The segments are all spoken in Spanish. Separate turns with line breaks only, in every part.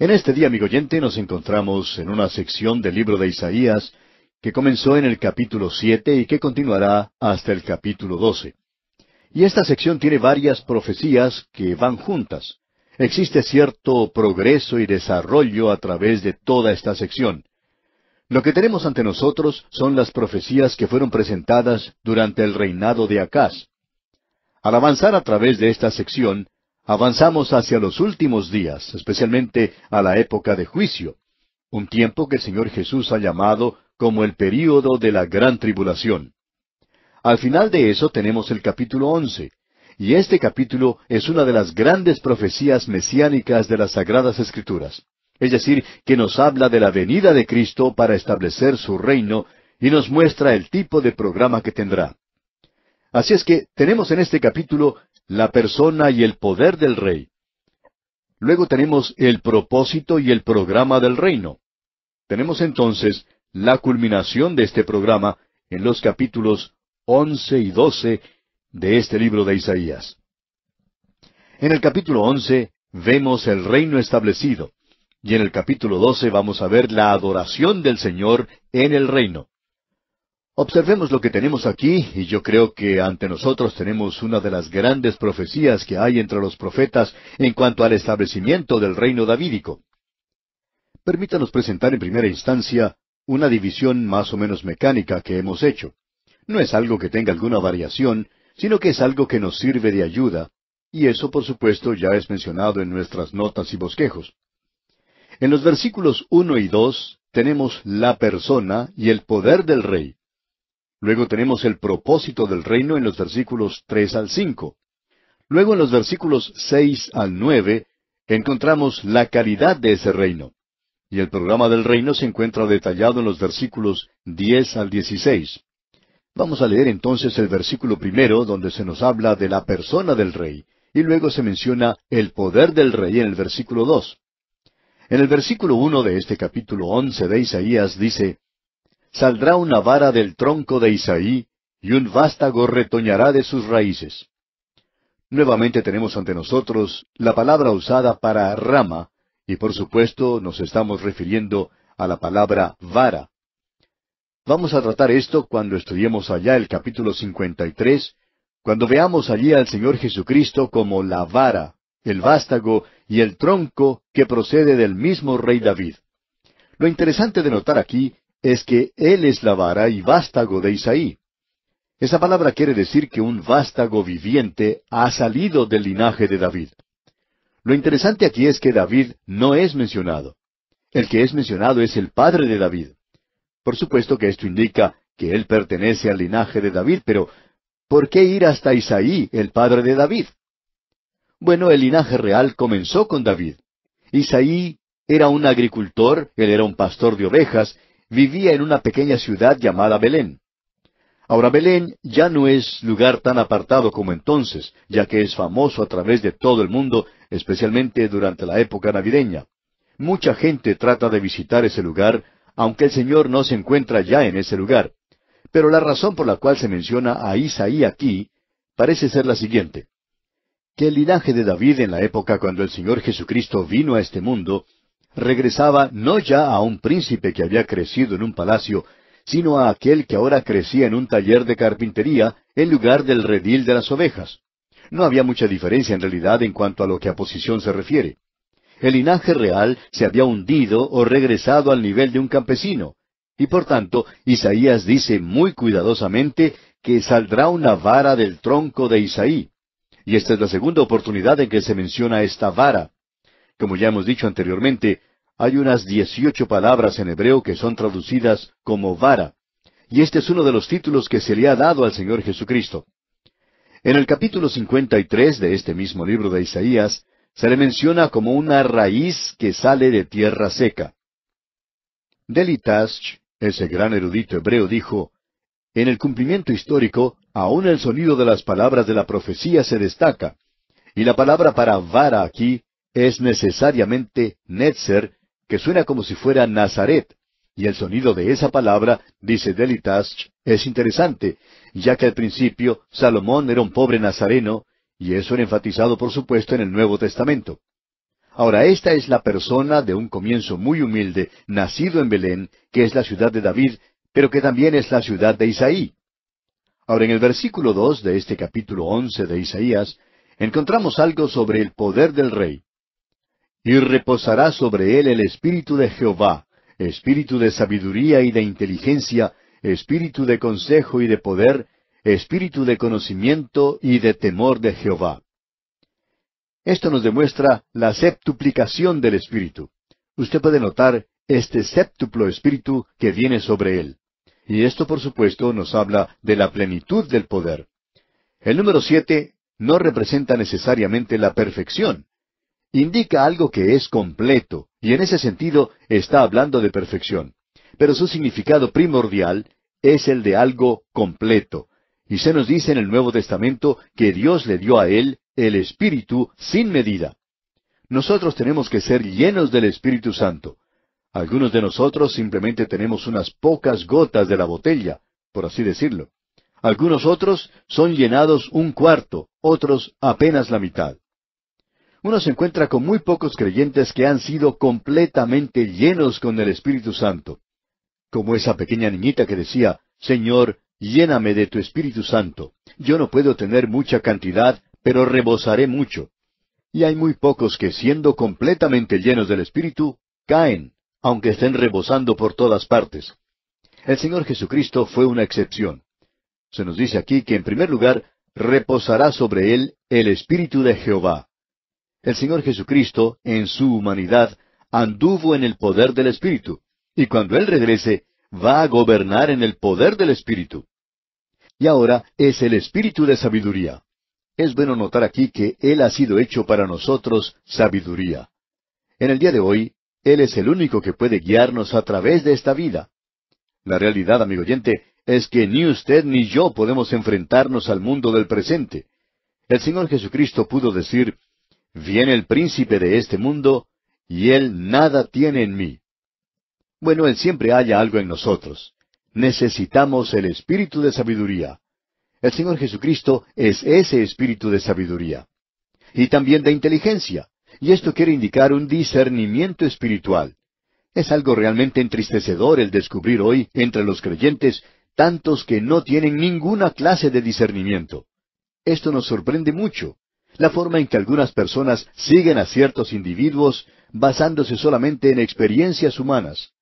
En este día, amigo oyente, nos encontramos en una sección del libro de Isaías que comenzó en el capítulo siete y que continuará hasta el capítulo 12 Y esta sección tiene varias profecías que van juntas. Existe cierto progreso y desarrollo a través de toda esta sección. Lo que tenemos ante nosotros son las profecías que fueron presentadas durante el reinado de Acaz. Al avanzar a través de esta sección, Avanzamos hacia los últimos días, especialmente a la época de juicio, un tiempo que el Señor Jesús ha llamado como el período de la gran tribulación. Al final de eso tenemos el capítulo once, y este capítulo es una de las grandes profecías mesiánicas de las Sagradas Escrituras, es decir, que nos habla de la venida de Cristo para establecer su reino y nos muestra el tipo de programa que tendrá. Así es que tenemos en este capítulo la persona y el poder del rey. Luego tenemos el propósito y el programa del reino. Tenemos entonces la culminación de este programa en los capítulos once y doce de este libro de Isaías. En el capítulo once vemos el reino establecido, y en el capítulo doce vamos a ver la adoración del Señor en el reino. Observemos lo que tenemos aquí, y yo creo que ante nosotros tenemos una de las grandes profecías que hay entre los profetas en cuanto al establecimiento del reino davídico. Permítanos presentar en primera instancia una división más o menos mecánica que hemos hecho. No es algo que tenga alguna variación, sino que es algo que nos sirve de ayuda, y eso por supuesto ya es mencionado en nuestras notas y bosquejos. En los versículos uno y dos tenemos la persona y el poder del rey. Luego tenemos el propósito del reino en los versículos 3 al 5. Luego en los versículos seis al nueve encontramos la caridad de ese reino. Y el programa del reino se encuentra detallado en los versículos 10 al 16. Vamos a leer entonces el versículo primero donde se nos habla de la persona del rey y luego se menciona el poder del rey en el versículo 2. En el versículo uno de este capítulo once de Isaías dice, saldrá una vara del tronco de Isaí, y un vástago retoñará de sus raíces. Nuevamente tenemos ante nosotros la palabra usada para rama, y por supuesto nos estamos refiriendo a la palabra vara. Vamos a tratar esto cuando estudiemos allá el capítulo 53, cuando veamos allí al Señor Jesucristo como la vara, el vástago y el tronco que procede del mismo rey David. Lo interesante de notar aquí es que Él es la vara y vástago de Isaí. Esa palabra quiere decir que un vástago viviente ha salido del linaje de David. Lo interesante aquí es que David no es mencionado. El que es mencionado es el padre de David. Por supuesto que esto indica que él pertenece al linaje de David, pero ¿por qué ir hasta Isaí, el padre de David? Bueno, el linaje real comenzó con David. Isaí era un agricultor, él era un pastor de ovejas, vivía en una pequeña ciudad llamada Belén. Ahora Belén ya no es lugar tan apartado como entonces, ya que es famoso a través de todo el mundo, especialmente durante la época navideña. Mucha gente trata de visitar ese lugar, aunque el Señor no se encuentra ya en ese lugar. Pero la razón por la cual se menciona a Isaí aquí parece ser la siguiente. Que el linaje de David en la época cuando el Señor Jesucristo vino a este mundo regresaba no ya a un príncipe que había crecido en un palacio, sino a aquel que ahora crecía en un taller de carpintería en lugar del redil de las ovejas. No había mucha diferencia en realidad en cuanto a lo que a posición se refiere. El linaje real se había hundido o regresado al nivel de un campesino, y por tanto Isaías dice muy cuidadosamente que saldrá una vara del tronco de Isaí. Y esta es la segunda oportunidad en que se menciona esta vara. Como ya hemos dicho anteriormente, hay unas dieciocho palabras en hebreo que son traducidas como vara, y este es uno de los títulos que se le ha dado al Señor Jesucristo. En el capítulo 53 de este mismo libro de Isaías, se le menciona como una raíz que sale de tierra seca. Delitash, ese gran erudito hebreo, dijo, En el cumplimiento histórico, aún el sonido de las palabras de la profecía se destaca, y la palabra para vara aquí es necesariamente Netzer, que suena como si fuera Nazaret, y el sonido de esa palabra, dice Delitash, es interesante, ya que al principio Salomón era un pobre nazareno, y eso era enfatizado por supuesto en el Nuevo Testamento. Ahora, esta es la persona de un comienzo muy humilde, nacido en Belén, que es la ciudad de David, pero que también es la ciudad de Isaí. Ahora, en el versículo dos de este capítulo once de Isaías, encontramos algo sobre el poder del rey y reposará sobre él el espíritu de Jehová, espíritu de sabiduría y de inteligencia, espíritu de consejo y de poder, espíritu de conocimiento y de temor de Jehová. Esto nos demuestra la septuplicación del espíritu. Usted puede notar este séptuplo espíritu que viene sobre él. Y esto, por supuesto, nos habla de la plenitud del poder. El número siete no representa necesariamente la perfección indica algo que es completo, y en ese sentido está hablando de perfección. Pero su significado primordial es el de algo completo. Y se nos dice en el Nuevo Testamento que Dios le dio a él el Espíritu sin medida. Nosotros tenemos que ser llenos del Espíritu Santo. Algunos de nosotros simplemente tenemos unas pocas gotas de la botella, por así decirlo. Algunos otros son llenados un cuarto, otros apenas la mitad uno se encuentra con muy pocos creyentes que han sido completamente llenos con el Espíritu Santo. Como esa pequeña niñita que decía, Señor, lléname de tu Espíritu Santo. Yo no puedo tener mucha cantidad, pero rebosaré mucho. Y hay muy pocos que siendo completamente llenos del Espíritu, caen, aunque estén rebosando por todas partes. El Señor Jesucristo fue una excepción. Se nos dice aquí que en primer lugar, reposará sobre él el Espíritu de Jehová. El Señor Jesucristo, en su humanidad, anduvo en el poder del Espíritu, y cuando Él regrese, va a gobernar en el poder del Espíritu. Y ahora es el Espíritu de sabiduría. Es bueno notar aquí que Él ha sido hecho para nosotros sabiduría. En el día de hoy, Él es el único que puede guiarnos a través de esta vida. La realidad, amigo oyente, es que ni usted ni yo podemos enfrentarnos al mundo del presente. El Señor Jesucristo pudo decir, viene el príncipe de este mundo, y él nada tiene en mí. Bueno, él siempre haya algo en nosotros. Necesitamos el espíritu de sabiduría. El Señor Jesucristo es ese espíritu de sabiduría. Y también de inteligencia. Y esto quiere indicar un discernimiento espiritual. Es algo realmente entristecedor el descubrir hoy entre los creyentes tantos que no tienen ninguna clase de discernimiento. Esto nos sorprende mucho la forma en que algunas personas siguen a ciertos individuos basándose solamente en experiencias humanas.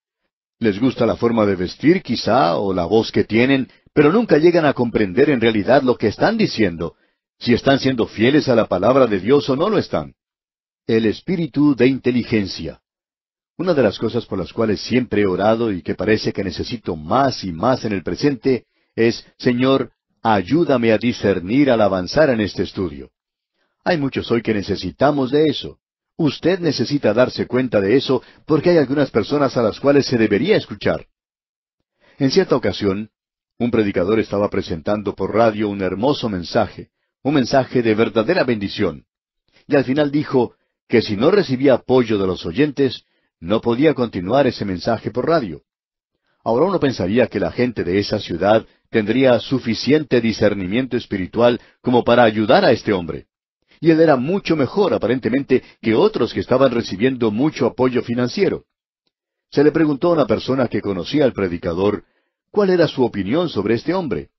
Les gusta la forma de vestir quizá o la voz que tienen, pero nunca llegan a comprender en realidad lo que están diciendo, si están siendo fieles a la palabra de Dios o no lo están. El espíritu de inteligencia. Una de las cosas por las cuales siempre he orado y que parece que necesito más y más en el presente es, Señor, ayúdame a discernir al avanzar en este estudio. Hay muchos hoy que necesitamos de eso. Usted necesita darse cuenta de eso porque hay algunas personas a las cuales se debería escuchar. En cierta ocasión, un predicador estaba presentando por radio un hermoso mensaje, un mensaje de verdadera bendición. Y al final dijo que si no recibía apoyo de los oyentes, no podía continuar ese mensaje por radio. Ahora uno pensaría que la gente de esa ciudad tendría suficiente discernimiento espiritual como para ayudar a este hombre y él era mucho mejor aparentemente que otros que estaban recibiendo mucho apoyo financiero. Se le preguntó a una persona que conocía al predicador cuál era su opinión sobre este hombre.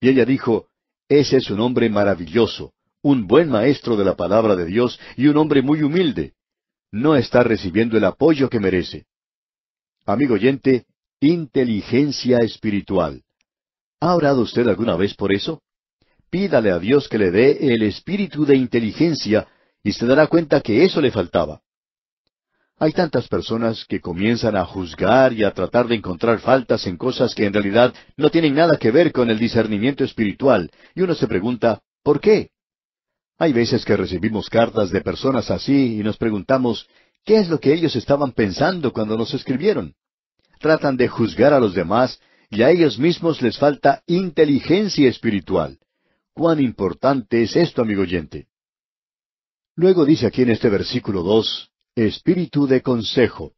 Y ella dijo, Ese es un hombre maravilloso, un buen maestro de la palabra de Dios y un hombre muy humilde. No está recibiendo el apoyo que merece. Amigo oyente, inteligencia espiritual. ¿Ha orado usted alguna vez por eso? pídale a Dios que le dé el espíritu de inteligencia y se dará cuenta que eso le faltaba. Hay tantas personas que comienzan a juzgar y a tratar de encontrar faltas en cosas que en realidad no tienen nada que ver con el discernimiento espiritual, y uno se pregunta, ¿por qué? Hay veces que recibimos cartas de personas así y nos preguntamos, ¿qué es lo que ellos estaban pensando cuando nos escribieron? Tratan de juzgar a los demás y a ellos mismos les falta inteligencia espiritual cuán importante es esto, amigo oyente. Luego dice aquí en este versículo dos, espíritu de consejo.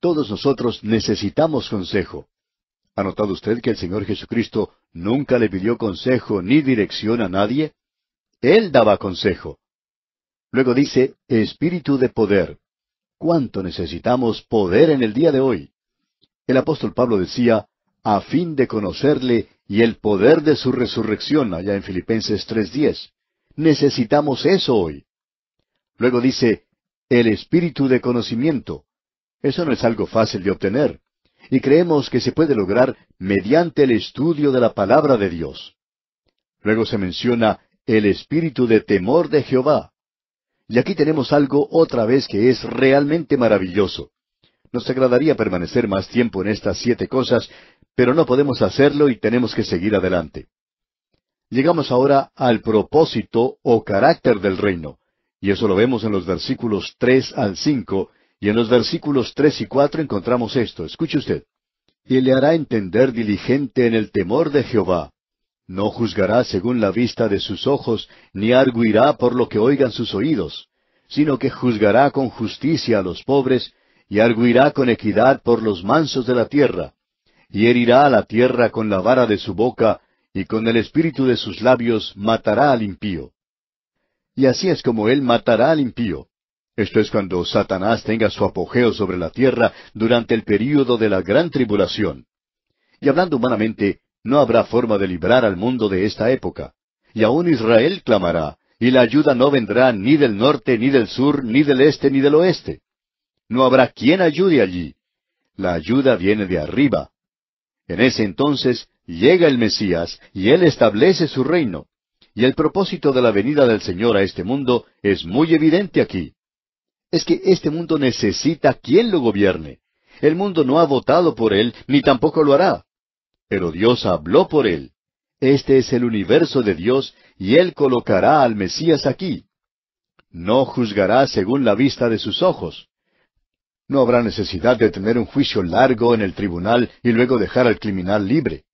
Todos nosotros necesitamos consejo. ¿Ha notado usted que el Señor Jesucristo nunca le pidió consejo ni dirección a nadie? Él daba consejo. Luego dice, espíritu de poder. ¿Cuánto necesitamos poder en el día de hoy? El apóstol Pablo decía, a fin de conocerle y el poder de su resurrección allá en Filipenses 3.10. Necesitamos eso hoy. Luego dice, el espíritu de conocimiento. Eso no es algo fácil de obtener, y creemos que se puede lograr mediante el estudio de la palabra de Dios. Luego se menciona el espíritu de temor de Jehová. Y aquí tenemos algo otra vez que es realmente maravilloso. Nos agradaría permanecer más tiempo en estas siete cosas, pero no podemos hacerlo y tenemos que seguir adelante. Llegamos ahora al propósito o carácter del reino, y eso lo vemos en los versículos tres al cinco, y en los versículos tres y cuatro encontramos esto, escuche usted. Y le hará entender diligente en el temor de Jehová. No juzgará según la vista de sus ojos, ni arguirá por lo que oigan sus oídos, sino que juzgará con justicia a los pobres, y arguirá con equidad por los mansos de la tierra y herirá a la tierra con la vara de su boca, y con el espíritu de sus labios matará al impío. Y así es como él matará al impío. Esto es cuando Satanás tenga su apogeo sobre la tierra durante el período de la gran tribulación. Y hablando humanamente, no habrá forma de librar al mundo de esta época. Y aún Israel clamará, y la ayuda no vendrá ni del norte, ni del sur, ni del este, ni del oeste. No habrá quien ayude allí. La ayuda viene de arriba, en ese entonces llega el Mesías y Él establece su reino. Y el propósito de la venida del Señor a este mundo es muy evidente aquí. Es que este mundo necesita quien lo gobierne. El mundo no ha votado por Él, ni tampoco lo hará. Pero Dios habló por Él. Este es el universo de Dios y Él colocará al Mesías aquí. No juzgará según la vista de sus ojos. No habrá necesidad de tener un juicio largo en el tribunal y luego dejar al criminal libre.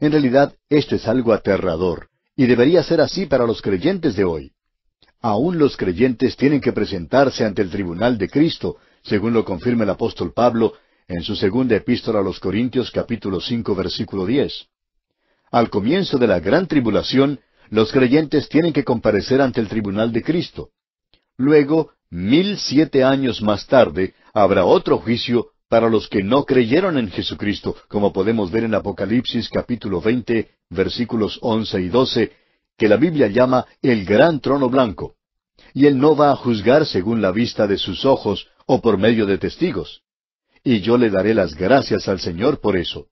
En realidad, esto es algo aterrador, y debería ser así para los creyentes de hoy. Aún los creyentes tienen que presentarse ante el tribunal de Cristo, según lo confirma el apóstol Pablo en su segunda epístola a los Corintios capítulo cinco versículo diez. Al comienzo de la gran tribulación, los creyentes tienen que comparecer ante el tribunal de Cristo. Luego, mil siete años más tarde, habrá otro juicio para los que no creyeron en Jesucristo, como podemos ver en Apocalipsis capítulo 20, versículos 11 y 12, que la Biblia llama el gran trono blanco. Y él no va a juzgar según la vista de sus ojos o por medio de testigos. Y yo le daré las gracias al Señor por eso.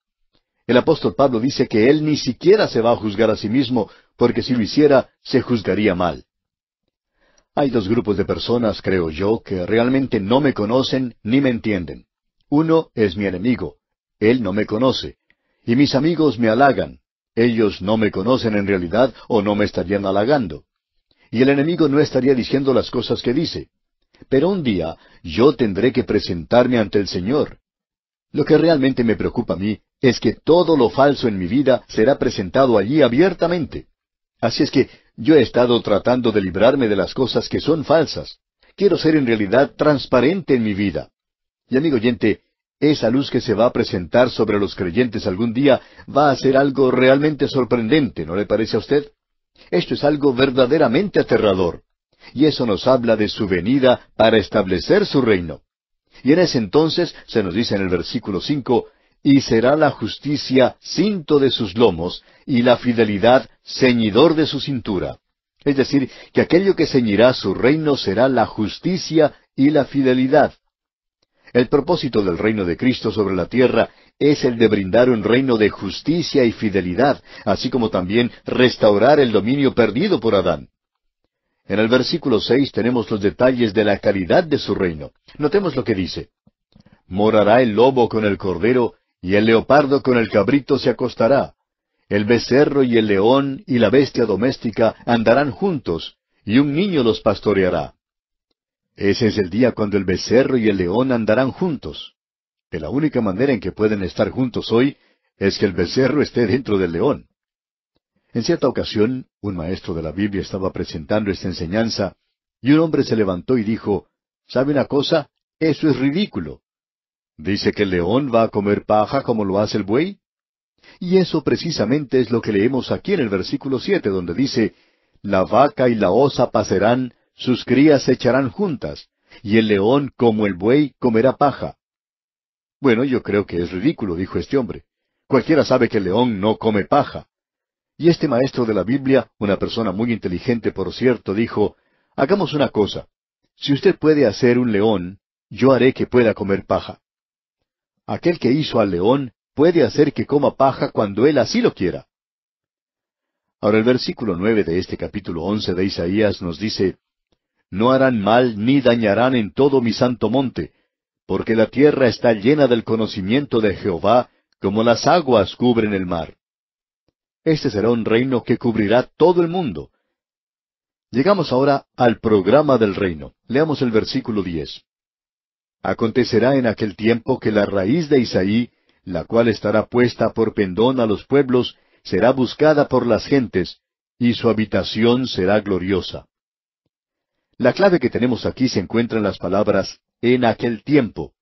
El apóstol Pablo dice que él ni siquiera se va a juzgar a sí mismo, porque si lo hiciera, se juzgaría mal. Hay dos grupos de personas, creo yo, que realmente no me conocen ni me entienden. Uno es mi enemigo. Él no me conoce. Y mis amigos me halagan. Ellos no me conocen en realidad o no me estarían halagando. Y el enemigo no estaría diciendo las cosas que dice. Pero un día yo tendré que presentarme ante el Señor. Lo que realmente me preocupa a mí es que todo lo falso en mi vida será presentado allí abiertamente. Así es que yo he estado tratando de librarme de las cosas que son falsas. Quiero ser en realidad transparente en mi vida. Y amigo oyente, esa luz que se va a presentar sobre los creyentes algún día va a ser algo realmente sorprendente, ¿no le parece a usted? Esto es algo verdaderamente aterrador. Y eso nos habla de su venida para establecer su reino. Y en ese entonces, se nos dice en el versículo cinco, y será la justicia cinto de sus lomos, y la fidelidad ceñidor de su cintura. Es decir, que aquello que ceñirá su reino será la justicia y la fidelidad. El propósito del reino de Cristo sobre la tierra es el de brindar un reino de justicia y fidelidad, así como también restaurar el dominio perdido por Adán. En el versículo seis tenemos los detalles de la calidad de su reino. Notemos lo que dice morará el lobo con el cordero, y el leopardo con el cabrito se acostará. El becerro y el león y la bestia doméstica andarán juntos, y un niño los pastoreará. Ese es el día cuando el becerro y el león andarán juntos. De la única manera en que pueden estar juntos hoy es que el becerro esté dentro del león. En cierta ocasión, un maestro de la Biblia estaba presentando esta enseñanza, y un hombre se levantó y dijo, ¿Sabe una cosa? Eso es ridículo. ¿Dice que el león va a comer paja como lo hace el buey? Y eso precisamente es lo que leemos aquí en el versículo siete, donde dice La vaca y la osa pasarán, sus crías se echarán juntas, y el león, como el buey, comerá paja. Bueno, yo creo que es ridículo, dijo este hombre. Cualquiera sabe que el león no come paja. Y este maestro de la Biblia, una persona muy inteligente, por cierto, dijo, Hagamos una cosa. Si usted puede hacer un león, yo haré que pueda comer paja aquel que hizo al león puede hacer que coma paja cuando él así lo quiera. Ahora el versículo nueve de este capítulo once de Isaías nos dice, No harán mal ni dañarán en todo mi santo monte, porque la tierra está llena del conocimiento de Jehová, como las aguas cubren el mar. Este será un reino que cubrirá todo el mundo. Llegamos ahora al programa del reino. Leamos el versículo diez. Acontecerá en aquel tiempo que la raíz de Isaí, la cual estará puesta por pendón a los pueblos, será buscada por las gentes, y su habitación será gloriosa. La clave que tenemos aquí se encuentra en las palabras en aquel tiempo.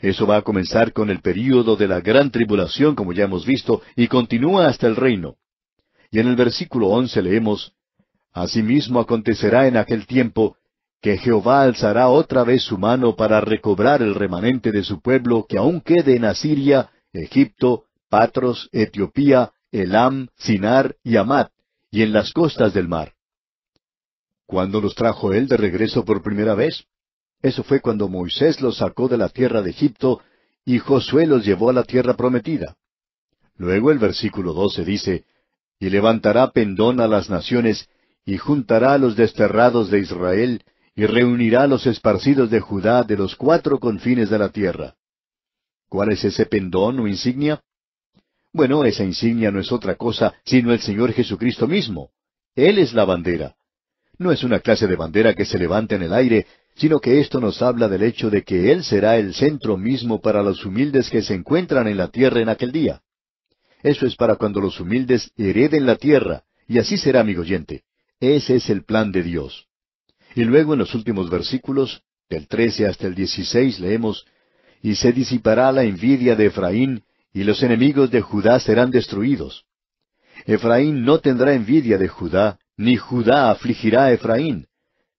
Eso va a comenzar con el período de la gran tribulación, como ya hemos visto, y continúa hasta el reino. Y en el versículo once leemos, Asimismo acontecerá en aquel tiempo que Jehová alzará otra vez su mano para recobrar el remanente de su pueblo que aún quede en Asiria, Egipto, Patros, Etiopía, Elam, Sinar y Amat, y en las costas del mar. ¿Cuándo los trajo él de regreso por primera vez? Eso fue cuando Moisés los sacó de la tierra de Egipto y Josué los llevó a la tierra prometida. Luego el versículo 12 dice, Y levantará pendón a las naciones, y juntará a los desterrados de Israel, y reunirá a los esparcidos de Judá de los cuatro confines de la tierra. ¿Cuál es ese pendón o insignia? Bueno, esa insignia no es otra cosa sino el Señor Jesucristo mismo. Él es la bandera. No es una clase de bandera que se levanta en el aire, sino que esto nos habla del hecho de que Él será el centro mismo para los humildes que se encuentran en la tierra en aquel día. Eso es para cuando los humildes hereden la tierra, y así será, amigo oyente. Ese es el plan de Dios. Y luego en los últimos versículos, del trece hasta el dieciséis, leemos, Y se disipará la envidia de Efraín, y los enemigos de Judá serán destruidos. Efraín no tendrá envidia de Judá, ni Judá afligirá a Efraín,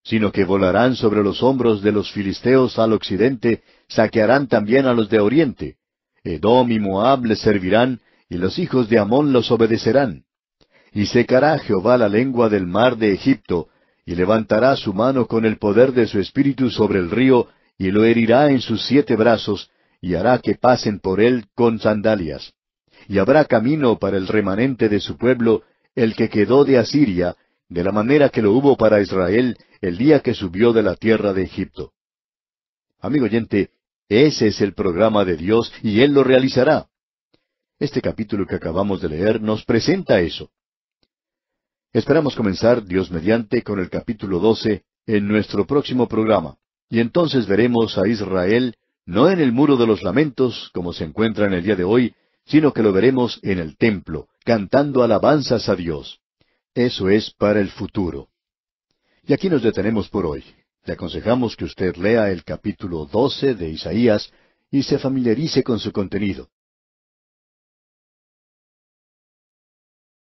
sino que volarán sobre los hombros de los filisteos al occidente, saquearán también a los de oriente. Edom y Moab les servirán, y los hijos de Amón los obedecerán. Y secará Jehová la lengua del mar de Egipto, y levantará su mano con el poder de su espíritu sobre el río, y lo herirá en sus siete brazos, y hará que pasen por él con sandalias. Y habrá camino para el remanente de su pueblo, el que quedó de Asiria, de la manera que lo hubo para Israel el día que subió de la tierra de Egipto. Amigo oyente, ese es el programa de Dios y Él lo realizará. Este capítulo que acabamos de leer nos presenta eso. Esperamos comenzar, Dios mediante, con el capítulo 12 en nuestro próximo programa, y entonces veremos a Israel no en el muro de los lamentos, como se encuentra en el día de hoy, sino que lo veremos en el templo, cantando alabanzas a Dios. Eso es para el futuro. Y aquí nos detenemos por hoy. Le aconsejamos que usted lea el capítulo 12 de Isaías y se familiarice con su contenido.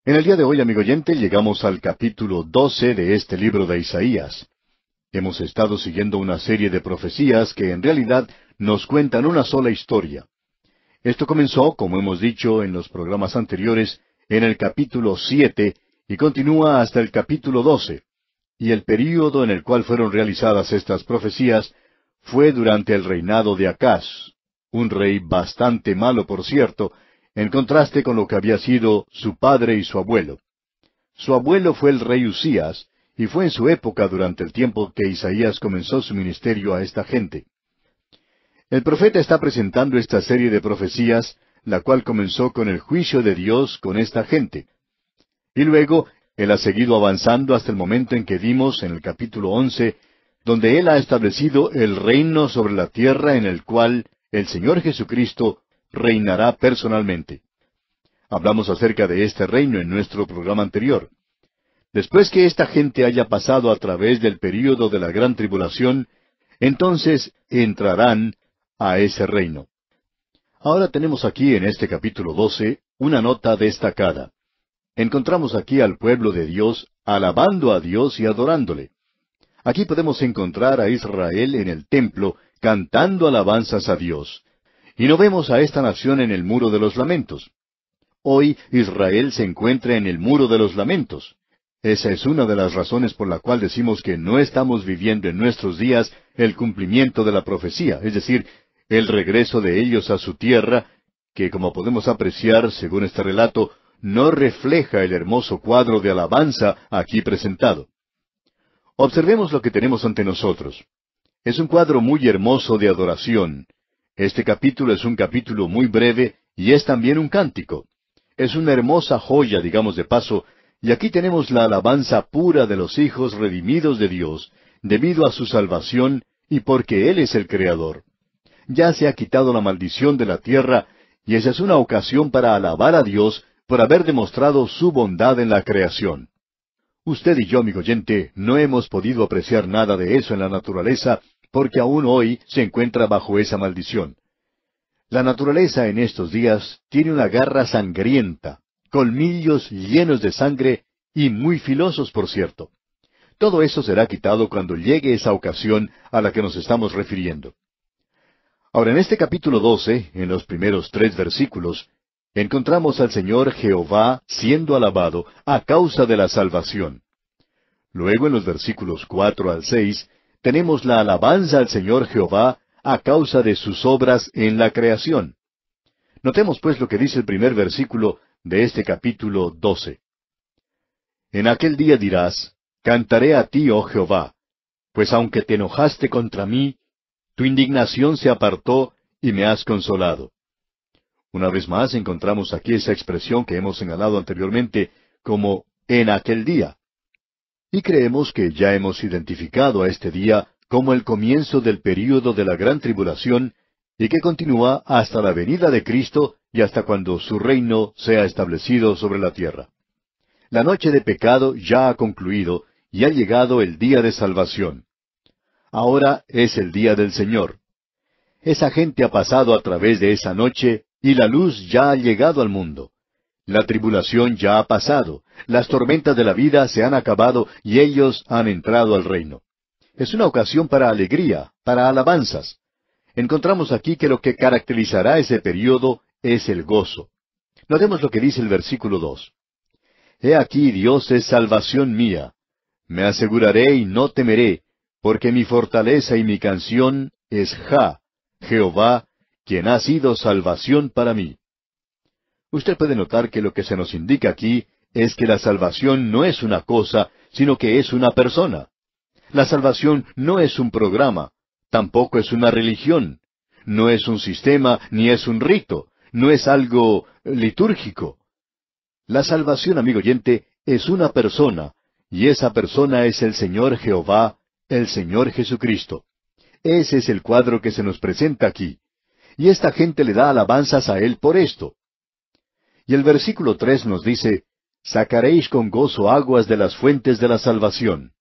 En el día de hoy, amigo oyente, llegamos al capítulo 12 de este libro de Isaías. Hemos estado siguiendo una serie de profecías que en realidad nos cuentan una sola historia. Esto comenzó, como hemos dicho en los programas anteriores, en el capítulo 7 y continúa hasta el capítulo 12. Y el período en el cual fueron realizadas estas profecías fue durante el reinado de Acaz, un rey bastante malo, por cierto, en contraste con lo que había sido su padre y su abuelo. Su abuelo fue el rey Usías, y fue en su época durante el tiempo que Isaías comenzó su ministerio a esta gente. El profeta está presentando esta serie de profecías, la cual comenzó con el juicio de Dios con esta gente. Y luego, él ha seguido avanzando hasta el momento en que vimos en el capítulo once, donde él ha establecido el reino sobre la tierra en el cual el Señor Jesucristo reinará personalmente. Hablamos acerca de este reino en nuestro programa anterior. Después que esta gente haya pasado a través del período de la gran tribulación, entonces entrarán a ese reino. Ahora tenemos aquí en este capítulo 12 una nota destacada. Encontramos aquí al pueblo de Dios alabando a Dios y adorándole. Aquí podemos encontrar a Israel en el templo cantando alabanzas a Dios, y no vemos a esta nación en el muro de los lamentos. Hoy Israel se encuentra en el muro de los lamentos. Esa es una de las razones por la cual decimos que no estamos viviendo en nuestros días el cumplimiento de la profecía, es decir, el regreso de ellos a su tierra, que como podemos apreciar, según este relato, no refleja el hermoso cuadro de alabanza aquí presentado. Observemos lo que tenemos ante nosotros. Es un cuadro muy hermoso de adoración, este capítulo es un capítulo muy breve y es también un cántico. Es una hermosa joya, digamos de paso, y aquí tenemos la alabanza pura de los hijos redimidos de Dios, debido a su salvación y porque Él es el Creador. Ya se ha quitado la maldición de la tierra, y esa es una ocasión para alabar a Dios por haber demostrado su bondad en la creación. Usted y yo, amigo oyente, no hemos podido apreciar nada de eso en la naturaleza porque aún hoy se encuentra bajo esa maldición. La naturaleza en estos días tiene una garra sangrienta, colmillos llenos de sangre y muy filosos, por cierto. Todo eso será quitado cuando llegue esa ocasión a la que nos estamos refiriendo. Ahora, en este capítulo 12, en los primeros tres versículos, encontramos al Señor Jehová siendo alabado a causa de la salvación. Luego, en los versículos cuatro al seis, tenemos la alabanza al Señor Jehová a causa de sus obras en la creación. Notemos pues lo que dice el primer versículo de este capítulo 12. En aquel día dirás, Cantaré a ti, oh Jehová, pues aunque te enojaste contra mí, tu indignación se apartó y me has consolado. Una vez más encontramos aquí esa expresión que hemos señalado anteriormente como en aquel día. Y creemos que ya hemos identificado a este día como el comienzo del período de la gran tribulación y que continúa hasta la venida de Cristo y hasta cuando su reino sea establecido sobre la tierra. La noche de pecado ya ha concluido y ha llegado el día de salvación. Ahora es el día del Señor. Esa gente ha pasado a través de esa noche y la luz ya ha llegado al mundo. La tribulación ya ha pasado, las tormentas de la vida se han acabado y ellos han entrado al reino. Es una ocasión para alegría, para alabanzas. Encontramos aquí que lo que caracterizará ese periodo es el gozo. Notemos lo que dice el versículo 2. He aquí Dios es salvación mía. Me aseguraré y no temeré, porque mi fortaleza y mi canción es Ja, Jehová, quien ha sido salvación para mí. Usted puede notar que lo que se nos indica aquí es que la salvación no es una cosa, sino que es una persona. La salvación no es un programa, tampoco es una religión, no es un sistema, ni es un rito, no es algo litúrgico. La salvación, amigo oyente, es una persona, y esa persona es el Señor Jehová, el Señor Jesucristo. Ese es el cuadro que se nos presenta aquí. Y esta gente le da alabanzas a Él por esto. Y el versículo tres nos dice, Sacaréis con gozo aguas de las fuentes de la salvación.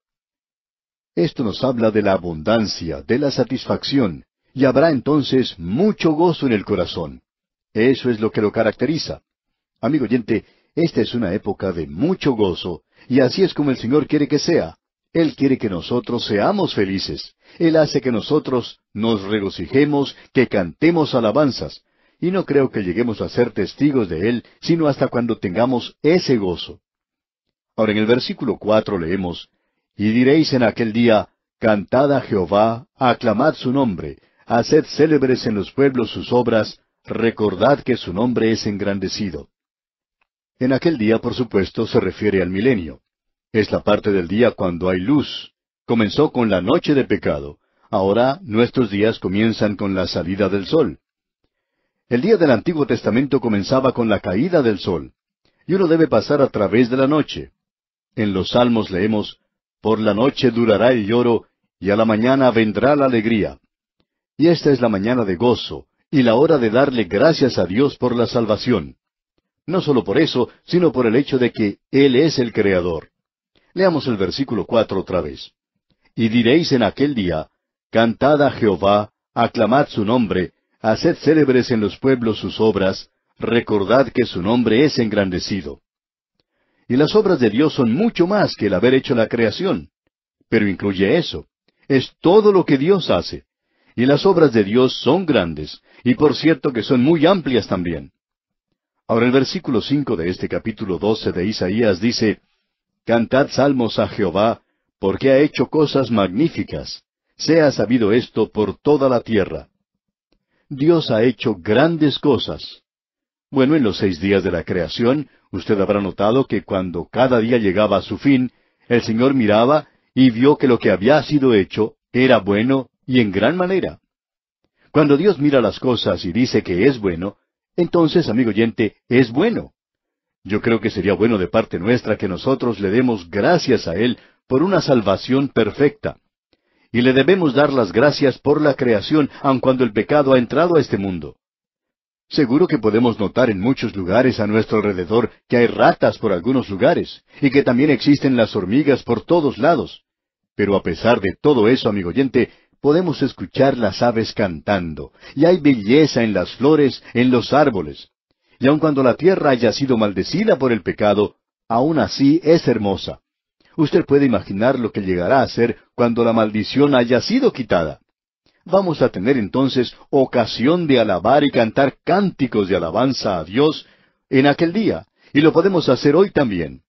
Esto nos habla de la abundancia, de la satisfacción, y habrá entonces mucho gozo en el corazón. Eso es lo que lo caracteriza. Amigo oyente, esta es una época de mucho gozo, y así es como el Señor quiere que sea. Él quiere que nosotros seamos felices. Él hace que nosotros nos regocijemos, que cantemos alabanzas, y no creo que lleguemos a ser testigos de Él, sino hasta cuando tengamos ese gozo. Ahora en el versículo cuatro leemos, Y diréis en aquel día, Cantad a Jehová, aclamad su nombre, haced célebres en los pueblos sus obras, recordad que su nombre es engrandecido. En aquel día, por supuesto, se refiere al milenio. Es la parte del día cuando hay luz. Comenzó con la noche de pecado. Ahora nuestros días comienzan con la salida del sol. El día del Antiguo Testamento comenzaba con la caída del sol, y uno debe pasar a través de la noche. En los Salmos leemos, Por la noche durará el lloro, y a la mañana vendrá la alegría. Y esta es la mañana de gozo, y la hora de darle gracias a Dios por la salvación. No solo por eso, sino por el hecho de que Él es el Creador. Leamos el versículo cuatro otra vez. Y diréis en aquel día, Cantad a Jehová, aclamad su nombre, Haced célebres en los pueblos sus obras, recordad que su nombre es engrandecido. Y las obras de Dios son mucho más que el haber hecho la creación. Pero incluye eso. Es todo lo que Dios hace. Y las obras de Dios son grandes, y por cierto que son muy amplias también. Ahora el versículo cinco de este capítulo doce de Isaías dice, Cantad salmos a Jehová, porque ha hecho cosas magníficas. Sea sabido esto por toda la tierra. Dios ha hecho grandes cosas. Bueno, en los seis días de la creación, usted habrá notado que cuando cada día llegaba a su fin, el Señor miraba y vio que lo que había sido hecho era bueno y en gran manera. Cuando Dios mira las cosas y dice que es bueno, entonces, amigo oyente, es bueno. Yo creo que sería bueno de parte nuestra que nosotros le demos gracias a Él por una salvación perfecta y le debemos dar las gracias por la creación, aun cuando el pecado ha entrado a este mundo. Seguro que podemos notar en muchos lugares a nuestro alrededor que hay ratas por algunos lugares y que también existen las hormigas por todos lados. Pero a pesar de todo eso, amigo oyente, podemos escuchar las aves cantando, y hay belleza en las flores, en los árboles. Y aun cuando la tierra haya sido maldecida por el pecado, aún así es hermosa. Usted puede imaginar lo que llegará a ser cuando la maldición haya sido quitada. Vamos a tener entonces ocasión de alabar y cantar cánticos de alabanza a Dios en aquel día, y lo podemos hacer hoy también.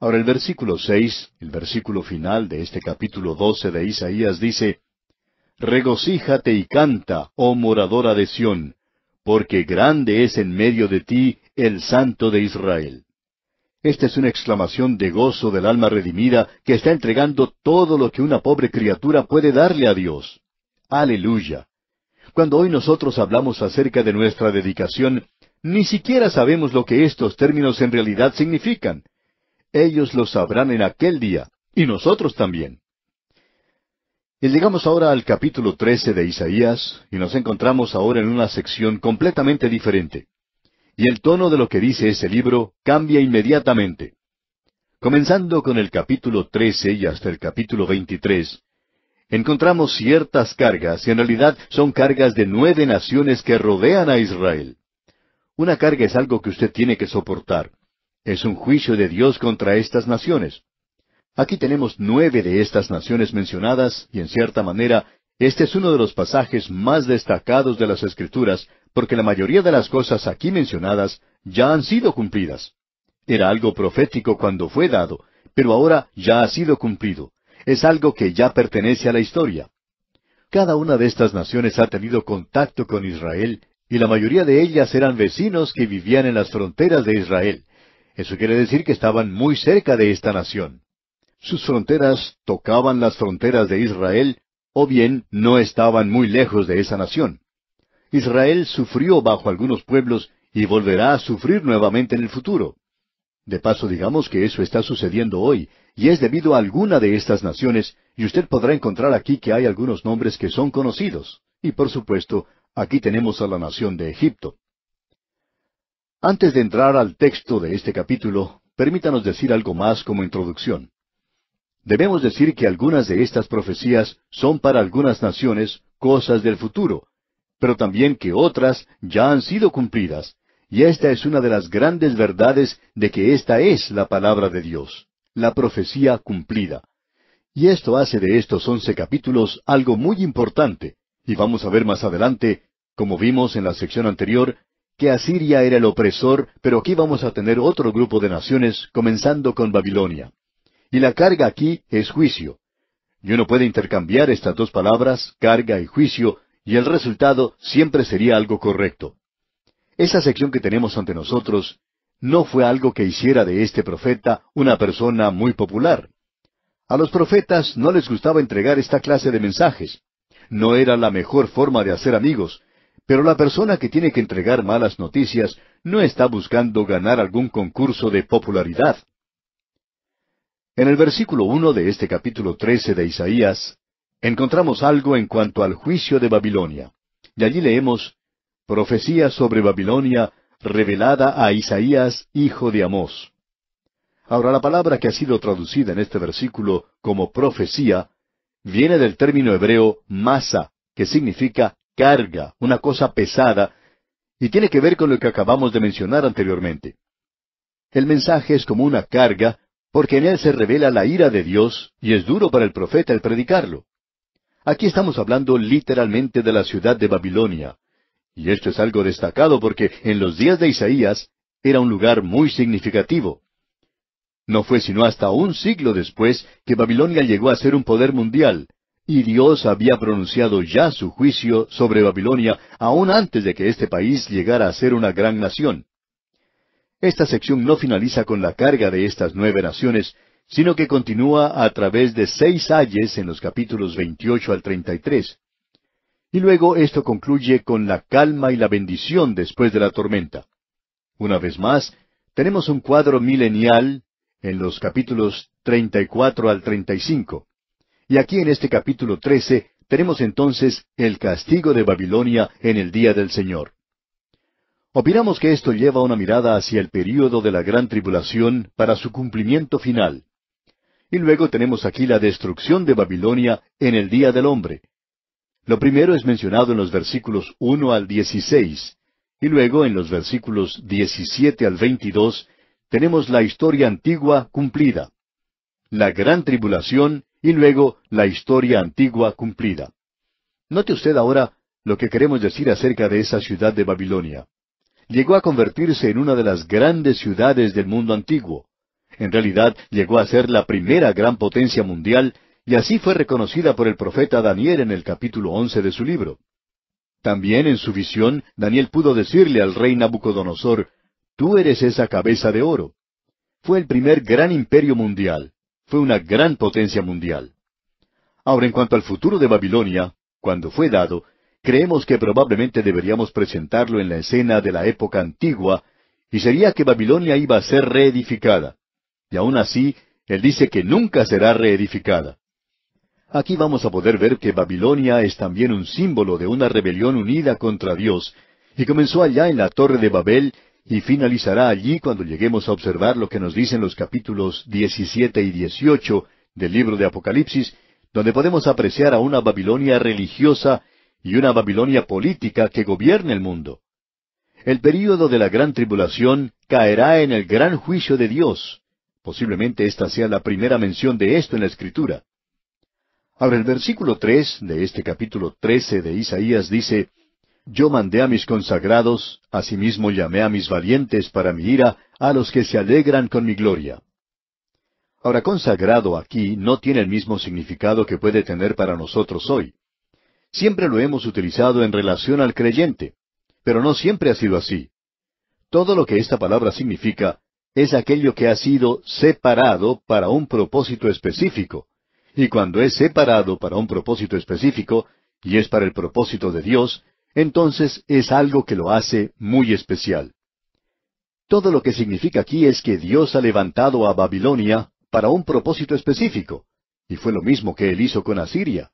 Ahora el versículo seis, el versículo final de este capítulo doce de Isaías dice Regocíjate y canta, oh moradora de Sión, porque grande es en medio de ti el Santo de Israel. Esta es una exclamación de gozo del alma redimida que está entregando todo lo que una pobre criatura puede darle a Dios. Aleluya. Cuando hoy nosotros hablamos acerca de nuestra dedicación, ni siquiera sabemos lo que estos términos en realidad significan. Ellos lo sabrán en aquel día, y nosotros también. Y llegamos ahora al capítulo 13 de Isaías, y nos encontramos ahora en una sección completamente diferente y el tono de lo que dice ese libro cambia inmediatamente. Comenzando con el capítulo 13 y hasta el capítulo 23, encontramos ciertas cargas, y en realidad son cargas de nueve naciones que rodean a Israel. Una carga es algo que usted tiene que soportar. Es un juicio de Dios contra estas naciones. Aquí tenemos nueve de estas naciones mencionadas, y en cierta manera este es uno de los pasajes más destacados de las Escrituras, porque la mayoría de las cosas aquí mencionadas ya han sido cumplidas. Era algo profético cuando fue dado, pero ahora ya ha sido cumplido. Es algo que ya pertenece a la historia. Cada una de estas naciones ha tenido contacto con Israel y la mayoría de ellas eran vecinos que vivían en las fronteras de Israel. Eso quiere decir que estaban muy cerca de esta nación. Sus fronteras tocaban las fronteras de Israel o bien no estaban muy lejos de esa nación. Israel sufrió bajo algunos pueblos y volverá a sufrir nuevamente en el futuro. De paso, digamos que eso está sucediendo hoy, y es debido a alguna de estas naciones, y usted podrá encontrar aquí que hay algunos nombres que son conocidos. Y por supuesto, aquí tenemos a la nación de Egipto. Antes de entrar al texto de este capítulo, permítanos decir algo más como introducción. Debemos decir que algunas de estas profecías son para algunas naciones cosas del futuro, pero también que otras ya han sido cumplidas, y esta es una de las grandes verdades de que esta es la palabra de Dios, la profecía cumplida. Y esto hace de estos once capítulos algo muy importante, y vamos a ver más adelante, como vimos en la sección anterior, que Asiria era el opresor, pero aquí vamos a tener otro grupo de naciones, comenzando con Babilonia. Y la carga aquí es juicio. Y uno puede intercambiar estas dos palabras, carga y juicio, y el resultado siempre sería algo correcto. Esa sección que tenemos ante nosotros no fue algo que hiciera de este profeta una persona muy popular. A los profetas no les gustaba entregar esta clase de mensajes. No era la mejor forma de hacer amigos, pero la persona que tiene que entregar malas noticias no está buscando ganar algún concurso de popularidad. En el versículo uno de este capítulo trece de Isaías, encontramos algo en cuanto al juicio de Babilonia. Y allí leemos, Profecía sobre Babilonia revelada a Isaías, hijo de Amós. Ahora, la palabra que ha sido traducida en este versículo como profecía viene del término hebreo masa, que significa carga, una cosa pesada, y tiene que ver con lo que acabamos de mencionar anteriormente. El mensaje es como una carga porque en él se revela la ira de Dios, y es duro para el profeta el predicarlo. Aquí estamos hablando literalmente de la ciudad de Babilonia, y esto es algo destacado porque en los días de Isaías era un lugar muy significativo. No fue sino hasta un siglo después que Babilonia llegó a ser un poder mundial, y Dios había pronunciado ya su juicio sobre Babilonia aún antes de que este país llegara a ser una gran nación. Esta sección no finaliza con la carga de estas nueve naciones, sino que continúa a través de seis ayes en los capítulos 28 al 33. Y luego esto concluye con la calma y la bendición después de la tormenta. Una vez más, tenemos un cuadro milenial en los capítulos 34 al 35. Y aquí en este capítulo 13 tenemos entonces el castigo de Babilonia en el día del Señor. Opinamos que esto lleva una mirada hacia el período de la gran tribulación para su cumplimiento final. Y luego tenemos aquí la destrucción de Babilonia en el día del hombre. Lo primero es mencionado en los versículos 1 al 16, y luego en los versículos 17 al 22 tenemos la historia antigua cumplida, la gran tribulación y luego la historia antigua cumplida. Note usted ahora lo que queremos decir acerca de esa ciudad de Babilonia llegó a convertirse en una de las grandes ciudades del mundo antiguo. En realidad llegó a ser la primera gran potencia mundial y así fue reconocida por el profeta Daniel en el capítulo once de su libro. También en su visión Daniel pudo decirle al rey Nabucodonosor, Tú eres esa cabeza de oro. Fue el primer gran imperio mundial, fue una gran potencia mundial. Ahora en cuanto al futuro de Babilonia, cuando fue dado, creemos que probablemente deberíamos presentarlo en la escena de la época antigua, y sería que Babilonia iba a ser reedificada. Y aún así, él dice que nunca será reedificada. Aquí vamos a poder ver que Babilonia es también un símbolo de una rebelión unida contra Dios, y comenzó allá en la Torre de Babel y finalizará allí cuando lleguemos a observar lo que nos dicen los capítulos 17 y 18 del libro de Apocalipsis, donde podemos apreciar a una Babilonia religiosa y una Babilonia política que gobierne el mundo. El período de la gran tribulación caerá en el gran juicio de Dios. Posiblemente esta sea la primera mención de esto en la Escritura. Ahora el versículo tres de este capítulo trece de Isaías dice Yo mandé a mis consagrados, asimismo llamé a mis valientes para mi ira, a los que se alegran con mi gloria. Ahora consagrado aquí no tiene el mismo significado que puede tener para nosotros hoy. Siempre lo hemos utilizado en relación al creyente, pero no siempre ha sido así. Todo lo que esta palabra significa es aquello que ha sido separado para un propósito específico. Y cuando es separado para un propósito específico, y es para el propósito de Dios, entonces es algo que lo hace muy especial. Todo lo que significa aquí es que Dios ha levantado a Babilonia para un propósito específico. Y fue lo mismo que él hizo con Asiria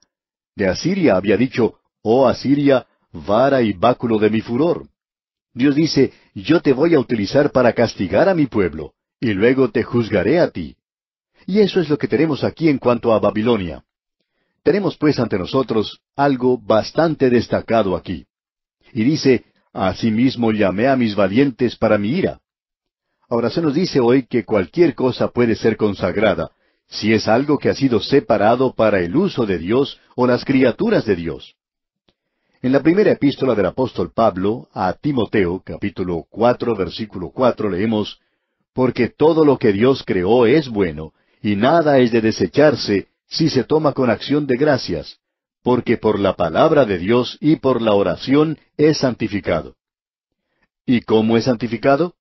a Asiria había dicho, Oh Asiria, vara y báculo de mi furor. Dios dice, yo te voy a utilizar para castigar a mi pueblo, y luego te juzgaré a ti. Y eso es lo que tenemos aquí en cuanto a Babilonia. Tenemos pues ante nosotros algo bastante destacado aquí. Y dice, Asimismo llamé a mis valientes para mi ira. Ahora se nos dice hoy que cualquier cosa puede ser consagrada, si es algo que ha sido separado para el uso de Dios o las criaturas de Dios. En la primera epístola del apóstol Pablo a Timoteo, capítulo cuatro, versículo cuatro, leemos Porque todo lo que Dios creó es bueno, y nada es de desecharse si se toma con acción de gracias, porque por la palabra de Dios y por la oración es santificado. ¿Y cómo es santificado?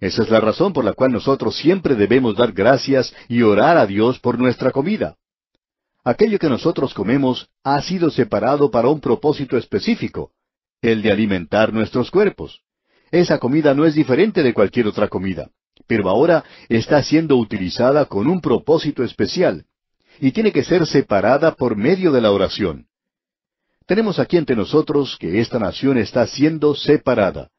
Esa es la razón por la cual nosotros siempre debemos dar gracias y orar a Dios por nuestra comida. Aquello que nosotros comemos ha sido separado para un propósito específico, el de alimentar nuestros cuerpos. Esa comida no es diferente de cualquier otra comida, pero ahora está siendo utilizada con un propósito especial y tiene que ser separada por medio de la oración. Tenemos aquí ante nosotros que esta nación está siendo separada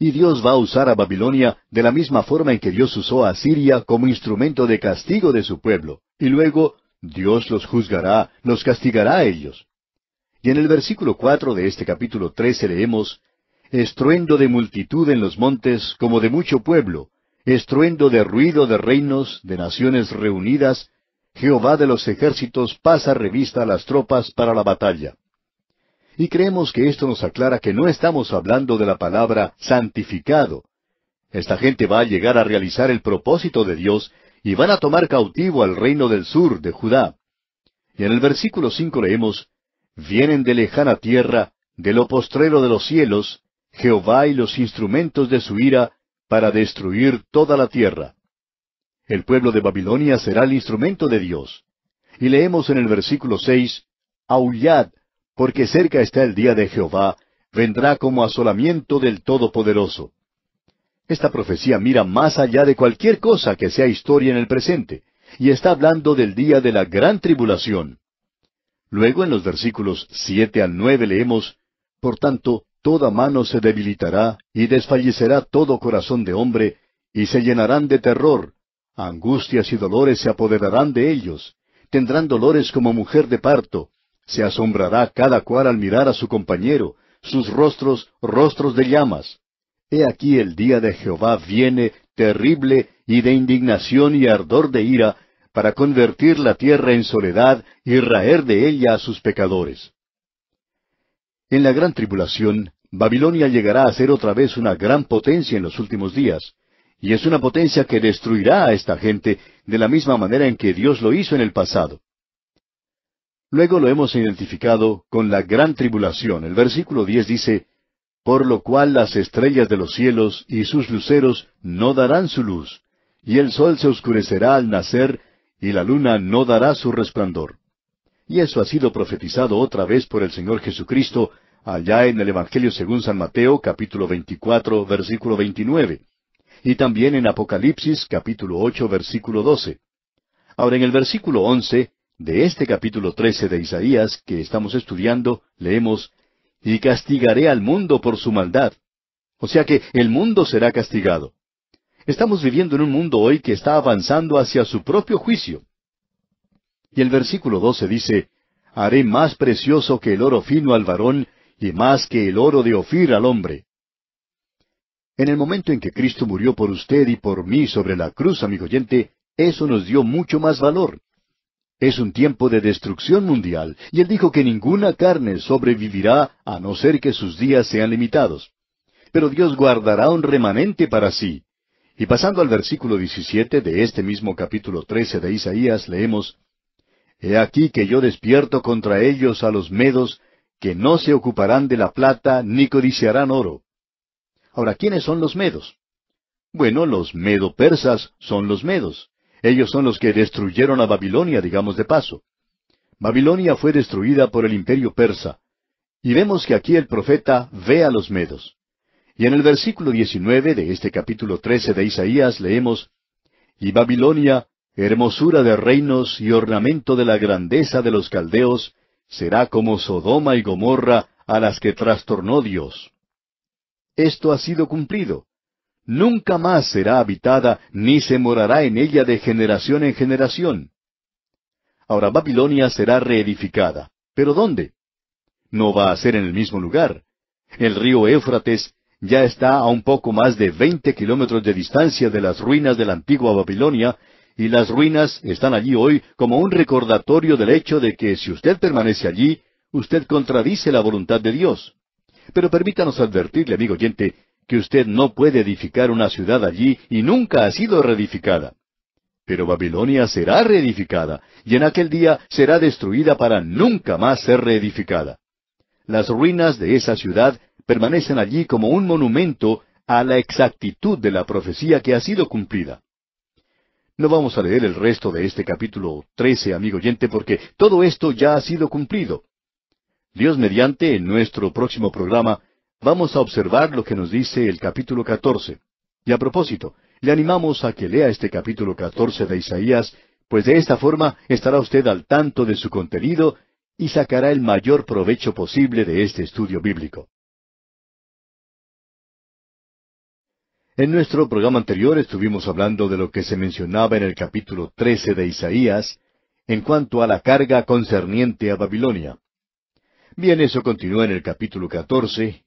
y Dios va a usar a Babilonia de la misma forma en que Dios usó a Siria como instrumento de castigo de su pueblo, y luego Dios los juzgará, los castigará a ellos. Y en el versículo cuatro de este capítulo trece leemos Estruendo de multitud en los montes como de mucho pueblo, estruendo de ruido de reinos, de naciones reunidas, Jehová de los ejércitos pasa revista a las tropas para la batalla. Y creemos que esto nos aclara que no estamos hablando de la palabra santificado. Esta gente va a llegar a realizar el propósito de Dios y van a tomar cautivo al reino del sur de Judá. Y en el versículo cinco leemos, Vienen de lejana tierra, de lo postrero de los cielos, Jehová y los instrumentos de su ira, para destruir toda la tierra. El pueblo de Babilonia será el instrumento de Dios. Y leemos en el versículo seis, Aullad, porque cerca está el día de Jehová, vendrá como asolamiento del Todopoderoso. Esta profecía mira más allá de cualquier cosa que sea historia en el presente, y está hablando del día de la gran tribulación. Luego en los versículos siete al nueve leemos, Por tanto, toda mano se debilitará, y desfallecerá todo corazón de hombre, y se llenarán de terror, angustias y dolores se apoderarán de ellos, tendrán dolores como mujer de parto, se asombrará cada cual al mirar a su compañero, sus rostros, rostros de llamas. He aquí el día de Jehová viene terrible y de indignación y ardor de ira, para convertir la tierra en soledad y raer de ella a sus pecadores. En la gran tribulación, Babilonia llegará a ser otra vez una gran potencia en los últimos días, y es una potencia que destruirá a esta gente de la misma manera en que Dios lo hizo en el pasado. Luego lo hemos identificado con la gran tribulación. El versículo 10 dice, Por lo cual las estrellas de los cielos y sus luceros no darán su luz, y el sol se oscurecerá al nacer, y la luna no dará su resplandor. Y eso ha sido profetizado otra vez por el Señor Jesucristo allá en el Evangelio según San Mateo capítulo 24 versículo 29 y también en Apocalipsis capítulo 8 versículo 12. Ahora en el versículo 11 de este capítulo 13 de Isaías que estamos estudiando, leemos, Y castigaré al mundo por su maldad. O sea que el mundo será castigado. Estamos viviendo en un mundo hoy que está avanzando hacia su propio juicio. Y el versículo 12 dice, Haré más precioso que el oro fino al varón y más que el oro de Ofir al hombre. En el momento en que Cristo murió por usted y por mí sobre la cruz, amigo oyente, eso nos dio mucho más valor. Es un tiempo de destrucción mundial, y él dijo que ninguna carne sobrevivirá a no ser que sus días sean limitados. Pero Dios guardará un remanente para sí. Y pasando al versículo 17 de este mismo capítulo 13 de Isaías, leemos, He aquí que yo despierto contra ellos a los medos, que no se ocuparán de la plata ni codiciarán oro. Ahora, ¿quiénes son los medos? Bueno, los medo persas son los medos. Ellos son los que destruyeron a Babilonia, digamos de paso. Babilonia fue destruida por el imperio persa. Y vemos que aquí el profeta ve a los medos. Y en el versículo 19 de este capítulo 13 de Isaías leemos, Y Babilonia, hermosura de reinos y ornamento de la grandeza de los caldeos, será como Sodoma y Gomorra a las que trastornó Dios. Esto ha sido cumplido nunca más será habitada ni se morará en ella de generación en generación. Ahora Babilonia será reedificada. ¿Pero dónde? No va a ser en el mismo lugar. El río Éufrates ya está a un poco más de veinte kilómetros de distancia de las ruinas de la antigua Babilonia, y las ruinas están allí hoy como un recordatorio del hecho de que si usted permanece allí, usted contradice la voluntad de Dios. Pero permítanos advertirle, amigo oyente, que usted no puede edificar una ciudad allí y nunca ha sido reedificada. Pero Babilonia será reedificada, y en aquel día será destruida para nunca más ser reedificada. Las ruinas de esa ciudad permanecen allí como un monumento a la exactitud de la profecía que ha sido cumplida. No vamos a leer el resto de este capítulo 13, amigo oyente, porque todo esto ya ha sido cumplido. Dios mediante, en nuestro próximo programa, Vamos a observar lo que nos dice el capítulo 14. Y a propósito, le animamos a que lea este capítulo 14 de Isaías, pues de esta forma estará usted al tanto de su contenido y sacará el mayor provecho posible de este estudio bíblico. En nuestro programa anterior estuvimos hablando de lo que se mencionaba en el capítulo 13 de Isaías en cuanto a la carga concerniente a Babilonia. Bien, eso continúa en el capítulo 14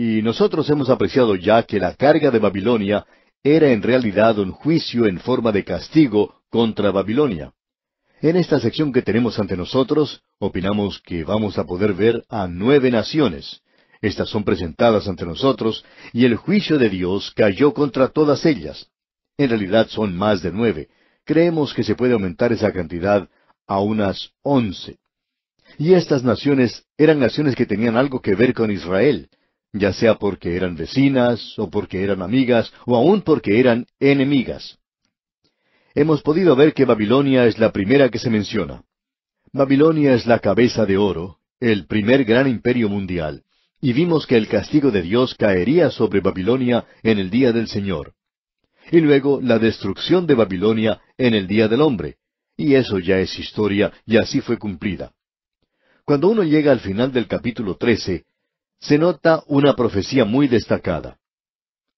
y nosotros hemos apreciado ya que la carga de Babilonia era en realidad un juicio en forma de castigo contra Babilonia. En esta sección que tenemos ante nosotros, opinamos que vamos a poder ver a nueve naciones. Estas son presentadas ante nosotros y el juicio de Dios cayó contra todas ellas. En realidad son más de nueve. Creemos que se puede aumentar esa cantidad a unas once. Y estas naciones eran naciones que tenían algo que ver con Israel ya sea porque eran vecinas, o porque eran amigas, o aún porque eran enemigas. Hemos podido ver que Babilonia es la primera que se menciona. Babilonia es la cabeza de oro, el primer gran imperio mundial, y vimos que el castigo de Dios caería sobre Babilonia en el día del Señor. Y luego la destrucción de Babilonia en el día del hombre. Y eso ya es historia y así fue cumplida. Cuando uno llega al final del capítulo trece, se nota una profecía muy destacada.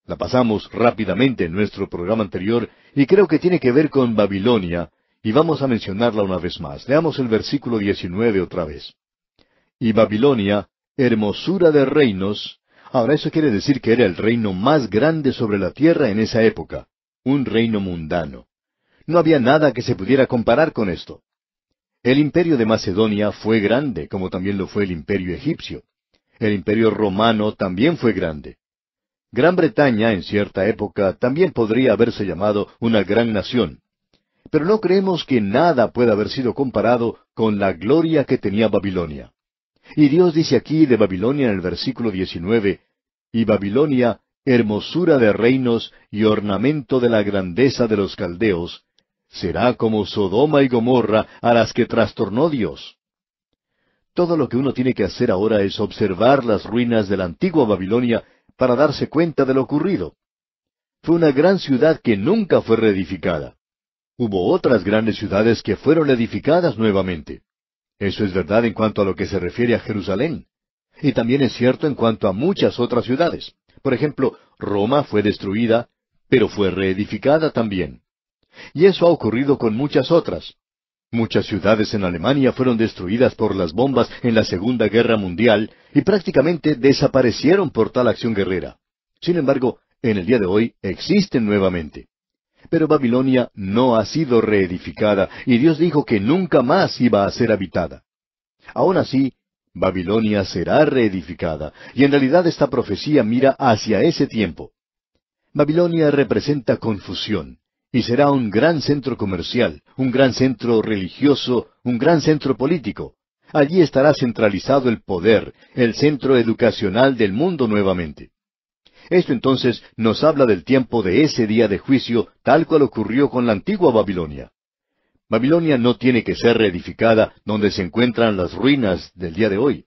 La pasamos rápidamente en nuestro programa anterior y creo que tiene que ver con Babilonia, y vamos a mencionarla una vez más. Leamos el versículo 19 otra vez. Y Babilonia, hermosura de reinos. Ahora eso quiere decir que era el reino más grande sobre la tierra en esa época, un reino mundano. No había nada que se pudiera comparar con esto. El imperio de Macedonia fue grande, como también lo fue el imperio egipcio. El imperio romano también fue grande. Gran Bretaña en cierta época también podría haberse llamado una gran nación, pero no creemos que nada pueda haber sido comparado con la gloria que tenía Babilonia. Y Dios dice aquí de Babilonia en el versículo 19, y Babilonia, hermosura de reinos y ornamento de la grandeza de los caldeos, será como Sodoma y Gomorra a las que trastornó Dios. Todo lo que uno tiene que hacer ahora es observar las ruinas de la antigua Babilonia para darse cuenta de lo ocurrido. Fue una gran ciudad que nunca fue reedificada. Hubo otras grandes ciudades que fueron edificadas nuevamente. Eso es verdad en cuanto a lo que se refiere a Jerusalén. Y también es cierto en cuanto a muchas otras ciudades. Por ejemplo, Roma fue destruida, pero fue reedificada también. Y eso ha ocurrido con muchas otras. Muchas ciudades en Alemania fueron destruidas por las bombas en la Segunda Guerra Mundial y prácticamente desaparecieron por tal acción guerrera. Sin embargo, en el día de hoy existen nuevamente. Pero Babilonia no ha sido reedificada y Dios dijo que nunca más iba a ser habitada. Aún así, Babilonia será reedificada y en realidad esta profecía mira hacia ese tiempo. Babilonia representa confusión y será un gran centro comercial, un gran centro religioso, un gran centro político. Allí estará centralizado el poder, el centro educacional del mundo nuevamente. Esto entonces nos habla del tiempo de ese día de juicio tal cual ocurrió con la antigua Babilonia. Babilonia no tiene que ser reedificada donde se encuentran las ruinas del día de hoy.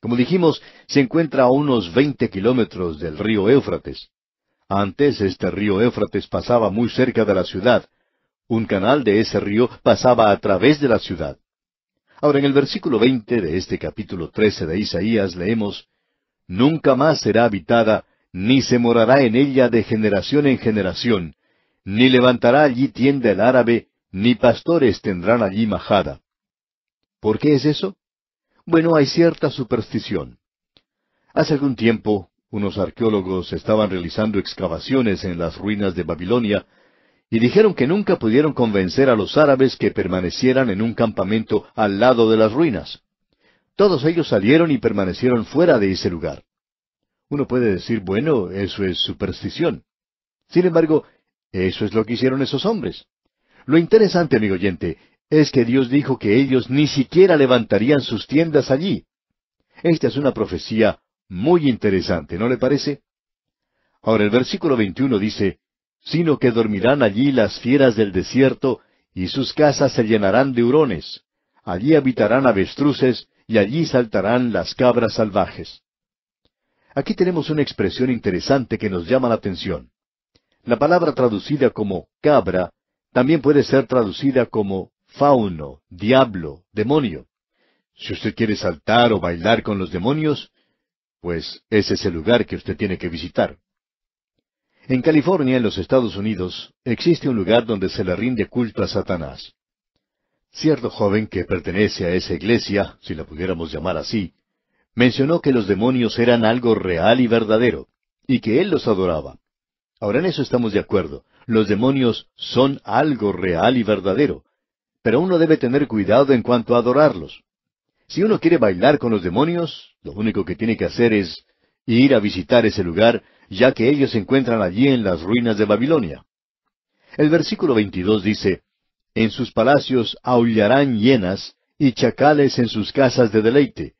Como dijimos, se encuentra a unos veinte kilómetros del río Éufrates. Antes este río Éfrates pasaba muy cerca de la ciudad. Un canal de ese río pasaba a través de la ciudad. Ahora en el versículo 20 de este capítulo 13 de Isaías leemos Nunca más será habitada, ni se morará en ella de generación en generación, ni levantará allí tienda el árabe, ni pastores tendrán allí majada. ¿Por qué es eso? Bueno, hay cierta superstición. Hace algún tiempo unos arqueólogos estaban realizando excavaciones en las ruinas de Babilonia y dijeron que nunca pudieron convencer a los árabes que permanecieran en un campamento al lado de las ruinas. Todos ellos salieron y permanecieron fuera de ese lugar. Uno puede decir, bueno, eso es superstición. Sin embargo, eso es lo que hicieron esos hombres. Lo interesante, amigo oyente, es que Dios dijo que ellos ni siquiera levantarían sus tiendas allí. Esta es una profecía muy interesante, ¿no le parece? Ahora el versículo 21 dice, sino que dormirán allí las fieras del desierto, y sus casas se llenarán de hurones. Allí habitarán avestruces, y allí saltarán las cabras salvajes. Aquí tenemos una expresión interesante que nos llama la atención. La palabra traducida como cabra también puede ser traducida como fauno, diablo, demonio. Si usted quiere saltar o bailar con los demonios, pues ese es el lugar que usted tiene que visitar. En California, en los Estados Unidos, existe un lugar donde se le rinde culto a Satanás. Cierto joven que pertenece a esa iglesia, si la pudiéramos llamar así, mencionó que los demonios eran algo real y verdadero, y que él los adoraba. Ahora en eso estamos de acuerdo, los demonios son algo real y verdadero, pero uno debe tener cuidado en cuanto a adorarlos. Si uno quiere bailar con los demonios, lo único que tiene que hacer es ir a visitar ese lugar, ya que ellos se encuentran allí en las ruinas de Babilonia. El versículo 22 dice, En sus palacios aullarán llenas y chacales en sus casas de deleite,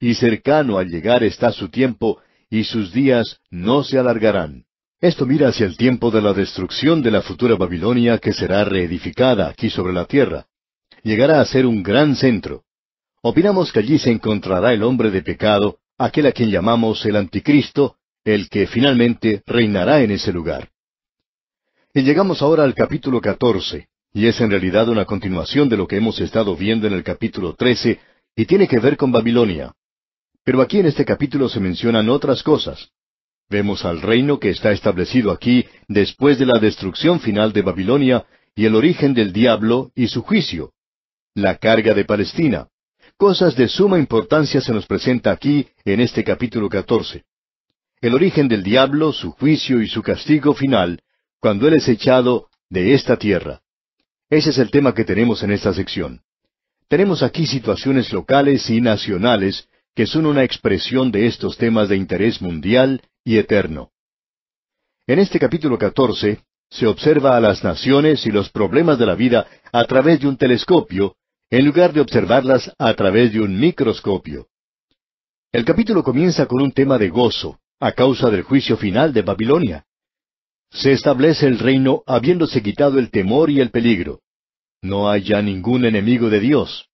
y cercano al llegar está su tiempo, y sus días no se alargarán. Esto mira hacia el tiempo de la destrucción de la futura Babilonia que será reedificada aquí sobre la tierra. Llegará a ser un gran centro. Opinamos que allí se encontrará el hombre de pecado, aquel a quien llamamos el anticristo, el que finalmente reinará en ese lugar. Y llegamos ahora al capítulo 14, y es en realidad una continuación de lo que hemos estado viendo en el capítulo 13, y tiene que ver con Babilonia. Pero aquí en este capítulo se mencionan otras cosas. Vemos al reino que está establecido aquí después de la destrucción final de Babilonia y el origen del diablo y su juicio. La carga de Palestina cosas de suma importancia se nos presenta aquí en este capítulo 14. El origen del diablo, su juicio y su castigo final, cuando él es echado de esta tierra. Ese es el tema que tenemos en esta sección. Tenemos aquí situaciones locales y nacionales que son una expresión de estos temas de interés mundial y eterno. En este capítulo 14 se observa a las naciones y los problemas de la vida a través de un telescopio en lugar de observarlas a través de un microscopio. El capítulo comienza con un tema de gozo, a causa del juicio final de Babilonia. Se establece el reino habiéndose quitado el temor y el peligro. No hay ya ningún enemigo de Dios.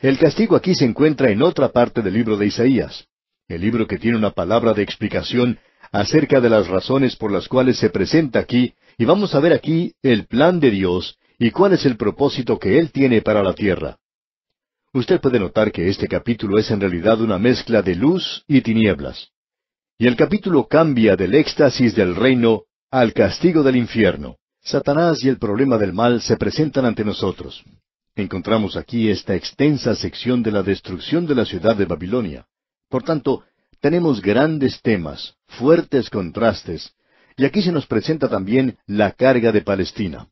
El castigo aquí se encuentra en otra parte del libro de Isaías, el libro que tiene una palabra de explicación acerca de las razones por las cuales se presenta aquí, y vamos a ver aquí el plan de Dios y cuál es el propósito que Él tiene para la tierra. Usted puede notar que este capítulo es en realidad una mezcla de luz y tinieblas. Y el capítulo cambia del éxtasis del reino al castigo del infierno. Satanás y el problema del mal se presentan ante nosotros. Encontramos aquí esta extensa sección de la destrucción de la ciudad de Babilonia. Por tanto, tenemos grandes temas, fuertes contrastes, y aquí se nos presenta también la carga de Palestina.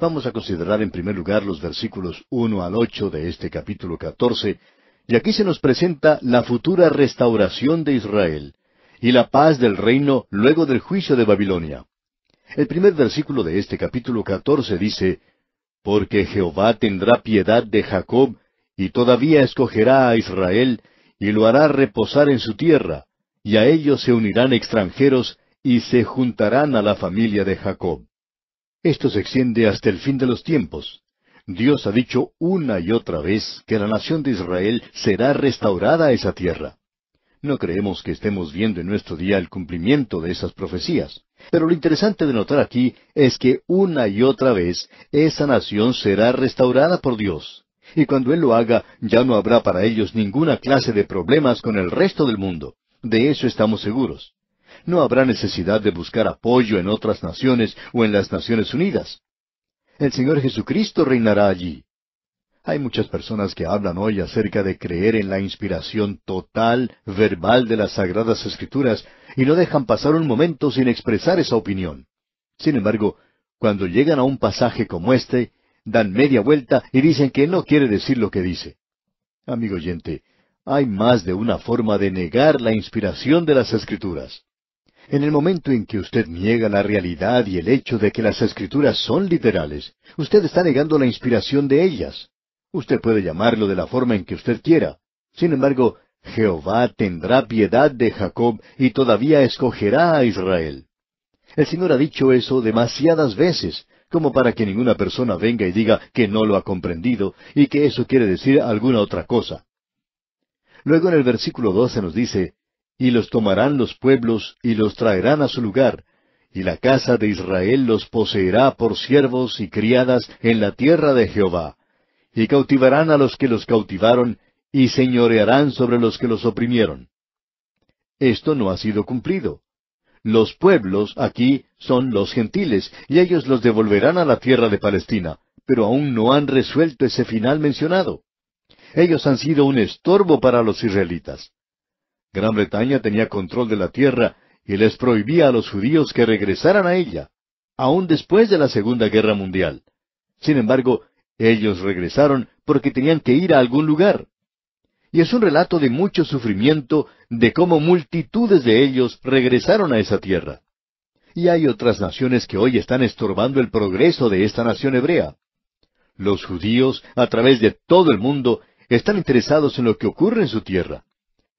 Vamos a considerar en primer lugar los versículos 1 al 8 de este capítulo 14, y aquí se nos presenta la futura restauración de Israel y la paz del reino luego del juicio de Babilonia. El primer versículo de este capítulo 14 dice, Porque Jehová tendrá piedad de Jacob, y todavía escogerá a Israel, y lo hará reposar en su tierra, y a ellos se unirán extranjeros, y se juntarán a la familia de Jacob. Esto se extiende hasta el fin de los tiempos. Dios ha dicho una y otra vez que la nación de Israel será restaurada a esa tierra. No creemos que estemos viendo en nuestro día el cumplimiento de esas profecías. Pero lo interesante de notar aquí es que una y otra vez esa nación será restaurada por Dios. Y cuando Él lo haga, ya no habrá para ellos ninguna clase de problemas con el resto del mundo. De eso estamos seguros no habrá necesidad de buscar apoyo en otras naciones o en las Naciones Unidas. El Señor Jesucristo reinará allí. Hay muchas personas que hablan hoy acerca de creer en la inspiración total, verbal de las Sagradas Escrituras, y no dejan pasar un momento sin expresar esa opinión. Sin embargo, cuando llegan a un pasaje como este, dan media vuelta y dicen que no quiere decir lo que dice. Amigo oyente, hay más de una forma de negar la inspiración de las Escrituras. En el momento en que usted niega la realidad y el hecho de que las escrituras son literales, usted está negando la inspiración de ellas. Usted puede llamarlo de la forma en que usted quiera. Sin embargo, Jehová tendrá piedad de Jacob y todavía escogerá a Israel. El Señor ha dicho eso demasiadas veces, como para que ninguna persona venga y diga que no lo ha comprendido y que eso quiere decir alguna otra cosa. Luego en el versículo 12 nos dice, y los tomarán los pueblos y los traerán a su lugar, y la casa de Israel los poseerá por siervos y criadas en la tierra de Jehová, y cautivarán a los que los cautivaron, y señorearán sobre los que los oprimieron. Esto no ha sido cumplido. Los pueblos aquí son los gentiles, y ellos los devolverán a la tierra de Palestina, pero aún no han resuelto ese final mencionado. Ellos han sido un estorbo para los israelitas. Gran Bretaña tenía control de la tierra y les prohibía a los judíos que regresaran a ella, aun después de la Segunda Guerra Mundial. Sin embargo, ellos regresaron porque tenían que ir a algún lugar. Y es un relato de mucho sufrimiento de cómo multitudes de ellos regresaron a esa tierra. Y hay otras naciones que hoy están estorbando el progreso de esta nación hebrea. Los judíos, a través de todo el mundo, están interesados en lo que ocurre en su tierra.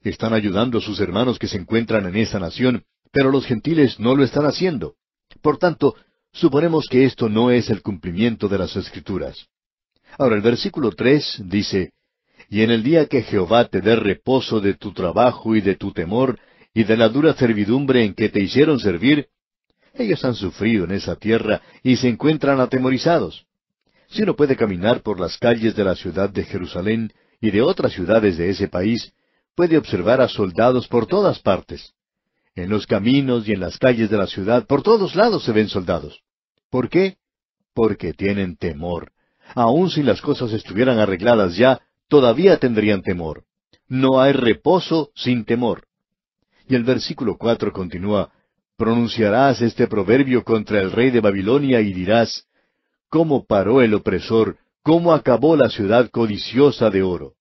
Están ayudando a sus hermanos que se encuentran en esta nación, pero los gentiles no lo están haciendo. Por tanto, suponemos que esto no es el cumplimiento de las Escrituras. Ahora el versículo tres dice Y en el día que Jehová te dé reposo de tu trabajo y de tu temor, y de la dura servidumbre en que te hicieron servir, ellos han sufrido en esa tierra y se encuentran atemorizados. Si uno puede caminar por las calles de la ciudad de Jerusalén y de otras ciudades de ese país, puede observar a soldados por todas partes. En los caminos y en las calles de la ciudad, por todos lados se ven soldados. ¿Por qué? Porque tienen temor. Aun si las cosas estuvieran arregladas ya, todavía tendrían temor. No hay reposo sin temor. Y el versículo cuatro continúa, pronunciarás este proverbio contra el rey de Babilonia y dirás, ¿Cómo paró el opresor? ¿Cómo acabó la ciudad codiciosa de oro?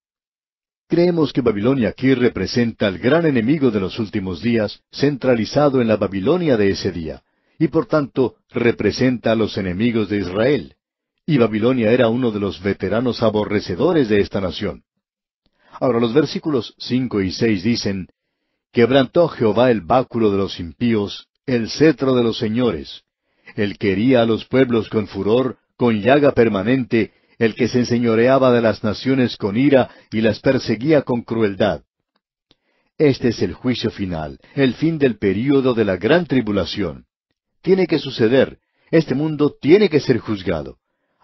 Creemos que Babilonia aquí representa al gran enemigo de los últimos días, centralizado en la Babilonia de ese día, y por tanto representa a los enemigos de Israel. Y Babilonia era uno de los veteranos aborrecedores de esta nación. Ahora los versículos cinco y seis dicen, Quebrantó Jehová el báculo de los impíos, el cetro de los señores. Él quería a los pueblos con furor, con llaga permanente, el que se enseñoreaba de las naciones con ira y las perseguía con crueldad. Este es el juicio final, el fin del período de la gran tribulación. Tiene que suceder. Este mundo tiene que ser juzgado.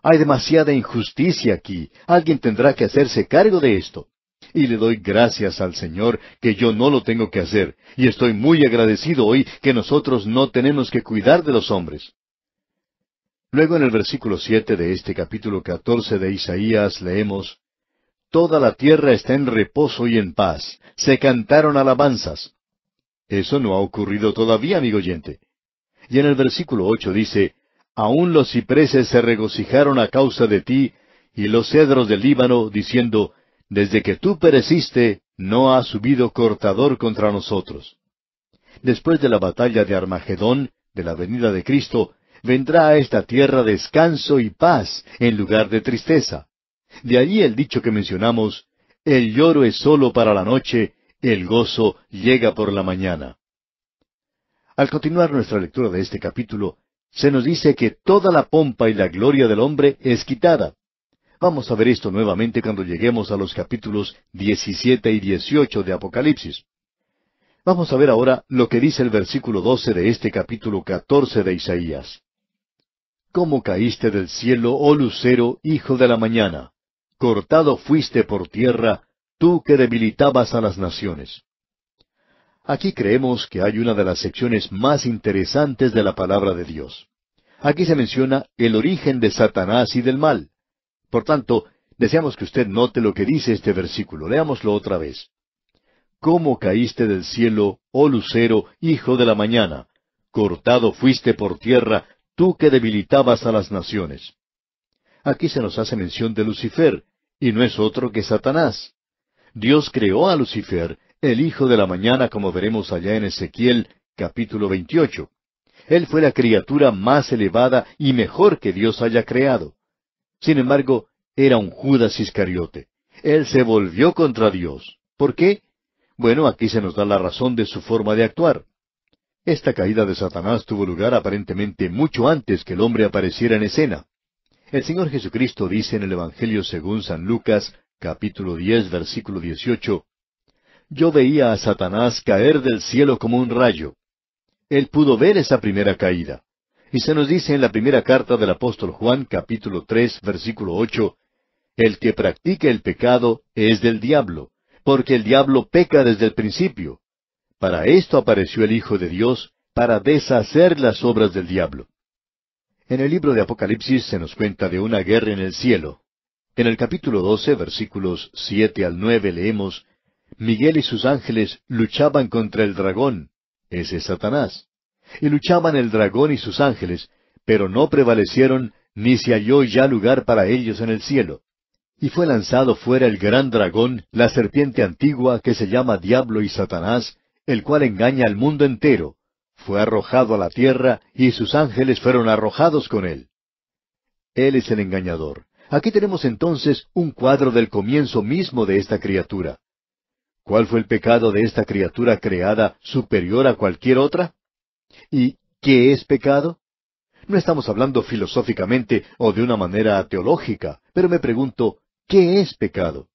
Hay demasiada injusticia aquí. Alguien tendrá que hacerse cargo de esto. Y le doy gracias al Señor que yo no lo tengo que hacer. Y estoy muy agradecido hoy que nosotros no tenemos que cuidar de los hombres. Luego en el versículo siete de este capítulo catorce de Isaías leemos Toda la tierra está en reposo y en paz. Se cantaron alabanzas. Eso no ha ocurrido todavía, amigo oyente. Y en el versículo ocho dice Aún los cipreses se regocijaron a causa de ti, y los cedros del Líbano, diciendo Desde que tú pereciste, no ha subido cortador contra nosotros. Después de la batalla de Armagedón, de la venida de Cristo, vendrá a esta tierra descanso y paz en lugar de tristeza. De allí el dicho que mencionamos, el lloro es solo para la noche, el gozo llega por la mañana. Al continuar nuestra lectura de este capítulo, se nos dice que toda la pompa y la gloria del hombre es quitada. Vamos a ver esto nuevamente cuando lleguemos a los capítulos 17 y 18 de Apocalipsis. Vamos a ver ahora lo que dice el versículo 12 de este capítulo 14 de Isaías. ¿Cómo caíste del cielo, oh lucero, hijo de la mañana? Cortado fuiste por tierra, tú que debilitabas a las naciones. Aquí creemos que hay una de las secciones más interesantes de la palabra de Dios. Aquí se menciona el origen de Satanás y del mal. Por tanto, deseamos que usted note lo que dice este versículo. Leámoslo otra vez. ¿Cómo caíste del cielo, oh lucero, hijo de la mañana? Cortado fuiste por tierra, tú que debilitabas a las naciones. Aquí se nos hace mención de Lucifer, y no es otro que Satanás. Dios creó a Lucifer, el hijo de la mañana, como veremos allá en Ezequiel capítulo 28. Él fue la criatura más elevada y mejor que Dios haya creado. Sin embargo, era un Judas Iscariote. Él se volvió contra Dios. ¿Por qué? Bueno, aquí se nos da la razón de su forma de actuar. Esta caída de Satanás tuvo lugar aparentemente mucho antes que el hombre apareciera en escena. El Señor Jesucristo dice en el Evangelio según San Lucas, capítulo 10, versículo 18, Yo veía a Satanás caer del cielo como un rayo. Él pudo ver esa primera caída. Y se nos dice en la primera carta del apóstol Juan, capítulo 3, versículo 8, El que practica el pecado es del diablo, porque el diablo peca desde el principio. Para esto apareció el Hijo de Dios, para deshacer las obras del diablo. En el libro de Apocalipsis se nos cuenta de una guerra en el cielo. En el capítulo 12, versículos 7 al 9 leemos, Miguel y sus ángeles luchaban contra el dragón, ese Satanás, y luchaban el dragón y sus ángeles, pero no prevalecieron ni se halló ya lugar para ellos en el cielo. Y fue lanzado fuera el gran dragón, la serpiente antigua que se llama Diablo y Satanás, el cual engaña al mundo entero. Fue arrojado a la tierra y sus ángeles fueron arrojados con él. Él es el engañador. Aquí tenemos entonces un cuadro del comienzo mismo de esta criatura. ¿Cuál fue el pecado de esta criatura creada superior a cualquier otra? ¿Y qué es pecado? No estamos hablando filosóficamente o de una manera teológica, pero me pregunto, ¿qué es pecado?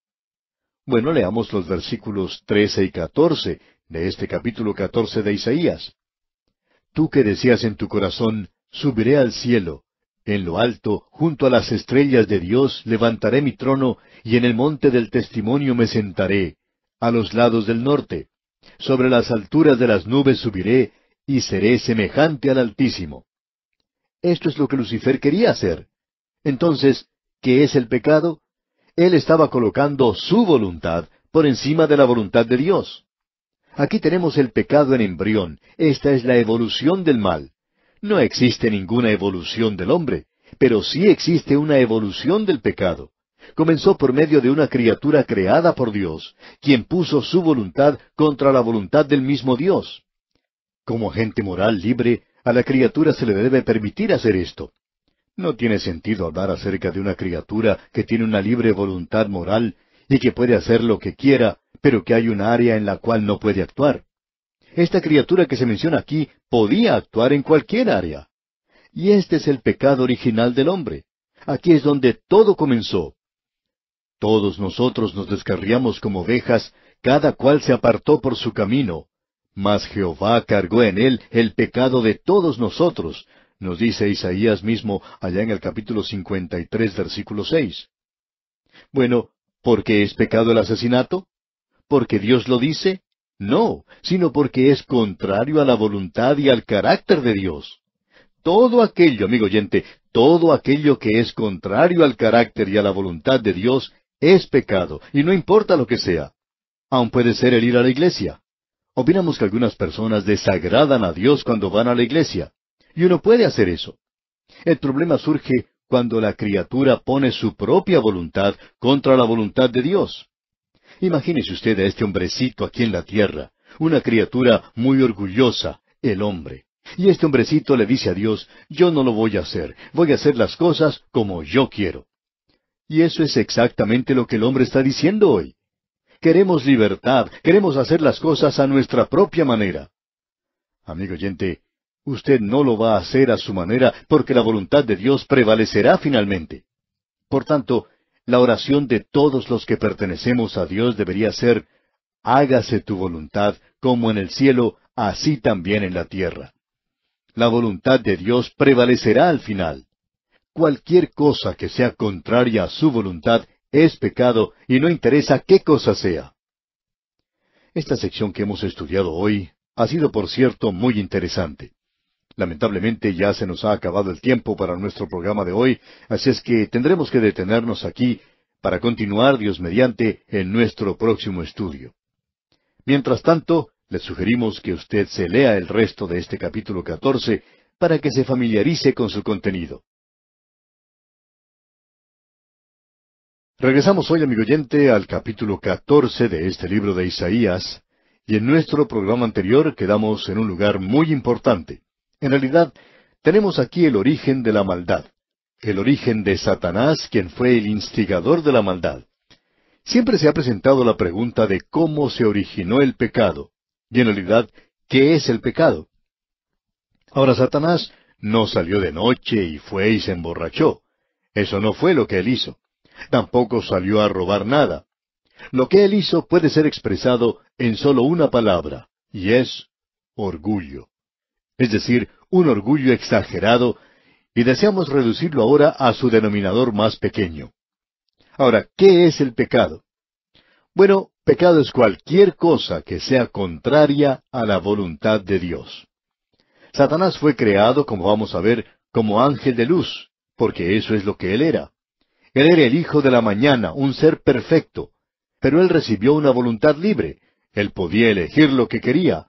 Bueno, leamos los versículos 13 y 14, de este capítulo catorce de Isaías. Tú que decías en tu corazón, subiré al cielo, en lo alto, junto a las estrellas de Dios, levantaré mi trono, y en el monte del testimonio me sentaré, a los lados del norte. Sobre las alturas de las nubes subiré, y seré semejante al Altísimo. Esto es lo que Lucifer quería hacer. Entonces, ¿qué es el pecado? Él estaba colocando su voluntad por encima de la voluntad de Dios. Aquí tenemos el pecado en embrión. Esta es la evolución del mal. No existe ninguna evolución del hombre, pero sí existe una evolución del pecado. Comenzó por medio de una criatura creada por Dios, quien puso su voluntad contra la voluntad del mismo Dios. Como gente moral libre, a la criatura se le debe permitir hacer esto. No tiene sentido hablar acerca de una criatura que tiene una libre voluntad moral y que puede hacer lo que quiera, pero que hay un área en la cual no puede actuar. Esta criatura que se menciona aquí podía actuar en cualquier área. Y este es el pecado original del hombre. Aquí es donde todo comenzó. Todos nosotros nos descarriamos como ovejas, cada cual se apartó por su camino. Mas Jehová cargó en él el pecado de todos nosotros, nos dice Isaías mismo allá en el capítulo 53, versículo 6. Bueno, ¿Porque es pecado el asesinato? ¿Porque Dios lo dice? No, sino porque es contrario a la voluntad y al carácter de Dios. Todo aquello, amigo oyente, todo aquello que es contrario al carácter y a la voluntad de Dios es pecado, y no importa lo que sea. Aún puede ser el ir a la iglesia. Opinamos que algunas personas desagradan a Dios cuando van a la iglesia, y uno puede hacer eso. El problema surge cuando la criatura pone su propia voluntad contra la voluntad de Dios. Imagínese usted a este hombrecito aquí en la tierra, una criatura muy orgullosa, el hombre. Y este hombrecito le dice a Dios, yo no lo voy a hacer, voy a hacer las cosas como yo quiero. Y eso es exactamente lo que el hombre está diciendo hoy. Queremos libertad, queremos hacer las cosas a nuestra propia manera. Amigo oyente, Usted no lo va a hacer a su manera porque la voluntad de Dios prevalecerá finalmente. Por tanto, la oración de todos los que pertenecemos a Dios debería ser, hágase tu voluntad como en el cielo, así también en la tierra. La voluntad de Dios prevalecerá al final. Cualquier cosa que sea contraria a su voluntad es pecado y no interesa qué cosa sea. Esta sección que hemos estudiado hoy ha sido, por cierto, muy interesante. Lamentablemente ya se nos ha acabado el tiempo para nuestro programa de hoy, así es que tendremos que detenernos aquí para continuar, Dios mediante, en nuestro próximo estudio. Mientras tanto, le sugerimos que usted se lea el resto de este capítulo 14 para que se familiarice con su contenido. Regresamos hoy, amigo oyente, al capítulo 14 de este libro de Isaías, y en nuestro programa anterior quedamos en un lugar muy importante. En realidad, tenemos aquí el origen de la maldad, el origen de Satanás, quien fue el instigador de la maldad. Siempre se ha presentado la pregunta de cómo se originó el pecado, y en realidad, ¿qué es el pecado? Ahora, Satanás no salió de noche y fue y se emborrachó. Eso no fue lo que él hizo. Tampoco salió a robar nada. Lo que él hizo puede ser expresado en solo una palabra, y es orgullo. Es decir, un orgullo exagerado, y deseamos reducirlo ahora a su denominador más pequeño. Ahora, ¿qué es el pecado? Bueno, pecado es cualquier cosa que sea contraria a la voluntad de Dios. Satanás fue creado, como vamos a ver, como ángel de luz, porque eso es lo que él era. Él era el hijo de la mañana, un ser perfecto, pero él recibió una voluntad libre. Él podía elegir lo que quería,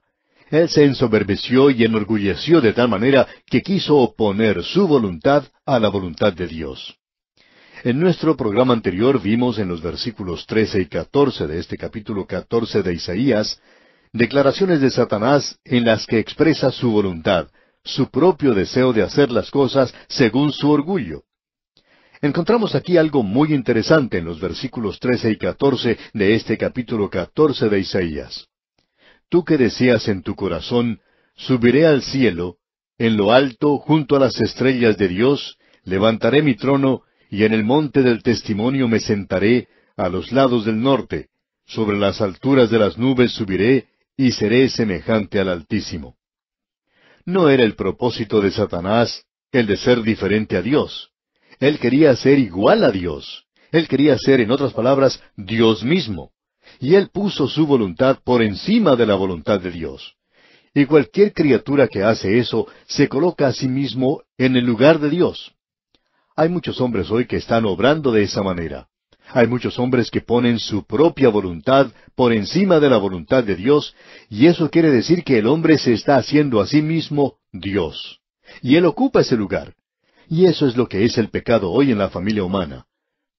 él se ensoberbeció y enorgulleció de tal manera que quiso oponer su voluntad a la voluntad de Dios. En nuestro programa anterior vimos en los versículos 13 y 14 de este capítulo 14 de Isaías declaraciones de Satanás en las que expresa su voluntad, su propio deseo de hacer las cosas según su orgullo. Encontramos aquí algo muy interesante en los versículos 13 y 14 de este capítulo 14 de Isaías. Tú que decías en tu corazón, subiré al cielo, en lo alto, junto a las estrellas de Dios, levantaré mi trono, y en el monte del testimonio me sentaré, a los lados del norte, sobre las alturas de las nubes subiré, y seré semejante al Altísimo. No era el propósito de Satanás el de ser diferente a Dios. Él quería ser igual a Dios. Él quería ser, en otras palabras, Dios mismo y él puso su voluntad por encima de la voluntad de Dios. Y cualquier criatura que hace eso se coloca a sí mismo en el lugar de Dios. Hay muchos hombres hoy que están obrando de esa manera. Hay muchos hombres que ponen su propia voluntad por encima de la voluntad de Dios, y eso quiere decir que el hombre se está haciendo a sí mismo Dios. Y él ocupa ese lugar. Y eso es lo que es el pecado hoy en la familia humana.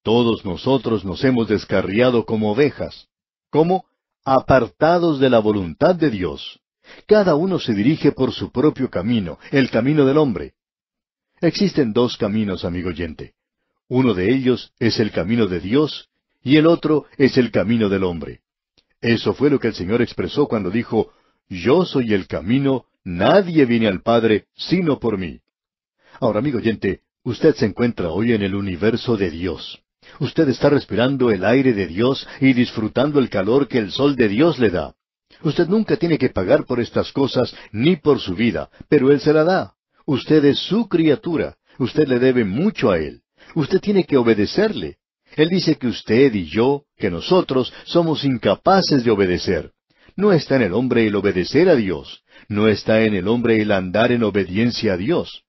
Todos nosotros nos hemos descarriado como ovejas. Como Apartados de la voluntad de Dios. Cada uno se dirige por su propio camino, el camino del hombre. Existen dos caminos, amigo oyente. Uno de ellos es el camino de Dios y el otro es el camino del hombre. Eso fue lo que el Señor expresó cuando dijo, Yo soy el camino, nadie viene al Padre sino por mí. Ahora, amigo oyente, usted se encuentra hoy en el universo de Dios. Usted está respirando el aire de Dios y disfrutando el calor que el sol de Dios le da. Usted nunca tiene que pagar por estas cosas ni por su vida, pero Él se la da. Usted es su criatura. Usted le debe mucho a Él. Usted tiene que obedecerle. Él dice que usted y yo, que nosotros, somos incapaces de obedecer. No está en el hombre el obedecer a Dios. No está en el hombre el andar en obediencia a Dios.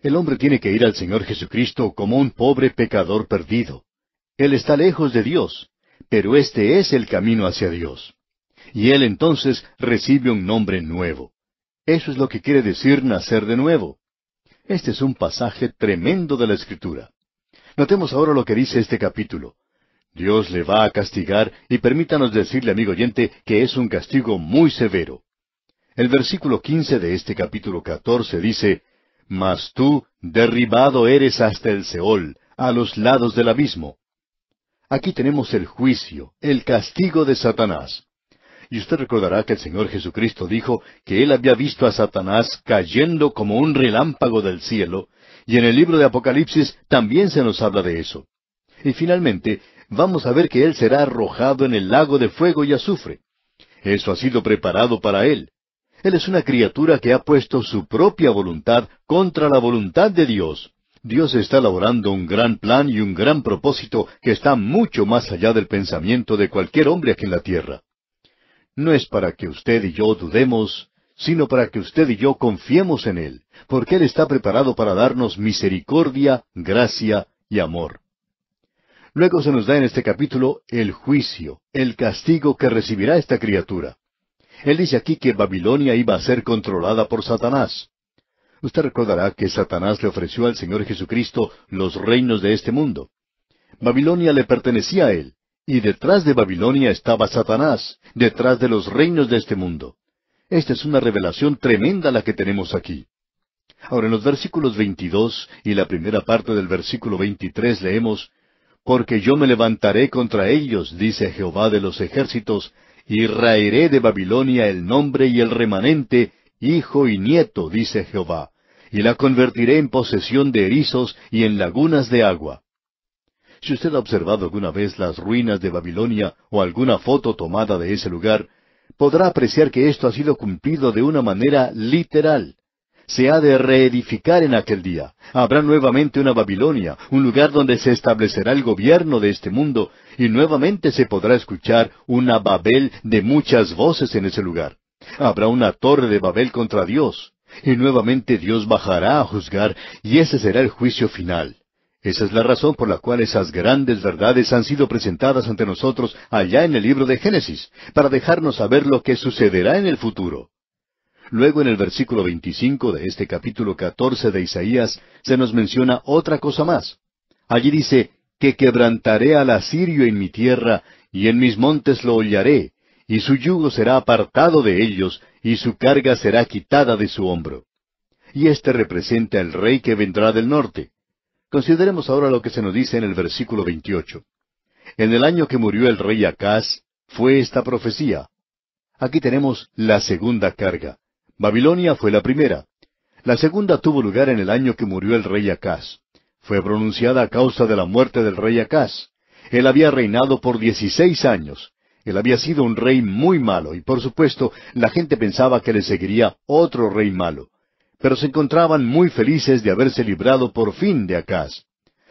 El hombre tiene que ir al Señor Jesucristo como un pobre pecador perdido. Él está lejos de Dios, pero este es el camino hacia Dios. Y Él entonces recibe un nombre nuevo. Eso es lo que quiere decir nacer de nuevo. Este es un pasaje tremendo de la Escritura. Notemos ahora lo que dice este capítulo. Dios le va a castigar y permítanos decirle, amigo oyente, que es un castigo muy severo. El versículo quince de este capítulo 14 dice, Mas tú derribado eres hasta el Seol, a los lados del abismo. Aquí tenemos el juicio, el castigo de Satanás. Y usted recordará que el Señor Jesucristo dijo que él había visto a Satanás cayendo como un relámpago del cielo, y en el libro de Apocalipsis también se nos habla de eso. Y finalmente, vamos a ver que él será arrojado en el lago de fuego y azufre. Eso ha sido preparado para él. Él es una criatura que ha puesto su propia voluntad contra la voluntad de Dios. Dios está elaborando un gran plan y un gran propósito que está mucho más allá del pensamiento de cualquier hombre aquí en la tierra. No es para que usted y yo dudemos, sino para que usted y yo confiemos en Él, porque Él está preparado para darnos misericordia, gracia y amor. Luego se nos da en este capítulo el juicio, el castigo que recibirá esta criatura. Él dice aquí que Babilonia iba a ser controlada por Satanás. Usted recordará que Satanás le ofreció al Señor Jesucristo los reinos de este mundo. Babilonia le pertenecía a él, y detrás de Babilonia estaba Satanás, detrás de los reinos de este mundo. Esta es una revelación tremenda la que tenemos aquí. Ahora en los versículos 22 y la primera parte del versículo 23 leemos, Porque yo me levantaré contra ellos, dice Jehová de los ejércitos, y raeré de Babilonia el nombre y el remanente, hijo y nieto, dice Jehová y la convertiré en posesión de erizos y en lagunas de agua. Si usted ha observado alguna vez las ruinas de Babilonia o alguna foto tomada de ese lugar, podrá apreciar que esto ha sido cumplido de una manera literal. Se ha de reedificar en aquel día. Habrá nuevamente una Babilonia, un lugar donde se establecerá el gobierno de este mundo, y nuevamente se podrá escuchar una Babel de muchas voces en ese lugar. Habrá una torre de Babel contra Dios. Y nuevamente Dios bajará a juzgar, y ese será el juicio final. Esa es la razón por la cual esas grandes verdades han sido presentadas ante nosotros allá en el libro de Génesis, para dejarnos saber lo que sucederá en el futuro. Luego en el versículo 25 de este capítulo 14 de Isaías se nos menciona otra cosa más. Allí dice, que quebrantaré al asirio en mi tierra, y en mis montes lo hollaré, y su yugo será apartado de ellos, y su carga será quitada de su hombro. Y este representa al rey que vendrá del norte. Consideremos ahora lo que se nos dice en el versículo 28. En el año que murió el rey Acaz, fue esta profecía. Aquí tenemos la segunda carga. Babilonia fue la primera. La segunda tuvo lugar en el año que murió el rey Acaz. Fue pronunciada a causa de la muerte del rey Acaz. Él había reinado por dieciséis años. Él había sido un rey muy malo y por supuesto la gente pensaba que le seguiría otro rey malo. Pero se encontraban muy felices de haberse librado por fin de Acaz.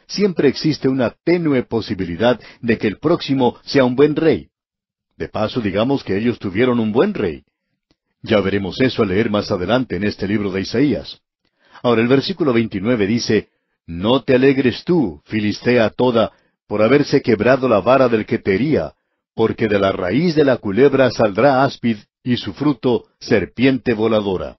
Siempre existe una tenue posibilidad de que el próximo sea un buen rey. De paso, digamos que ellos tuvieron un buen rey. Ya veremos eso al leer más adelante en este libro de Isaías. Ahora el versículo 29 dice, No te alegres tú, Filistea toda, por haberse quebrado la vara del que te hería, porque de la raíz de la culebra saldrá áspid, y su fruto serpiente voladora.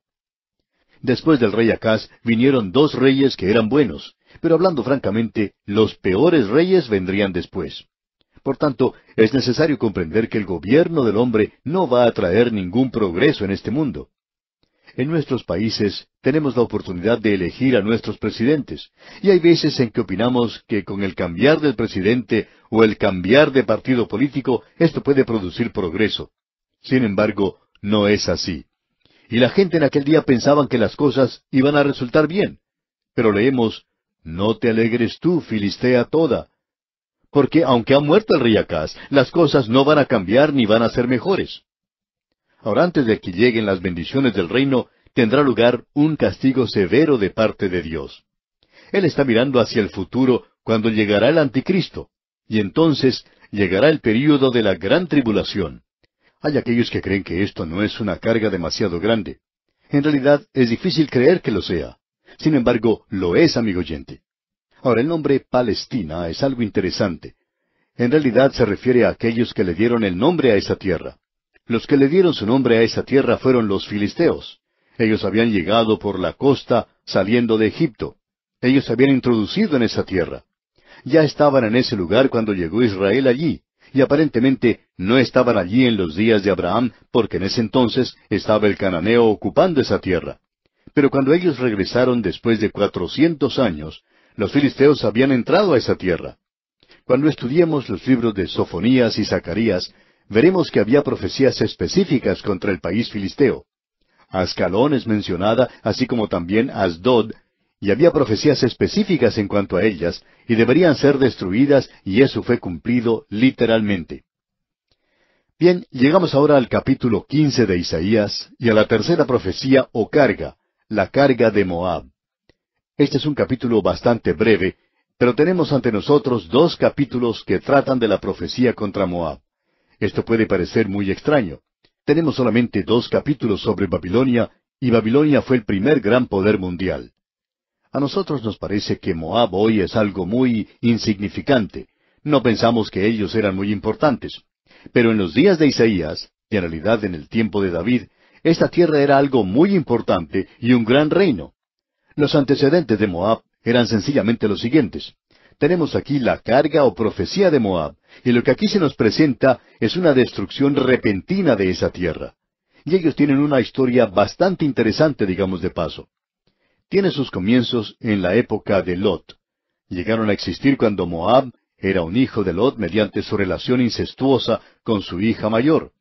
Después del rey Acaz vinieron dos reyes que eran buenos, pero hablando francamente, los peores reyes vendrían después. Por tanto, es necesario comprender que el gobierno del hombre no va a traer ningún progreso en este mundo. En nuestros países tenemos la oportunidad de elegir a nuestros presidentes, y hay veces en que opinamos que con el cambiar del presidente o el cambiar de partido político esto puede producir progreso. Sin embargo, no es así. Y la gente en aquel día pensaban que las cosas iban a resultar bien. Pero leemos, No te alegres tú, Filistea toda. Porque aunque ha muerto el rey Acaz, las cosas no van a cambiar ni van a ser mejores. Ahora, antes de que lleguen las bendiciones del reino, tendrá lugar un castigo severo de parte de Dios. Él está mirando hacia el futuro cuando llegará el anticristo, y entonces llegará el período de la gran tribulación. Hay aquellos que creen que esto no es una carga demasiado grande. En realidad es difícil creer que lo sea. Sin embargo, lo es, amigo oyente. Ahora, el nombre Palestina es algo interesante. En realidad se refiere a aquellos que le dieron el nombre a esa tierra. Los que le dieron su nombre a esa tierra fueron los filisteos. Ellos habían llegado por la costa saliendo de Egipto. Ellos se habían introducido en esa tierra. Ya estaban en ese lugar cuando llegó Israel allí, y aparentemente no estaban allí en los días de Abraham, porque en ese entonces estaba el cananeo ocupando esa tierra. Pero cuando ellos regresaron después de cuatrocientos años, los filisteos habían entrado a esa tierra. Cuando estudiemos los libros de Sofonías y Zacarías, veremos que había profecías específicas contra el país filisteo. Ascalón es mencionada, así como también Asdod, y había profecías específicas en cuanto a ellas, y deberían ser destruidas, y eso fue cumplido literalmente. Bien, llegamos ahora al capítulo quince de Isaías y a la tercera profecía o carga, la carga de Moab. Este es un capítulo bastante breve, pero tenemos ante nosotros dos capítulos que tratan de la profecía contra Moab. Esto puede parecer muy extraño. Tenemos solamente dos capítulos sobre Babilonia y Babilonia fue el primer gran poder mundial. A nosotros nos parece que Moab hoy es algo muy insignificante. No pensamos que ellos eran muy importantes. Pero en los días de Isaías, y en realidad en el tiempo de David, esta tierra era algo muy importante y un gran reino. Los antecedentes de Moab eran sencillamente los siguientes. Tenemos aquí la carga o profecía de Moab, y lo que aquí se nos presenta es una destrucción repentina de esa tierra. Y ellos tienen una historia bastante interesante, digamos de paso. Tiene sus comienzos en la época de Lot. Llegaron a existir cuando Moab era un hijo de Lot mediante su relación incestuosa con su hija mayor.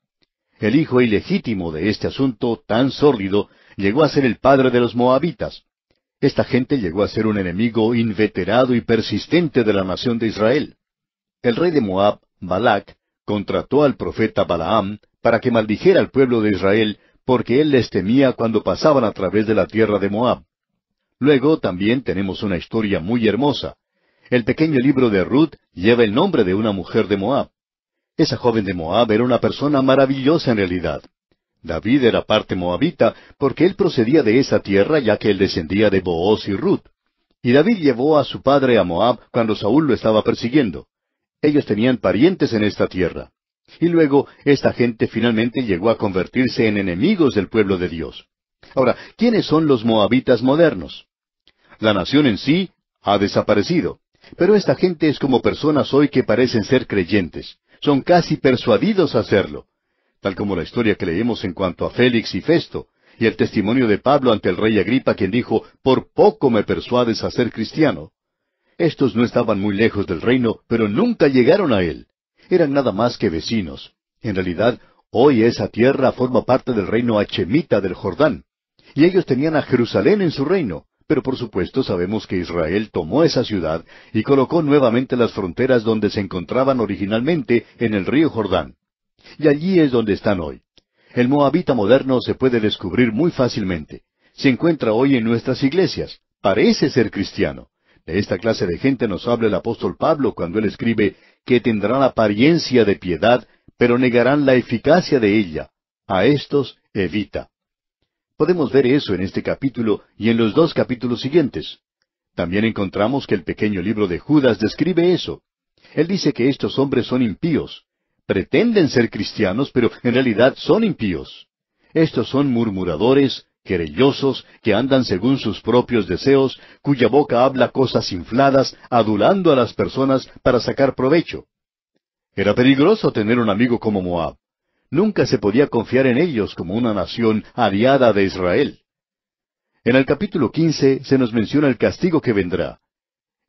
El hijo ilegítimo de este asunto tan sórdido llegó a ser el padre de los moabitas. Esta gente llegó a ser un enemigo inveterado y persistente de la nación de Israel. El rey de Moab, Balak, contrató al profeta Balaam para que maldijera al pueblo de Israel, porque él les temía cuando pasaban a través de la tierra de Moab. Luego también tenemos una historia muy hermosa. El pequeño libro de Ruth lleva el nombre de una mujer de Moab. Esa joven de Moab era una persona maravillosa en realidad. David era parte moabita, porque él procedía de esa tierra, ya que él descendía de Booz y Ruth. Y David llevó a su padre a Moab cuando Saúl lo estaba persiguiendo. Ellos tenían parientes en esta tierra. Y luego esta gente finalmente llegó a convertirse en enemigos del pueblo de Dios. Ahora, ¿quiénes son los moabitas modernos? La nación en sí ha desaparecido, pero esta gente es como personas hoy que parecen ser creyentes. Son casi persuadidos a hacerlo tal como la historia que leemos en cuanto a Félix y Festo, y el testimonio de Pablo ante el rey Agripa, quien dijo, por poco me persuades a ser cristiano. Estos no estaban muy lejos del reino, pero nunca llegaron a él. Eran nada más que vecinos. En realidad, hoy esa tierra forma parte del reino hachemita del Jordán. Y ellos tenían a Jerusalén en su reino. Pero por supuesto sabemos que Israel tomó esa ciudad y colocó nuevamente las fronteras donde se encontraban originalmente en el río Jordán y allí es donde están hoy. El moabita moderno se puede descubrir muy fácilmente. Se encuentra hoy en nuestras iglesias. Parece ser cristiano. De esta clase de gente nos habla el apóstol Pablo cuando él escribe que tendrán apariencia de piedad, pero negarán la eficacia de ella. A estos evita. Podemos ver eso en este capítulo y en los dos capítulos siguientes. También encontramos que el pequeño libro de Judas describe eso. Él dice que estos hombres son impíos, pretenden ser cristianos, pero en realidad son impíos. Estos son murmuradores, querellosos, que andan según sus propios deseos, cuya boca habla cosas infladas, adulando a las personas para sacar provecho. Era peligroso tener un amigo como Moab. Nunca se podía confiar en ellos como una nación aliada de Israel. En el capítulo quince se nos menciona el castigo que vendrá.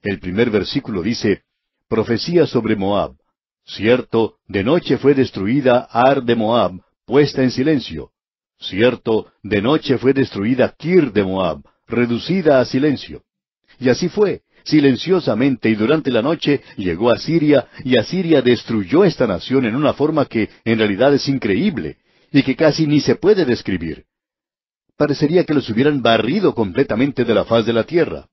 El primer versículo dice, Profecía sobre Moab. Cierto, de noche fue destruida Ar de Moab, puesta en silencio. Cierto, de noche fue destruida Kir de Moab, reducida a silencio. Y así fue, silenciosamente y durante la noche llegó a Siria y Asiria destruyó esta nación en una forma que en realidad es increíble y que casi ni se puede describir. Parecería que los hubieran barrido completamente de la faz de la tierra.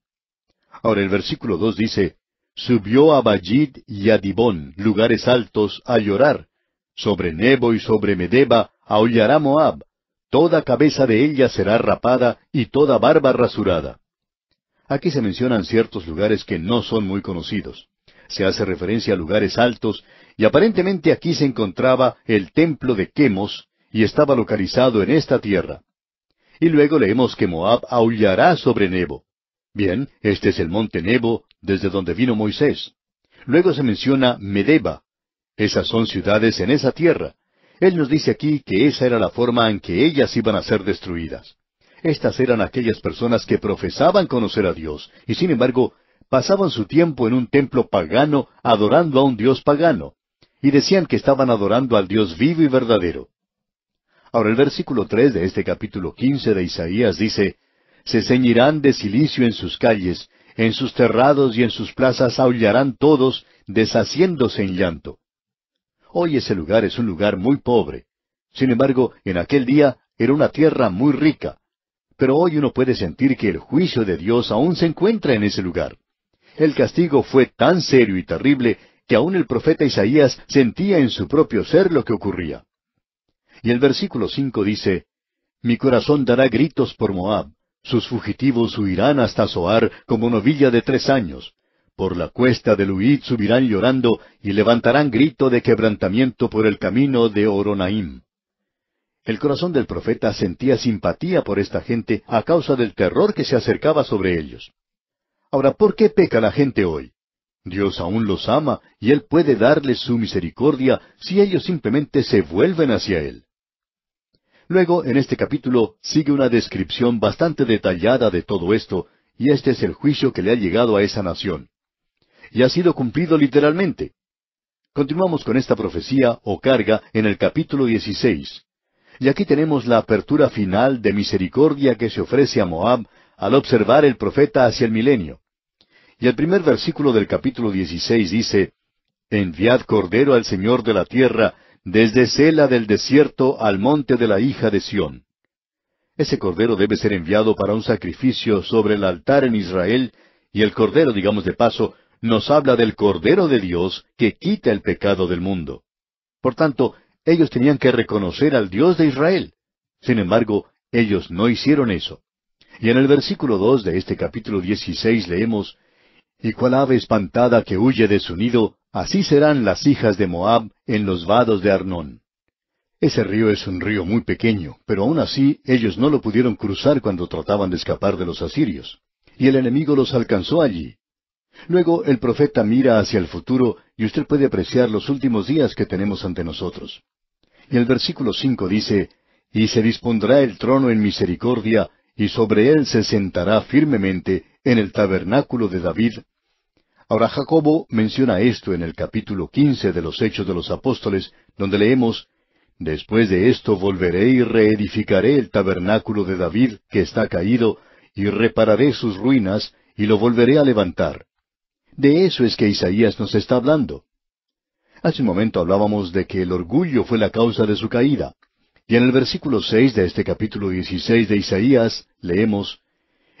Ahora el versículo dos dice, subió a Bajid y a Dibón, lugares altos, a llorar. Sobre Nebo y sobre Medeba aullará Moab. Toda cabeza de ella será rapada y toda barba rasurada. Aquí se mencionan ciertos lugares que no son muy conocidos. Se hace referencia a lugares altos, y aparentemente aquí se encontraba el templo de Quemos, y estaba localizado en esta tierra. Y luego leemos que Moab aullará sobre Nebo. Bien, este es el monte Nebo, desde donde vino Moisés. Luego se menciona Medeba. Esas son ciudades en esa tierra. Él nos dice aquí que esa era la forma en que ellas iban a ser destruidas. Estas eran aquellas personas que profesaban conocer a Dios y sin embargo pasaban su tiempo en un templo pagano adorando a un Dios pagano y decían que estaban adorando al Dios vivo y verdadero. Ahora el versículo tres de este capítulo quince de Isaías dice, Se ceñirán de silicio en sus calles en sus terrados y en sus plazas aullarán todos, deshaciéndose en llanto. Hoy ese lugar es un lugar muy pobre. Sin embargo, en aquel día era una tierra muy rica. Pero hoy uno puede sentir que el juicio de Dios aún se encuentra en ese lugar. El castigo fue tan serio y terrible que aún el profeta Isaías sentía en su propio ser lo que ocurría. Y el versículo cinco dice, Mi corazón dará gritos por Moab, sus fugitivos huirán hasta Zoar como novilla de tres años. Por la cuesta de Luid subirán llorando y levantarán grito de quebrantamiento por el camino de Oronaim. El corazón del profeta sentía simpatía por esta gente a causa del terror que se acercaba sobre ellos. Ahora, ¿por qué peca la gente hoy? Dios aún los ama y Él puede darles su misericordia si ellos simplemente se vuelven hacia Él. Luego, en este capítulo, sigue una descripción bastante detallada de todo esto, y este es el juicio que le ha llegado a esa nación. Y ha sido cumplido literalmente. Continuamos con esta profecía o carga en el capítulo 16. Y aquí tenemos la apertura final de misericordia que se ofrece a Moab al observar el profeta hacia el milenio. Y el primer versículo del capítulo 16 dice, Enviad cordero al Señor de la tierra, desde Sela del desierto al monte de la hija de Sión. Ese cordero debe ser enviado para un sacrificio sobre el altar en Israel, y el cordero, digamos de paso, nos habla del cordero de Dios que quita el pecado del mundo. Por tanto, ellos tenían que reconocer al Dios de Israel. Sin embargo, ellos no hicieron eso. Y en el versículo dos de este capítulo dieciséis leemos Y cual ave espantada que huye de su nido, Así serán las hijas de Moab en los vados de Arnón. Ese río es un río muy pequeño, pero aun así ellos no lo pudieron cruzar cuando trataban de escapar de los asirios, y el enemigo los alcanzó allí. Luego el profeta mira hacia el futuro y usted puede apreciar los últimos días que tenemos ante nosotros. Y el versículo cinco dice, Y se dispondrá el trono en misericordia, y sobre él se sentará firmemente en el tabernáculo de David Ahora Jacobo menciona esto en el capítulo quince de los Hechos de los Apóstoles, donde leemos Después de esto volveré y reedificaré el tabernáculo de David que está caído, y repararé sus ruinas, y lo volveré a levantar. De eso es que Isaías nos está hablando. Hace un momento hablábamos de que el orgullo fue la causa de su caída. Y en el versículo seis de este capítulo dieciséis de Isaías leemos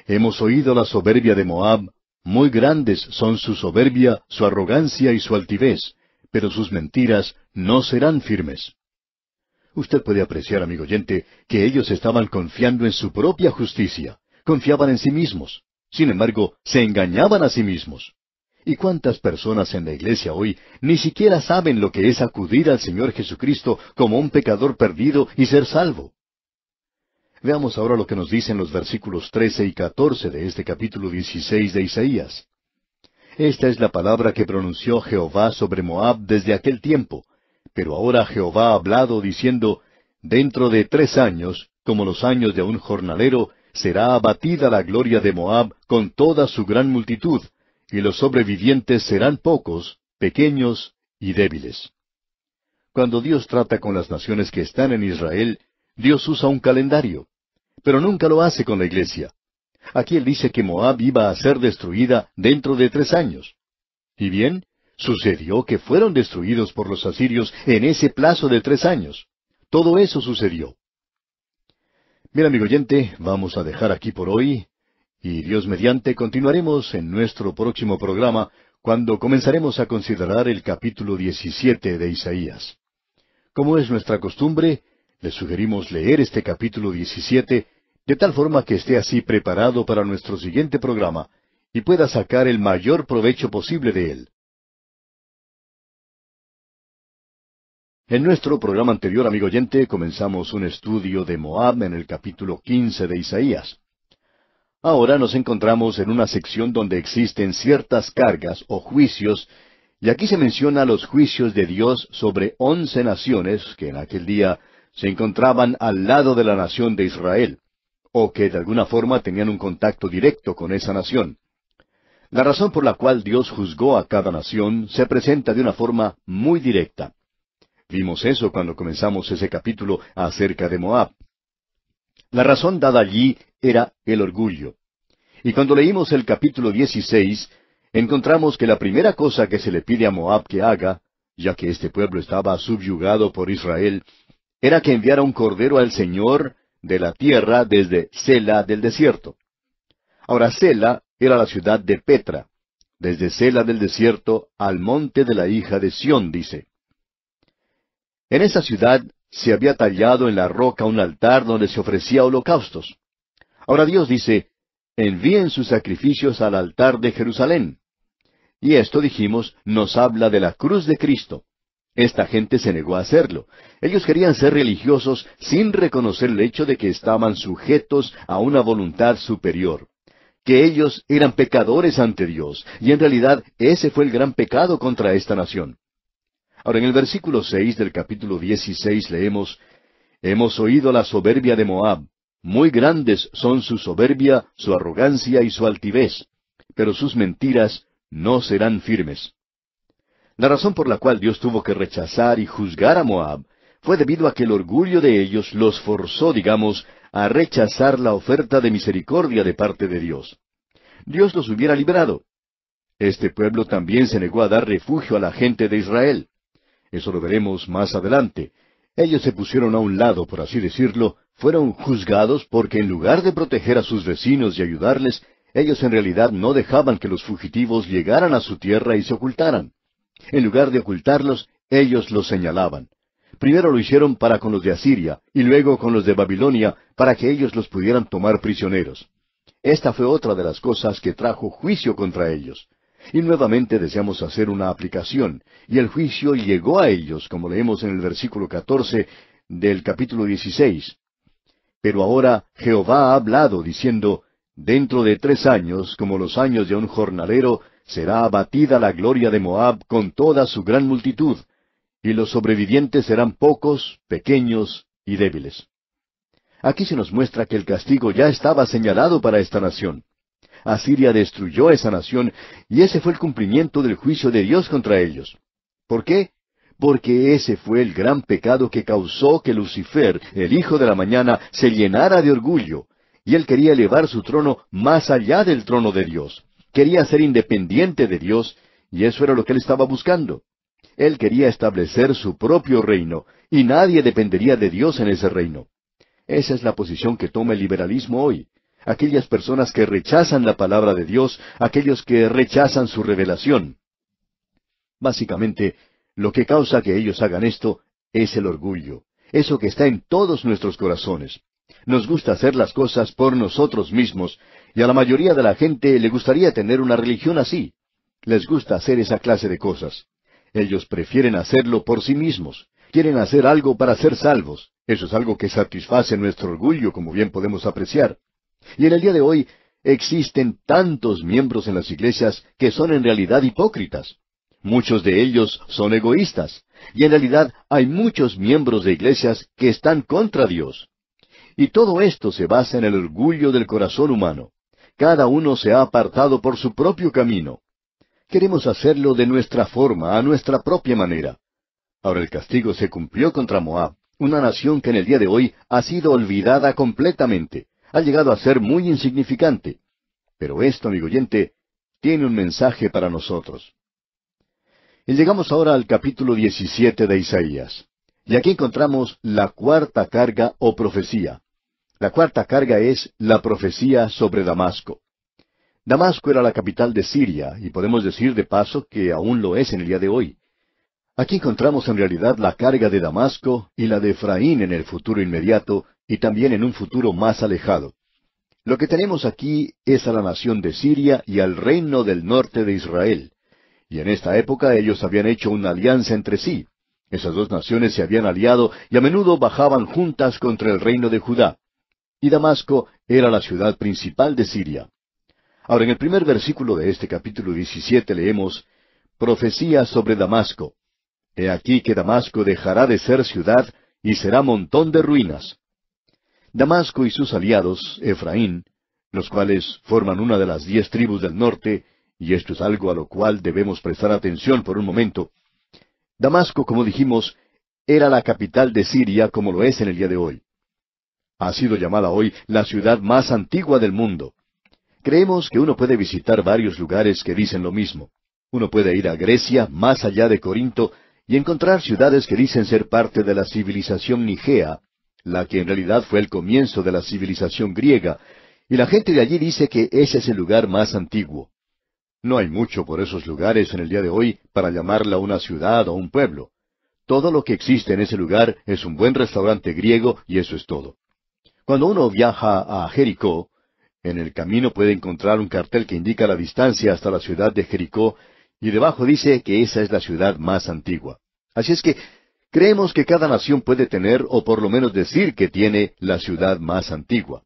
Hemos oído la soberbia de Moab, muy grandes son su soberbia, su arrogancia y su altivez, pero sus mentiras no serán firmes. Usted puede apreciar, amigo oyente, que ellos estaban confiando en su propia justicia, confiaban en sí mismos. Sin embargo, se engañaban a sí mismos. ¿Y cuántas personas en la iglesia hoy ni siquiera saben lo que es acudir al Señor Jesucristo como un pecador perdido y ser salvo? Veamos ahora lo que nos dicen los versículos trece y catorce de este capítulo dieciséis de Isaías. Esta es la palabra que pronunció Jehová sobre Moab desde aquel tiempo. Pero ahora Jehová ha hablado diciendo, Dentro de tres años, como los años de un jornalero, será abatida la gloria de Moab con toda su gran multitud, y los sobrevivientes serán pocos, pequeños y débiles. Cuando Dios trata con las naciones que están en Israel, Dios usa un calendario, pero nunca lo hace con la iglesia. Aquí él dice que Moab iba a ser destruida dentro de tres años. Y bien, sucedió que fueron destruidos por los asirios en ese plazo de tres años. Todo eso sucedió. Mira, amigo oyente, vamos a dejar aquí por hoy y Dios mediante continuaremos en nuestro próximo programa cuando comenzaremos a considerar el capítulo 17 de Isaías. Como es nuestra costumbre, le sugerimos leer este capítulo 17 de tal forma que esté así preparado para nuestro siguiente programa y pueda sacar el mayor provecho posible de él. En nuestro programa anterior, amigo oyente, comenzamos un estudio de Moab en el capítulo 15 de Isaías. Ahora nos encontramos en una sección donde existen ciertas cargas o juicios, y aquí se menciona los juicios de Dios sobre once naciones que en aquel día se encontraban al lado de la nación de Israel, o que de alguna forma tenían un contacto directo con esa nación. La razón por la cual Dios juzgó a cada nación se presenta de una forma muy directa. Vimos eso cuando comenzamos ese capítulo acerca de Moab. La razón dada allí era el orgullo. Y cuando leímos el capítulo 16, encontramos que la primera cosa que se le pide a Moab que haga, ya que este pueblo estaba subyugado por Israel era que enviara un cordero al Señor de la tierra desde Sela del desierto. Ahora Sela era la ciudad de Petra, desde Sela del desierto al monte de la hija de Sión, dice. En esa ciudad se había tallado en la roca un altar donde se ofrecía holocaustos. Ahora Dios dice, envíen sus sacrificios al altar de Jerusalén. Y esto, dijimos, nos habla de la cruz de Cristo. Esta gente se negó a hacerlo. Ellos querían ser religiosos sin reconocer el hecho de que estaban sujetos a una voluntad superior, que ellos eran pecadores ante Dios, y en realidad ese fue el gran pecado contra esta nación. Ahora en el versículo seis del capítulo dieciséis leemos Hemos oído la soberbia de Moab, muy grandes son su soberbia, su arrogancia y su altivez, pero sus mentiras no serán firmes. La razón por la cual Dios tuvo que rechazar y juzgar a Moab fue debido a que el orgullo de ellos los forzó, digamos, a rechazar la oferta de misericordia de parte de Dios. Dios los hubiera liberado. Este pueblo también se negó a dar refugio a la gente de Israel. Eso lo veremos más adelante. Ellos se pusieron a un lado, por así decirlo, fueron juzgados porque en lugar de proteger a sus vecinos y ayudarles, ellos en realidad no dejaban que los fugitivos llegaran a su tierra y se ocultaran. En lugar de ocultarlos, ellos los señalaban. Primero lo hicieron para con los de Asiria y luego con los de Babilonia para que ellos los pudieran tomar prisioneros. Esta fue otra de las cosas que trajo juicio contra ellos. Y nuevamente deseamos hacer una aplicación, y el juicio llegó a ellos, como leemos en el versículo 14 del capítulo 16. Pero ahora Jehová ha hablado, diciendo, Dentro de tres años, como los años de un jornalero, será abatida la gloria de Moab con toda su gran multitud, y los sobrevivientes serán pocos, pequeños y débiles. Aquí se nos muestra que el castigo ya estaba señalado para esta nación. Asiria destruyó esa nación y ese fue el cumplimiento del juicio de Dios contra ellos. ¿Por qué? Porque ese fue el gran pecado que causó que Lucifer, el hijo de la mañana, se llenara de orgullo, y él quería elevar su trono más allá del trono de Dios. Quería ser independiente de Dios y eso era lo que él estaba buscando. Él quería establecer su propio reino y nadie dependería de Dios en ese reino. Esa es la posición que toma el liberalismo hoy. Aquellas personas que rechazan la palabra de Dios, aquellos que rechazan su revelación. Básicamente, lo que causa que ellos hagan esto es el orgullo, eso que está en todos nuestros corazones. Nos gusta hacer las cosas por nosotros mismos y a la mayoría de la gente le gustaría tener una religión así. Les gusta hacer esa clase de cosas. Ellos prefieren hacerlo por sí mismos. Quieren hacer algo para ser salvos. Eso es algo que satisface nuestro orgullo, como bien podemos apreciar. Y en el día de hoy existen tantos miembros en las iglesias que son en realidad hipócritas. Muchos de ellos son egoístas. Y en realidad hay muchos miembros de iglesias que están contra Dios. Y todo esto se basa en el orgullo del corazón humano. Cada uno se ha apartado por su propio camino. Queremos hacerlo de nuestra forma, a nuestra propia manera. Ahora el castigo se cumplió contra Moab, una nación que en el día de hoy ha sido olvidada completamente, ha llegado a ser muy insignificante. Pero esto, amigo oyente, tiene un mensaje para nosotros. Y llegamos ahora al capítulo 17 de Isaías. Y aquí encontramos la cuarta carga o profecía. La cuarta carga es la profecía sobre Damasco. Damasco era la capital de Siria, y podemos decir de paso que aún lo es en el día de hoy. Aquí encontramos en realidad la carga de Damasco y la de Efraín en el futuro inmediato y también en un futuro más alejado. Lo que tenemos aquí es a la nación de Siria y al reino del norte de Israel. Y en esta época ellos habían hecho una alianza entre sí. Esas dos naciones se habían aliado y a menudo bajaban juntas contra el reino de Judá y Damasco era la ciudad principal de Siria. Ahora, en el primer versículo de este capítulo 17 leemos, Profecía sobre Damasco. He aquí que Damasco dejará de ser ciudad y será montón de ruinas. Damasco y sus aliados, Efraín, los cuales forman una de las diez tribus del norte, y esto es algo a lo cual debemos prestar atención por un momento. Damasco, como dijimos, era la capital de Siria como lo es en el día de hoy ha sido llamada hoy la ciudad más antigua del mundo. Creemos que uno puede visitar varios lugares que dicen lo mismo. Uno puede ir a Grecia, más allá de Corinto, y encontrar ciudades que dicen ser parte de la civilización nigea, la que en realidad fue el comienzo de la civilización griega, y la gente de allí dice que ese es el lugar más antiguo. No hay mucho por esos lugares en el día de hoy para llamarla una ciudad o un pueblo. Todo lo que existe en ese lugar es un buen restaurante griego y eso es todo. Cuando uno viaja a Jericó, en el camino puede encontrar un cartel que indica la distancia hasta la ciudad de Jericó y debajo dice que esa es la ciudad más antigua. Así es que creemos que cada nación puede tener o por lo menos decir que tiene la ciudad más antigua.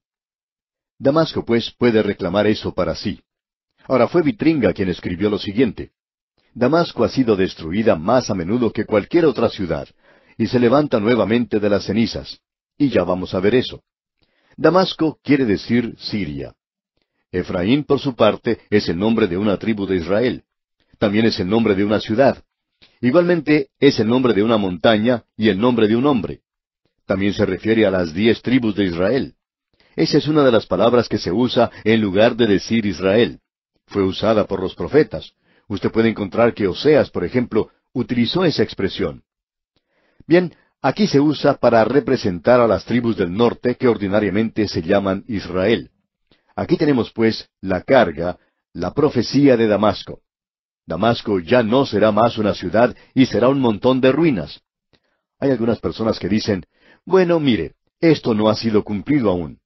Damasco, pues, puede reclamar eso para sí. Ahora fue Vitringa quien escribió lo siguiente. Damasco ha sido destruida más a menudo que cualquier otra ciudad, y se levanta nuevamente de las cenizas. Y ya vamos a ver eso. Damasco quiere decir Siria. Efraín, por su parte, es el nombre de una tribu de Israel. También es el nombre de una ciudad. Igualmente es el nombre de una montaña y el nombre de un hombre. También se refiere a las diez tribus de Israel. Esa es una de las palabras que se usa en lugar de decir Israel. Fue usada por los profetas. Usted puede encontrar que Oseas, por ejemplo, utilizó esa expresión. Bien, Aquí se usa para representar a las tribus del norte que ordinariamente se llaman Israel. Aquí tenemos pues la carga, la profecía de Damasco. Damasco ya no será más una ciudad y será un montón de ruinas. Hay algunas personas que dicen, bueno, mire, esto no ha sido cumplido aún.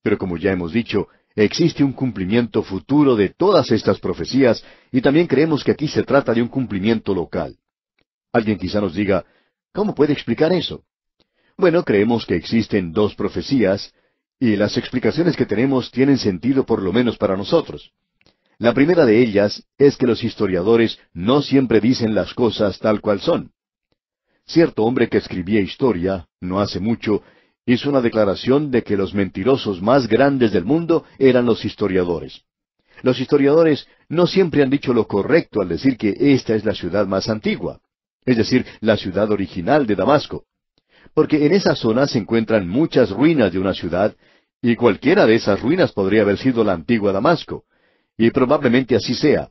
Pero como ya hemos dicho, existe un cumplimiento futuro de todas estas profecías y también creemos que aquí se trata de un cumplimiento local. Alguien quizá nos diga, ¿Cómo puede explicar eso? Bueno, creemos que existen dos profecías y las explicaciones que tenemos tienen sentido por lo menos para nosotros. La primera de ellas es que los historiadores no siempre dicen las cosas tal cual son. Cierto hombre que escribía historia, no hace mucho, hizo una declaración de que los mentirosos más grandes del mundo eran los historiadores. Los historiadores no siempre han dicho lo correcto al decir que esta es la ciudad más antigua es decir, la ciudad original de Damasco. Porque en esa zona se encuentran muchas ruinas de una ciudad, y cualquiera de esas ruinas podría haber sido la antigua Damasco, y probablemente así sea.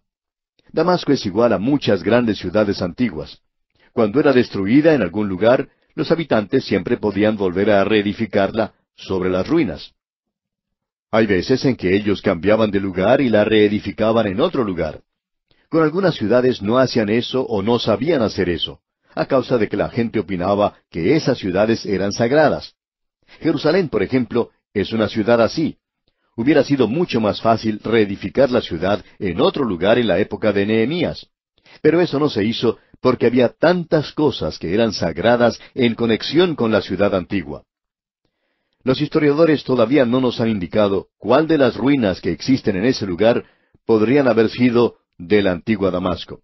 Damasco es igual a muchas grandes ciudades antiguas. Cuando era destruida en algún lugar, los habitantes siempre podían volver a reedificarla sobre las ruinas. Hay veces en que ellos cambiaban de lugar y la reedificaban en otro lugar algunas ciudades no hacían eso o no sabían hacer eso, a causa de que la gente opinaba que esas ciudades eran sagradas. Jerusalén, por ejemplo, es una ciudad así. Hubiera sido mucho más fácil reedificar la ciudad en otro lugar en la época de Nehemías. Pero eso no se hizo porque había tantas cosas que eran sagradas en conexión con la ciudad antigua. Los historiadores todavía no nos han indicado cuál de las ruinas que existen en ese lugar podrían haber sido de la antigua Damasco.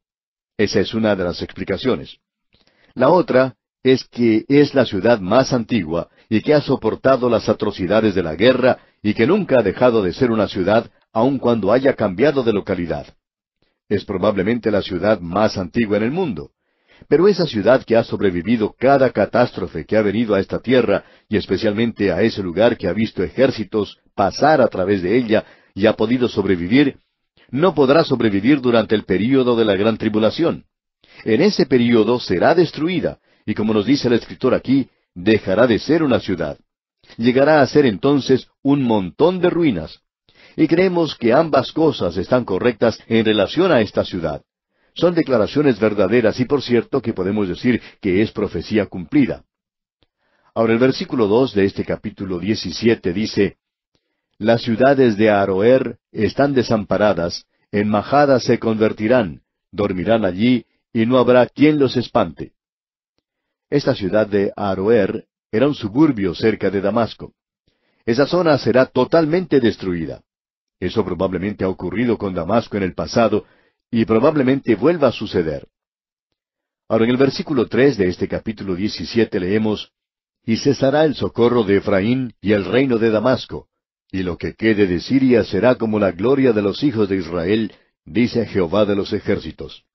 Esa es una de las explicaciones. La otra es que es la ciudad más antigua y que ha soportado las atrocidades de la guerra y que nunca ha dejado de ser una ciudad aun cuando haya cambiado de localidad. Es probablemente la ciudad más antigua en el mundo. Pero esa ciudad que ha sobrevivido cada catástrofe que ha venido a esta tierra y especialmente a ese lugar que ha visto ejércitos pasar a través de ella y ha podido sobrevivir, no podrá sobrevivir durante el período de la gran tribulación. En ese período será destruida, y como nos dice el escritor aquí, dejará de ser una ciudad. Llegará a ser entonces un montón de ruinas. Y creemos que ambas cosas están correctas en relación a esta ciudad. Son declaraciones verdaderas y por cierto que podemos decir que es profecía cumplida. Ahora el versículo dos de este capítulo diecisiete dice las ciudades de Aroer están desamparadas, en majadas se convertirán, dormirán allí, y no habrá quien los espante. Esta ciudad de Aroer era un suburbio cerca de Damasco. Esa zona será totalmente destruida. Eso probablemente ha ocurrido con Damasco en el pasado y probablemente vuelva a suceder. Ahora en el versículo 3 de este capítulo 17 leemos Y cesará el socorro de Efraín y el reino de Damasco, y lo que quede de Siria será como la gloria de los hijos de Israel, dice Jehová de los ejércitos.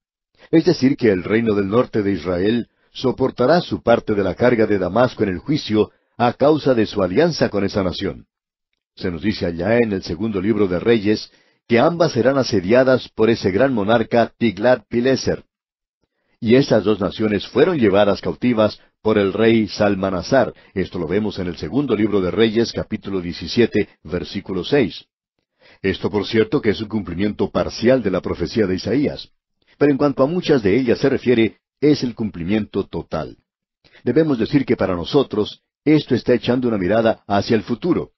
Es decir, que el reino del norte de Israel soportará su parte de la carga de Damasco en el juicio a causa de su alianza con esa nación. Se nos dice allá en el segundo libro de Reyes que ambas serán asediadas por ese gran monarca Tiglat-Pileser, y estas dos naciones fueron llevadas cautivas por el rey Salmanasar. Esto lo vemos en el segundo libro de Reyes, capítulo 17, versículo 6. Esto, por cierto, que es un cumplimiento parcial de la profecía de Isaías. Pero en cuanto a muchas de ellas se refiere, es el cumplimiento total. Debemos decir que para nosotros esto está echando una mirada hacia el futuro.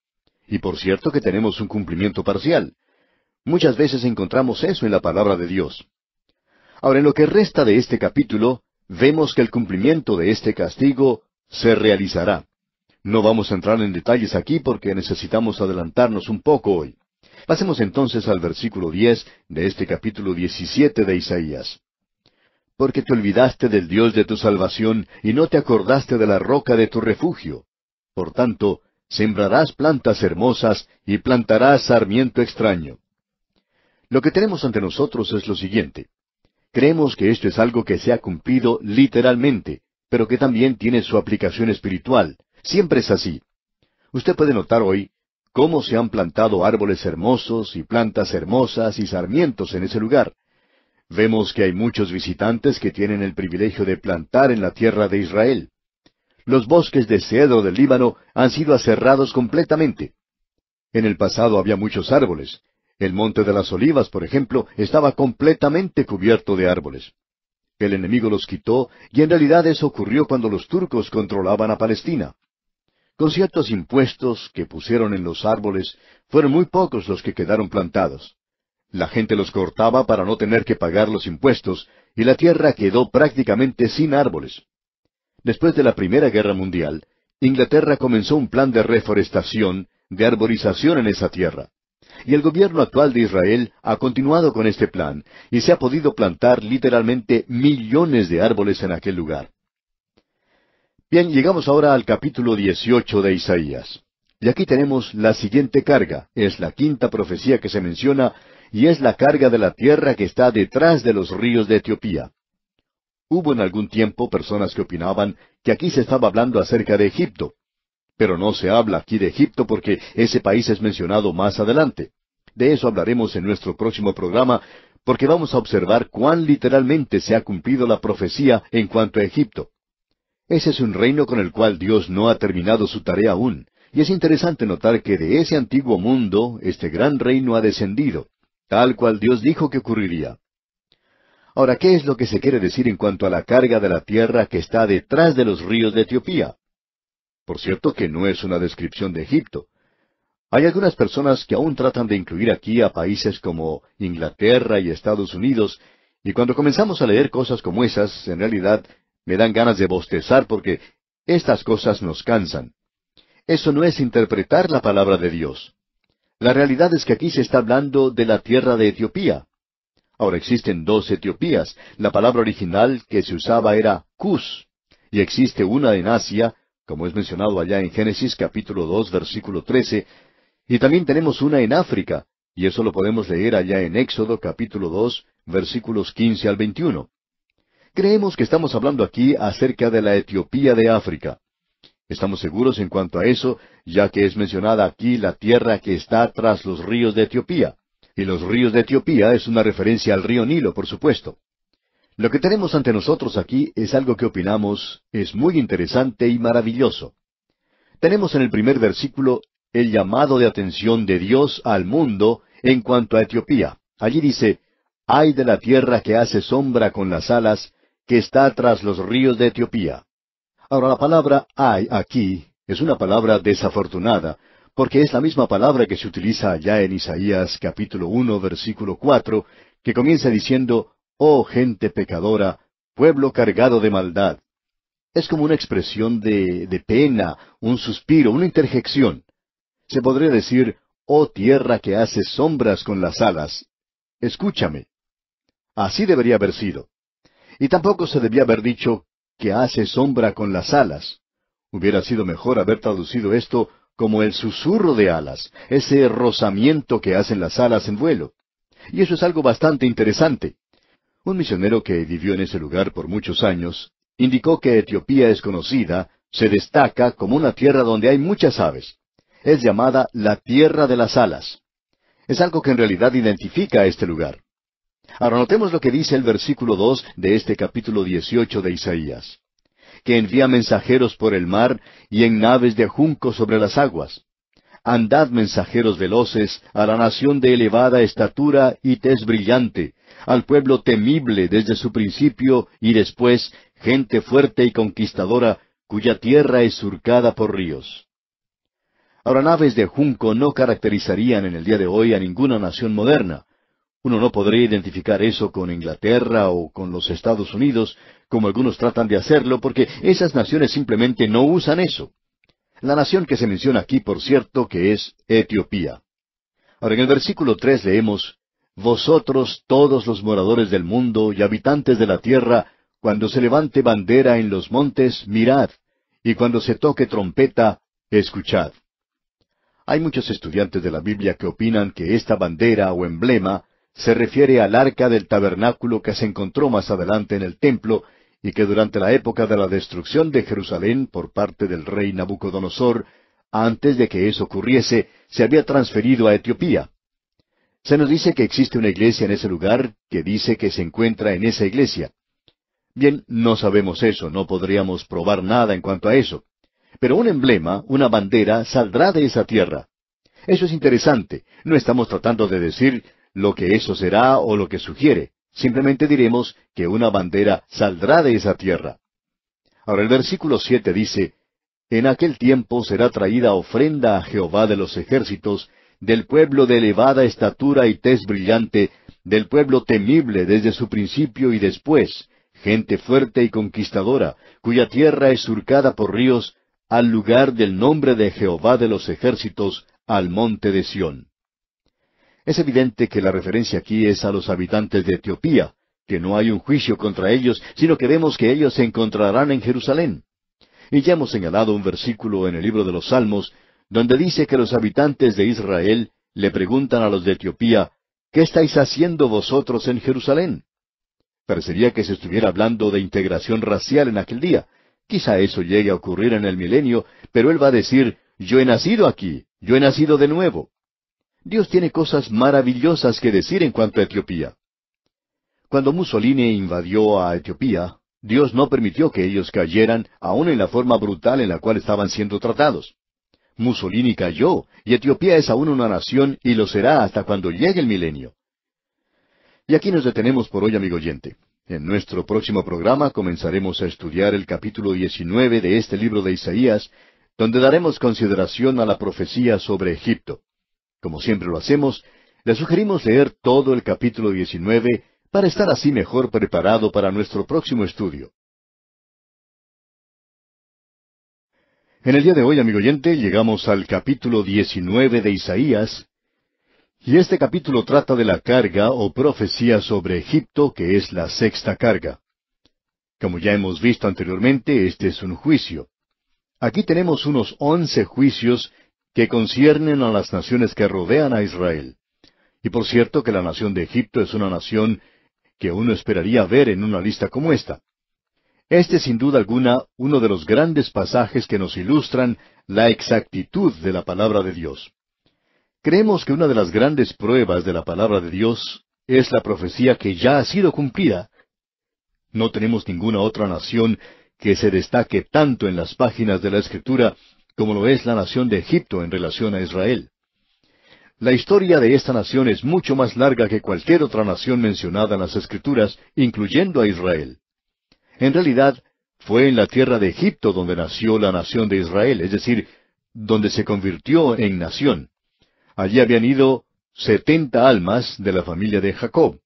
Y por cierto que tenemos un cumplimiento parcial. Muchas veces encontramos eso en la palabra de Dios. Ahora, en lo que resta de este capítulo, vemos que el cumplimiento de este castigo se realizará. No vamos a entrar en detalles aquí porque necesitamos adelantarnos un poco hoy. Pasemos entonces al versículo 10 de este capítulo 17 de Isaías. Porque te olvidaste del Dios de tu salvación y no te acordaste de la roca de tu refugio. Por tanto, sembrarás plantas hermosas y plantarás sarmiento extraño. Lo que tenemos ante nosotros es lo siguiente. Creemos que esto es algo que se ha cumplido literalmente, pero que también tiene su aplicación espiritual. Siempre es así. Usted puede notar hoy cómo se han plantado árboles hermosos y plantas hermosas y sarmientos en ese lugar. Vemos que hay muchos visitantes que tienen el privilegio de plantar en la tierra de Israel. Los bosques de cedro del Líbano han sido aserrados completamente. En el pasado había muchos árboles, el monte de las olivas, por ejemplo, estaba completamente cubierto de árboles. El enemigo los quitó, y en realidad eso ocurrió cuando los turcos controlaban a Palestina. Con ciertos impuestos que pusieron en los árboles, fueron muy pocos los que quedaron plantados. La gente los cortaba para no tener que pagar los impuestos, y la tierra quedó prácticamente sin árboles. Después de la Primera Guerra Mundial, Inglaterra comenzó un plan de reforestación, de arborización en esa tierra. Y el gobierno actual de Israel ha continuado con este plan, y se ha podido plantar literalmente millones de árboles en aquel lugar. Bien, llegamos ahora al capítulo 18 de Isaías. Y aquí tenemos la siguiente carga, es la quinta profecía que se menciona, y es la carga de la tierra que está detrás de los ríos de Etiopía. Hubo en algún tiempo personas que opinaban que aquí se estaba hablando acerca de Egipto, pero no se habla aquí de Egipto porque ese país es mencionado más adelante. De eso hablaremos en nuestro próximo programa porque vamos a observar cuán literalmente se ha cumplido la profecía en cuanto a Egipto. Ese es un reino con el cual Dios no ha terminado su tarea aún, y es interesante notar que de ese antiguo mundo este gran reino ha descendido, tal cual Dios dijo que ocurriría. Ahora, ¿qué es lo que se quiere decir en cuanto a la carga de la tierra que está detrás de los ríos de Etiopía? Por cierto que no es una descripción de Egipto. Hay algunas personas que aún tratan de incluir aquí a países como Inglaterra y Estados Unidos, y cuando comenzamos a leer cosas como esas, en realidad me dan ganas de bostezar porque estas cosas nos cansan. Eso no es interpretar la palabra de Dios. La realidad es que aquí se está hablando de la tierra de Etiopía. Ahora existen dos Etiopías. La palabra original que se usaba era Kus, y existe una en Asia como es mencionado allá en Génesis capítulo 2 versículo 13, y también tenemos una en África, y eso lo podemos leer allá en Éxodo capítulo 2 versículos 15 al 21. Creemos que estamos hablando aquí acerca de la Etiopía de África. Estamos seguros en cuanto a eso, ya que es mencionada aquí la tierra que está tras los ríos de Etiopía. Y los ríos de Etiopía es una referencia al río Nilo, por supuesto. Lo que tenemos ante nosotros aquí es algo que opinamos es muy interesante y maravilloso. Tenemos en el primer versículo el llamado de atención de Dios al mundo en cuanto a Etiopía. Allí dice, «Hay de la tierra que hace sombra con las alas, que está tras los ríos de Etiopía. Ahora la palabra «hay» aquí es una palabra desafortunada, porque es la misma palabra que se utiliza allá en Isaías capítulo 1 versículo 4, que comienza diciendo, Oh gente pecadora, pueblo cargado de maldad. Es como una expresión de, de pena, un suspiro, una interjección. Se podría decir, oh tierra que hace sombras con las alas, escúchame. Así debería haber sido. Y tampoco se debía haber dicho que hace sombra con las alas. Hubiera sido mejor haber traducido esto como el susurro de alas, ese rozamiento que hacen las alas en vuelo. Y eso es algo bastante interesante. Un misionero que vivió en ese lugar por muchos años indicó que Etiopía es conocida, se destaca como una tierra donde hay muchas aves. Es llamada la tierra de las alas. Es algo que en realidad identifica a este lugar. Ahora notemos lo que dice el versículo dos de este capítulo dieciocho de Isaías que envía mensajeros por el mar y en naves de junco sobre las aguas. Andad mensajeros veloces a la nación de elevada estatura y tez brillante, al pueblo temible desde su principio y después, gente fuerte y conquistadora, cuya tierra es surcada por ríos. Ahora, naves de junco no caracterizarían en el día de hoy a ninguna nación moderna. Uno no podría identificar eso con Inglaterra o con los Estados Unidos, como algunos tratan de hacerlo, porque esas naciones simplemente no usan eso. La nación que se menciona aquí, por cierto, que es Etiopía. Ahora, en el versículo tres leemos vosotros todos los moradores del mundo y habitantes de la tierra, cuando se levante bandera en los montes, mirad, y cuando se toque trompeta, escuchad. Hay muchos estudiantes de la Biblia que opinan que esta bandera o emblema se refiere al arca del tabernáculo que se encontró más adelante en el templo y que durante la época de la destrucción de Jerusalén por parte del rey Nabucodonosor, antes de que eso ocurriese, se había transferido a Etiopía. Se nos dice que existe una iglesia en ese lugar que dice que se encuentra en esa iglesia. Bien, no sabemos eso, no podríamos probar nada en cuanto a eso. Pero un emblema, una bandera, saldrá de esa tierra. Eso es interesante. No estamos tratando de decir lo que eso será o lo que sugiere. Simplemente diremos que una bandera saldrá de esa tierra. Ahora el versículo siete dice En aquel tiempo será traída ofrenda a Jehová de los ejércitos del pueblo de elevada estatura y tez brillante, del pueblo temible desde su principio y después, gente fuerte y conquistadora, cuya tierra es surcada por ríos, al lugar del nombre de Jehová de los ejércitos, al monte de Sión. Es evidente que la referencia aquí es a los habitantes de Etiopía, que no hay un juicio contra ellos, sino que vemos que ellos se encontrarán en Jerusalén. Y ya hemos señalado un versículo en el libro de los Salmos donde dice que los habitantes de Israel le preguntan a los de Etiopía, ¿qué estáis haciendo vosotros en Jerusalén? Parecería que se estuviera hablando de integración racial en aquel día. Quizá eso llegue a ocurrir en el milenio, pero él va a decir, yo he nacido aquí, yo he nacido de nuevo. Dios tiene cosas maravillosas que decir en cuanto a Etiopía. Cuando Mussolini invadió a Etiopía, Dios no permitió que ellos cayeran aun en la forma brutal en la cual estaban siendo tratados. Mussolini cayó, y Etiopía es aún una nación y lo será hasta cuando llegue el milenio. Y aquí nos detenemos por hoy, amigo oyente. En nuestro próximo programa comenzaremos a estudiar el capítulo 19 de este libro de Isaías, donde daremos consideración a la profecía sobre Egipto. Como siempre lo hacemos, le sugerimos leer todo el capítulo 19 para estar así mejor preparado para nuestro próximo estudio. En el día de hoy, amigo oyente, llegamos al capítulo 19 de Isaías, y este capítulo trata de la carga o profecía sobre Egipto, que es la sexta carga. Como ya hemos visto anteriormente, este es un juicio. Aquí tenemos unos once juicios que conciernen a las naciones que rodean a Israel. Y por cierto que la nación de Egipto es una nación que uno esperaría ver en una lista como esta. Este es sin duda alguna uno de los grandes pasajes que nos ilustran la exactitud de la palabra de Dios. Creemos que una de las grandes pruebas de la palabra de Dios es la profecía que ya ha sido cumplida. No tenemos ninguna otra nación que se destaque tanto en las páginas de la Escritura como lo es la nación de Egipto en relación a Israel. La historia de esta nación es mucho más larga que cualquier otra nación mencionada en las Escrituras, incluyendo a Israel. En realidad, fue en la tierra de Egipto donde nació la nación de Israel, es decir, donde se convirtió en nación. Allí habían ido setenta almas de la familia de Jacob.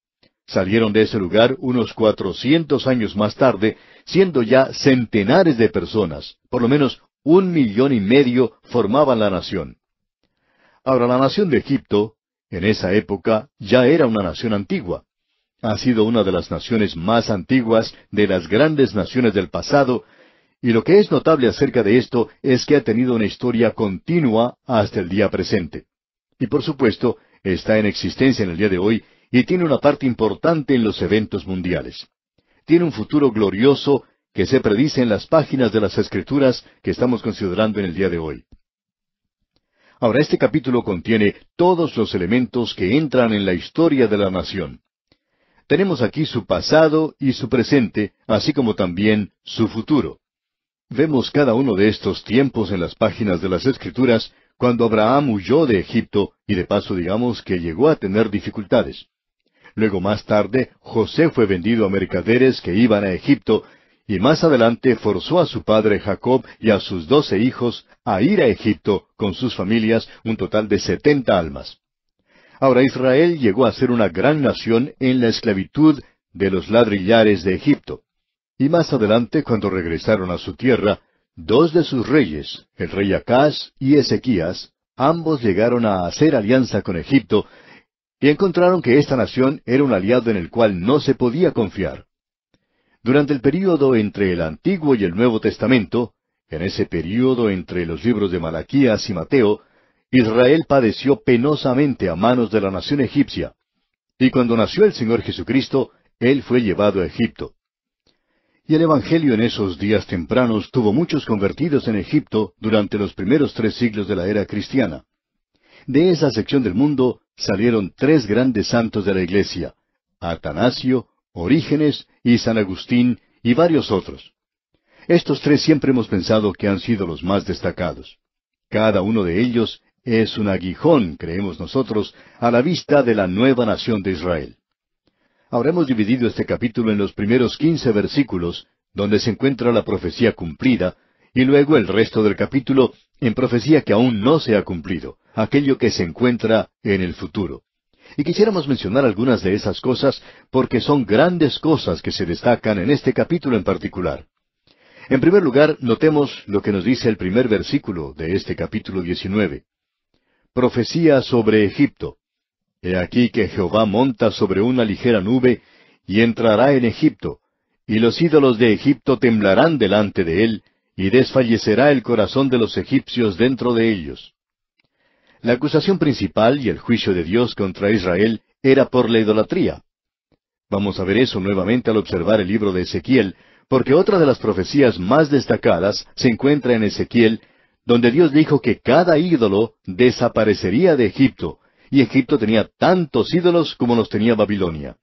Salieron de ese lugar unos cuatrocientos años más tarde, siendo ya centenares de personas, por lo menos un millón y medio formaban la nación. Ahora, la nación de Egipto, en esa época, ya era una nación antigua ha sido una de las naciones más antiguas de las grandes naciones del pasado, y lo que es notable acerca de esto es que ha tenido una historia continua hasta el día presente. Y por supuesto, está en existencia en el día de hoy y tiene una parte importante en los eventos mundiales. Tiene un futuro glorioso que se predice en las páginas de las Escrituras que estamos considerando en el día de hoy. Ahora, este capítulo contiene todos los elementos que entran en la historia de la nación. Tenemos aquí su pasado y su presente, así como también su futuro. Vemos cada uno de estos tiempos en las páginas de las Escrituras cuando Abraham huyó de Egipto y de paso digamos que llegó a tener dificultades. Luego más tarde José fue vendido a mercaderes que iban a Egipto y más adelante forzó a su padre Jacob y a sus doce hijos a ir a Egipto con sus familias, un total de setenta almas. Ahora Israel llegó a ser una gran nación en la esclavitud de los ladrillares de Egipto. Y más adelante, cuando regresaron a su tierra, dos de sus reyes, el rey Acaz y Ezequías, ambos llegaron a hacer alianza con Egipto y encontraron que esta nación era un aliado en el cual no se podía confiar. Durante el período entre el Antiguo y el Nuevo Testamento, en ese período entre los libros de Malaquías y Mateo, Israel padeció penosamente a manos de la nación egipcia, y cuando nació el Señor Jesucristo, Él fue llevado a Egipto. Y el Evangelio en esos días tempranos tuvo muchos convertidos en Egipto durante los primeros tres siglos de la era cristiana. De esa sección del mundo salieron tres grandes santos de la Iglesia, Atanasio, Orígenes y San Agustín y varios otros. Estos tres siempre hemos pensado que han sido los más destacados. Cada uno de ellos es un aguijón, creemos nosotros, a la vista de la nueva nación de Israel. Ahora hemos dividido este capítulo en los primeros quince versículos, donde se encuentra la profecía cumplida, y luego el resto del capítulo en profecía que aún no se ha cumplido, aquello que se encuentra en el futuro. Y quisiéramos mencionar algunas de esas cosas porque son grandes cosas que se destacan en este capítulo en particular. En primer lugar, notemos lo que nos dice el primer versículo de este capítulo 19. Profecía sobre Egipto. He aquí que Jehová monta sobre una ligera nube, y entrará en Egipto, y los ídolos de Egipto temblarán delante de él, y desfallecerá el corazón de los egipcios dentro de ellos. La acusación principal y el juicio de Dios contra Israel era por la idolatría. Vamos a ver eso nuevamente al observar el libro de Ezequiel, porque otra de las profecías más destacadas se encuentra en Ezequiel donde Dios dijo que cada ídolo desaparecería de Egipto, y Egipto tenía tantos ídolos como los tenía Babilonia.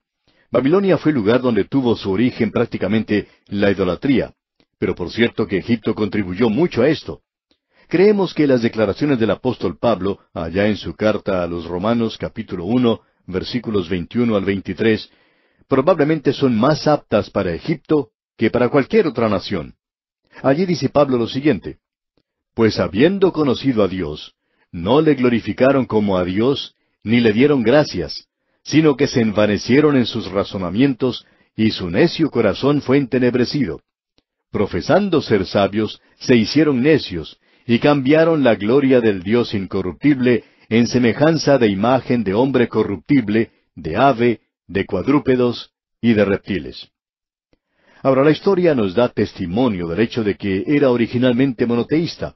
Babilonia fue el lugar donde tuvo su origen prácticamente la idolatría, pero por cierto que Egipto contribuyó mucho a esto. Creemos que las declaraciones del apóstol Pablo, allá en su carta a los Romanos capítulo 1, versículos 21 al 23, probablemente son más aptas para Egipto que para cualquier otra nación. Allí dice Pablo lo siguiente, pues habiendo conocido a Dios, no le glorificaron como a Dios, ni le dieron gracias, sino que se envanecieron en sus razonamientos, y su necio corazón fue entenebrecido. Profesando ser sabios, se hicieron necios, y cambiaron la gloria del Dios incorruptible en semejanza de imagen de hombre corruptible, de ave, de cuadrúpedos y de reptiles. Ahora la historia nos da testimonio del hecho de que era originalmente monoteísta,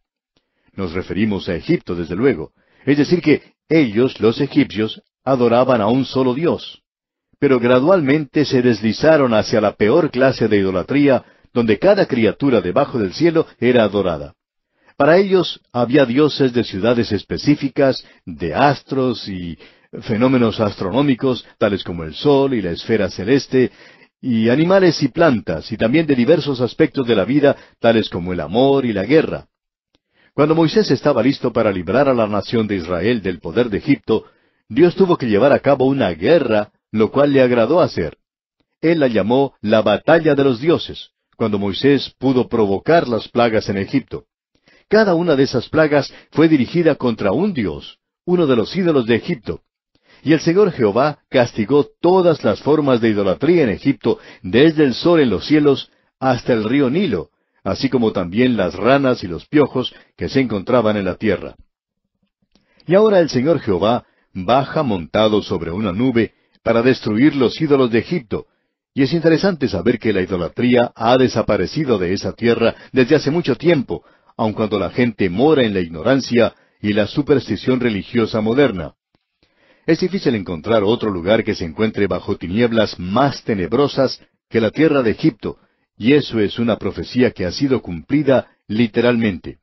nos referimos a Egipto, desde luego. Es decir, que ellos, los egipcios, adoraban a un solo Dios. Pero gradualmente se deslizaron hacia la peor clase de idolatría, donde cada criatura debajo del cielo era adorada. Para ellos había dioses de ciudades específicas, de astros y fenómenos astronómicos, tales como el Sol y la esfera celeste, y animales y plantas, y también de diversos aspectos de la vida, tales como el amor y la guerra. Cuando Moisés estaba listo para librar a la nación de Israel del poder de Egipto, Dios tuvo que llevar a cabo una guerra, lo cual le agradó hacer. Él la llamó la batalla de los dioses, cuando Moisés pudo provocar las plagas en Egipto. Cada una de esas plagas fue dirigida contra un dios, uno de los ídolos de Egipto. Y el Señor Jehová castigó todas las formas de idolatría en Egipto, desde el sol en los cielos hasta el río Nilo, así como también las ranas y los piojos que se encontraban en la tierra. Y ahora el Señor Jehová baja montado sobre una nube para destruir los ídolos de Egipto, y es interesante saber que la idolatría ha desaparecido de esa tierra desde hace mucho tiempo, aun cuando la gente mora en la ignorancia y la superstición religiosa moderna. Es difícil encontrar otro lugar que se encuentre bajo tinieblas más tenebrosas que la tierra de Egipto, y eso es una profecía que ha sido cumplida literalmente.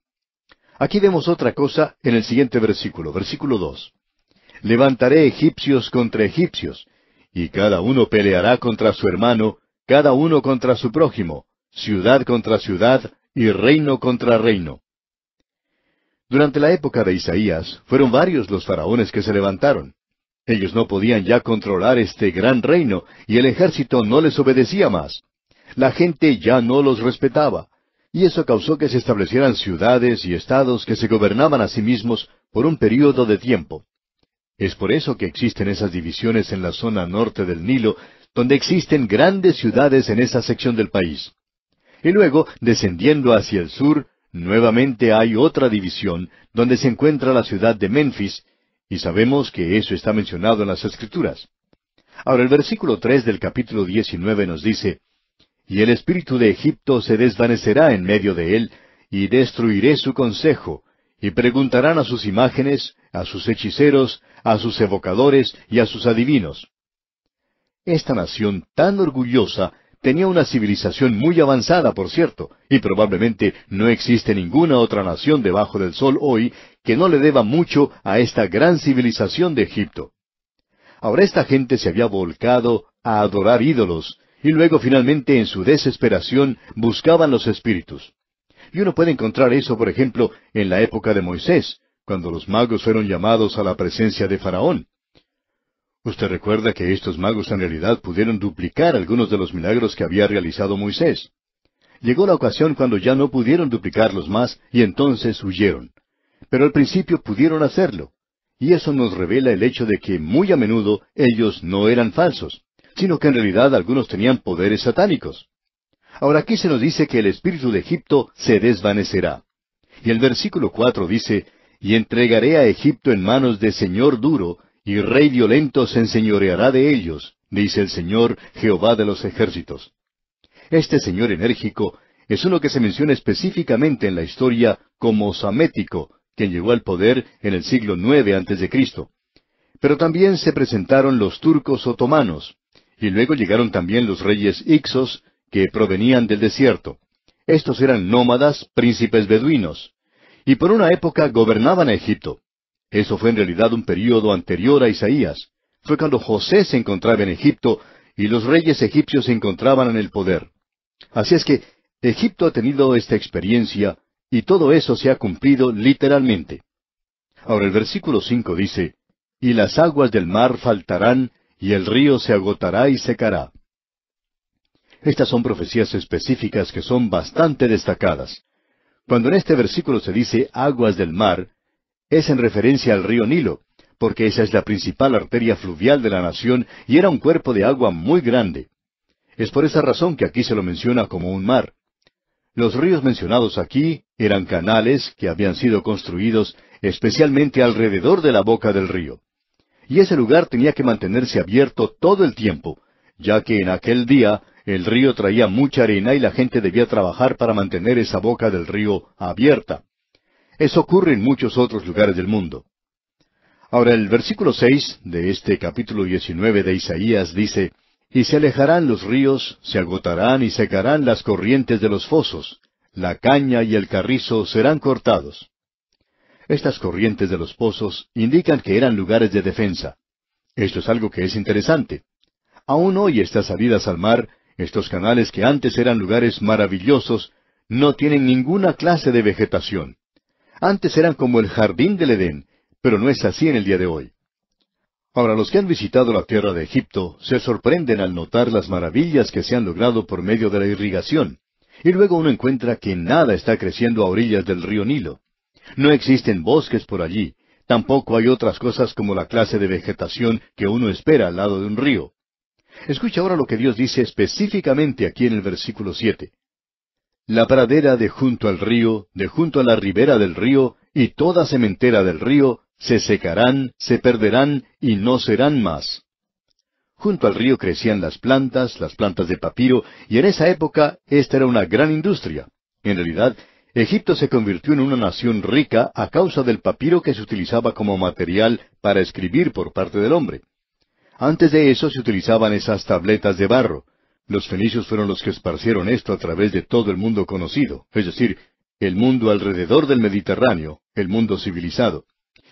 Aquí vemos otra cosa en el siguiente versículo, versículo 2. Levantaré egipcios contra egipcios, y cada uno peleará contra su hermano, cada uno contra su prójimo, ciudad contra ciudad y reino contra reino. Durante la época de Isaías fueron varios los faraones que se levantaron. Ellos no podían ya controlar este gran reino y el ejército no les obedecía más. La gente ya no los respetaba, y eso causó que se establecieran ciudades y estados que se gobernaban a sí mismos por un período de tiempo. Es por eso que existen esas divisiones en la zona norte del Nilo, donde existen grandes ciudades en esa sección del país. Y luego, descendiendo hacia el sur, nuevamente hay otra división, donde se encuentra la ciudad de Memphis, y sabemos que eso está mencionado en las Escrituras. Ahora el versículo tres del capítulo diecinueve nos dice y el espíritu de Egipto se desvanecerá en medio de él, y destruiré su consejo, y preguntarán a sus imágenes, a sus hechiceros, a sus evocadores y a sus adivinos. Esta nación tan orgullosa tenía una civilización muy avanzada, por cierto, y probablemente no existe ninguna otra nación debajo del sol hoy que no le deba mucho a esta gran civilización de Egipto. Ahora esta gente se había volcado a adorar ídolos, y luego finalmente en su desesperación buscaban los espíritus. Y uno puede encontrar eso, por ejemplo, en la época de Moisés, cuando los magos fueron llamados a la presencia de Faraón. Usted recuerda que estos magos en realidad pudieron duplicar algunos de los milagros que había realizado Moisés. Llegó la ocasión cuando ya no pudieron duplicarlos más y entonces huyeron. Pero al principio pudieron hacerlo. Y eso nos revela el hecho de que muy a menudo ellos no eran falsos sino que en realidad algunos tenían poderes satánicos. Ahora aquí se nos dice que el espíritu de Egipto se desvanecerá. Y el versículo cuatro dice, Y entregaré a Egipto en manos de señor duro, y rey violento se enseñoreará de ellos, dice el Señor Jehová de los ejércitos. Este señor enérgico es uno que se menciona específicamente en la historia como Samético, quien llegó al poder en el siglo IX antes de Cristo. Pero también se presentaron los turcos otomanos, y luego llegaron también los reyes Ixos, que provenían del desierto. Estos eran nómadas, príncipes beduinos, y por una época gobernaban a Egipto. Eso fue en realidad un período anterior a Isaías. Fue cuando José se encontraba en Egipto y los reyes egipcios se encontraban en el poder. Así es que Egipto ha tenido esta experiencia y todo eso se ha cumplido literalmente. Ahora el versículo cinco dice, Y las aguas del mar faltarán y el río se agotará y secará. Estas son profecías específicas que son bastante destacadas. Cuando en este versículo se dice aguas del mar, es en referencia al río Nilo, porque esa es la principal arteria fluvial de la nación y era un cuerpo de agua muy grande. Es por esa razón que aquí se lo menciona como un mar. Los ríos mencionados aquí eran canales que habían sido construidos especialmente alrededor de la boca del río y ese lugar tenía que mantenerse abierto todo el tiempo, ya que en aquel día el río traía mucha arena y la gente debía trabajar para mantener esa boca del río abierta. Eso ocurre en muchos otros lugares del mundo. Ahora el versículo seis de este capítulo diecinueve de Isaías dice Y se alejarán los ríos, se agotarán y secarán las corrientes de los fosos, la caña y el carrizo serán cortados. Estas corrientes de los pozos indican que eran lugares de defensa. Esto es algo que es interesante. Aún hoy estas salidas al mar, estos canales que antes eran lugares maravillosos, no tienen ninguna clase de vegetación. Antes eran como el jardín del Edén, pero no es así en el día de hoy. Ahora, los que han visitado la tierra de Egipto se sorprenden al notar las maravillas que se han logrado por medio de la irrigación, y luego uno encuentra que nada está creciendo a orillas del río Nilo. No existen bosques por allí, tampoco hay otras cosas como la clase de vegetación que uno espera al lado de un río. Escucha ahora lo que Dios dice específicamente aquí en el versículo siete. La pradera de junto al río, de junto a la ribera del río, y toda sementera del río, se secarán, se perderán, y no serán más. Junto al río crecían las plantas, las plantas de papiro, y en esa época esta era una gran industria. En realidad, Egipto se convirtió en una nación rica a causa del papiro que se utilizaba como material para escribir por parte del hombre. Antes de eso se utilizaban esas tabletas de barro. Los fenicios fueron los que esparcieron esto a través de todo el mundo conocido, es decir, el mundo alrededor del Mediterráneo, el mundo civilizado.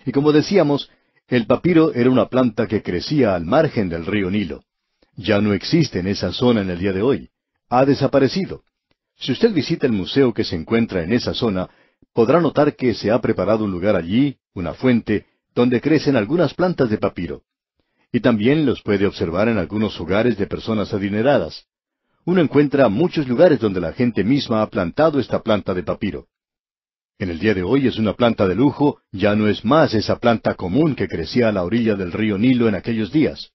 Y como decíamos, el papiro era una planta que crecía al margen del río Nilo. Ya no existe en esa zona en el día de hoy. Ha desaparecido. Si usted visita el museo que se encuentra en esa zona, podrá notar que se ha preparado un lugar allí, una fuente, donde crecen algunas plantas de papiro. Y también los puede observar en algunos hogares de personas adineradas. Uno encuentra muchos lugares donde la gente misma ha plantado esta planta de papiro. En el día de hoy es una planta de lujo, ya no es más esa planta común que crecía a la orilla del río Nilo en aquellos días.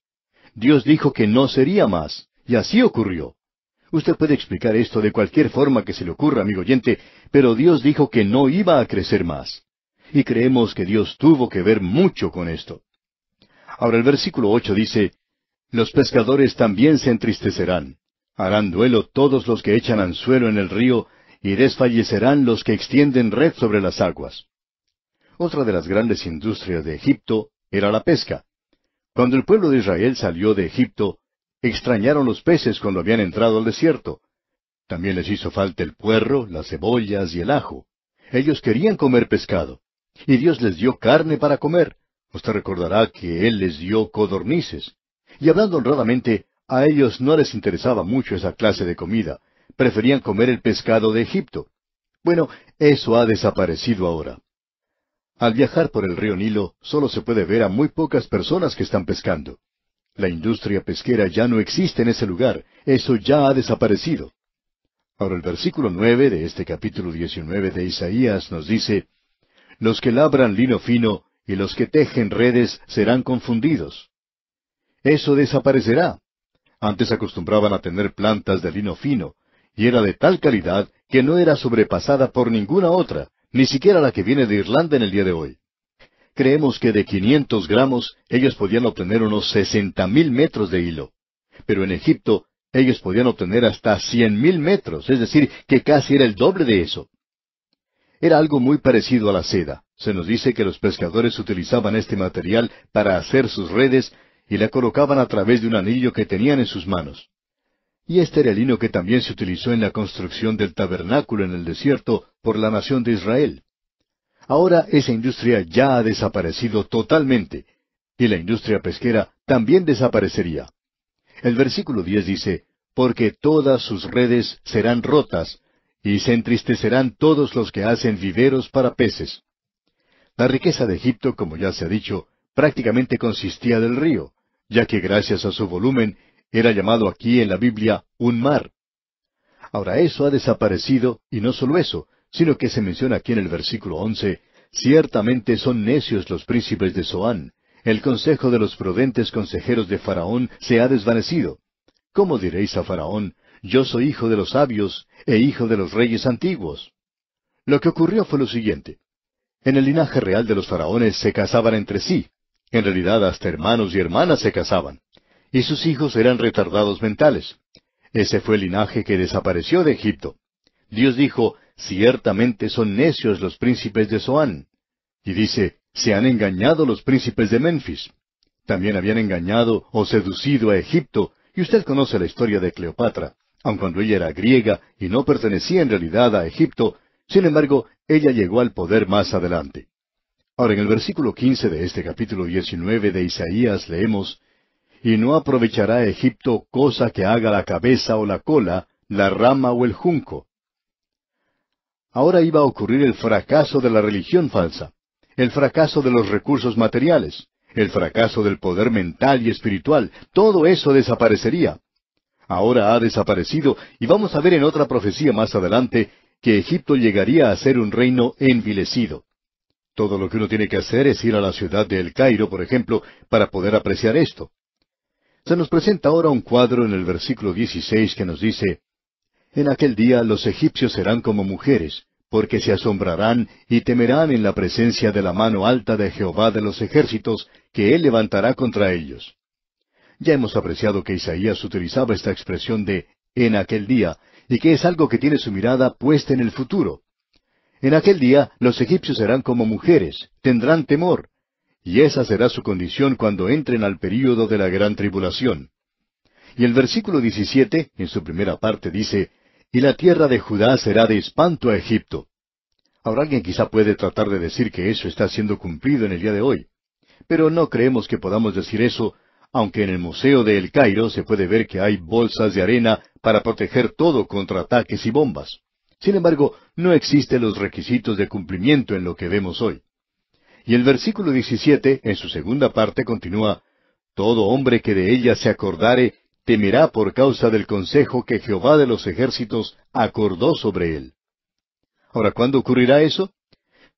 Dios dijo que no sería más, y así ocurrió. Usted puede explicar esto de cualquier forma que se le ocurra, amigo oyente, pero Dios dijo que no iba a crecer más. Y creemos que Dios tuvo que ver mucho con esto. Ahora el versículo ocho dice, Los pescadores también se entristecerán. Harán duelo todos los que echan anzuelo en el río, y desfallecerán los que extienden red sobre las aguas. Otra de las grandes industrias de Egipto era la pesca. Cuando el pueblo de Israel salió de Egipto, Extrañaron los peces cuando habían entrado al desierto. También les hizo falta el puerro, las cebollas y el ajo. Ellos querían comer pescado. Y Dios les dio carne para comer. Usted recordará que Él les dio codornices. Y hablando honradamente, a ellos no les interesaba mucho esa clase de comida. Preferían comer el pescado de Egipto. Bueno, eso ha desaparecido ahora. Al viajar por el río Nilo, solo se puede ver a muy pocas personas que están pescando. La industria pesquera ya no existe en ese lugar, eso ya ha desaparecido. Ahora el versículo nueve de este capítulo diecinueve de Isaías nos dice Los que labran lino fino y los que tejen redes serán confundidos. Eso desaparecerá. Antes acostumbraban a tener plantas de lino fino, y era de tal calidad que no era sobrepasada por ninguna otra, ni siquiera la que viene de Irlanda en el día de hoy creemos que de 500 gramos ellos podían obtener unos sesenta mil metros de hilo. Pero en Egipto ellos podían obtener hasta cien mil metros, es decir, que casi era el doble de eso. Era algo muy parecido a la seda. Se nos dice que los pescadores utilizaban este material para hacer sus redes y la colocaban a través de un anillo que tenían en sus manos. Y este era el hilo que también se utilizó en la construcción del tabernáculo en el desierto por la nación de Israel. Ahora esa industria ya ha desaparecido totalmente, y la industria pesquera también desaparecería. El versículo 10 dice, porque todas sus redes serán rotas, y se entristecerán todos los que hacen viveros para peces. La riqueza de Egipto, como ya se ha dicho, prácticamente consistía del río, ya que gracias a su volumen era llamado aquí en la Biblia un mar. Ahora eso ha desaparecido, y no solo eso, sino que se menciona aquí en el versículo once, Ciertamente son necios los príncipes de Zoán, el consejo de los prudentes consejeros de Faraón se ha desvanecido. ¿Cómo diréis a Faraón, yo soy hijo de los sabios e hijo de los reyes antiguos? Lo que ocurrió fue lo siguiente. En el linaje real de los faraones se casaban entre sí. En realidad hasta hermanos y hermanas se casaban. Y sus hijos eran retardados mentales. Ese fue el linaje que desapareció de Egipto. Dios dijo, Ciertamente son necios los príncipes de Zoán. Y dice, se han engañado los príncipes de Menfis». También habían engañado o seducido a Egipto, y usted conoce la historia de Cleopatra. Aun cuando ella era griega y no pertenecía en realidad a Egipto, sin embargo, ella llegó al poder más adelante. Ahora, en el versículo quince de este capítulo diecinueve de Isaías leemos, Y no aprovechará Egipto cosa que haga la cabeza o la cola, la rama o el junco ahora iba a ocurrir el fracaso de la religión falsa, el fracaso de los recursos materiales, el fracaso del poder mental y espiritual, todo eso desaparecería. Ahora ha desaparecido y vamos a ver en otra profecía más adelante que Egipto llegaría a ser un reino envilecido. Todo lo que uno tiene que hacer es ir a la ciudad de El Cairo, por ejemplo, para poder apreciar esto. Se nos presenta ahora un cuadro en el versículo 16 que nos dice, en aquel día los egipcios serán como mujeres, porque se asombrarán y temerán en la presencia de la mano alta de Jehová de los ejércitos, que él levantará contra ellos. Ya hemos apreciado que Isaías utilizaba esta expresión de en aquel día, y que es algo que tiene su mirada puesta en el futuro. En aquel día los egipcios serán como mujeres, tendrán temor, y esa será su condición cuando entren al período de la gran tribulación. Y el versículo 17, en su primera parte, dice, y la tierra de Judá será de espanto a Egipto. Ahora alguien quizá puede tratar de decir que eso está siendo cumplido en el día de hoy, pero no creemos que podamos decir eso, aunque en el Museo de El Cairo se puede ver que hay bolsas de arena para proteger todo contra ataques y bombas. Sin embargo, no existen los requisitos de cumplimiento en lo que vemos hoy. Y el versículo 17, en su segunda parte, continúa, Todo hombre que de ella se acordare temerá por causa del consejo que Jehová de los ejércitos acordó sobre él. Ahora, ¿cuándo ocurrirá eso?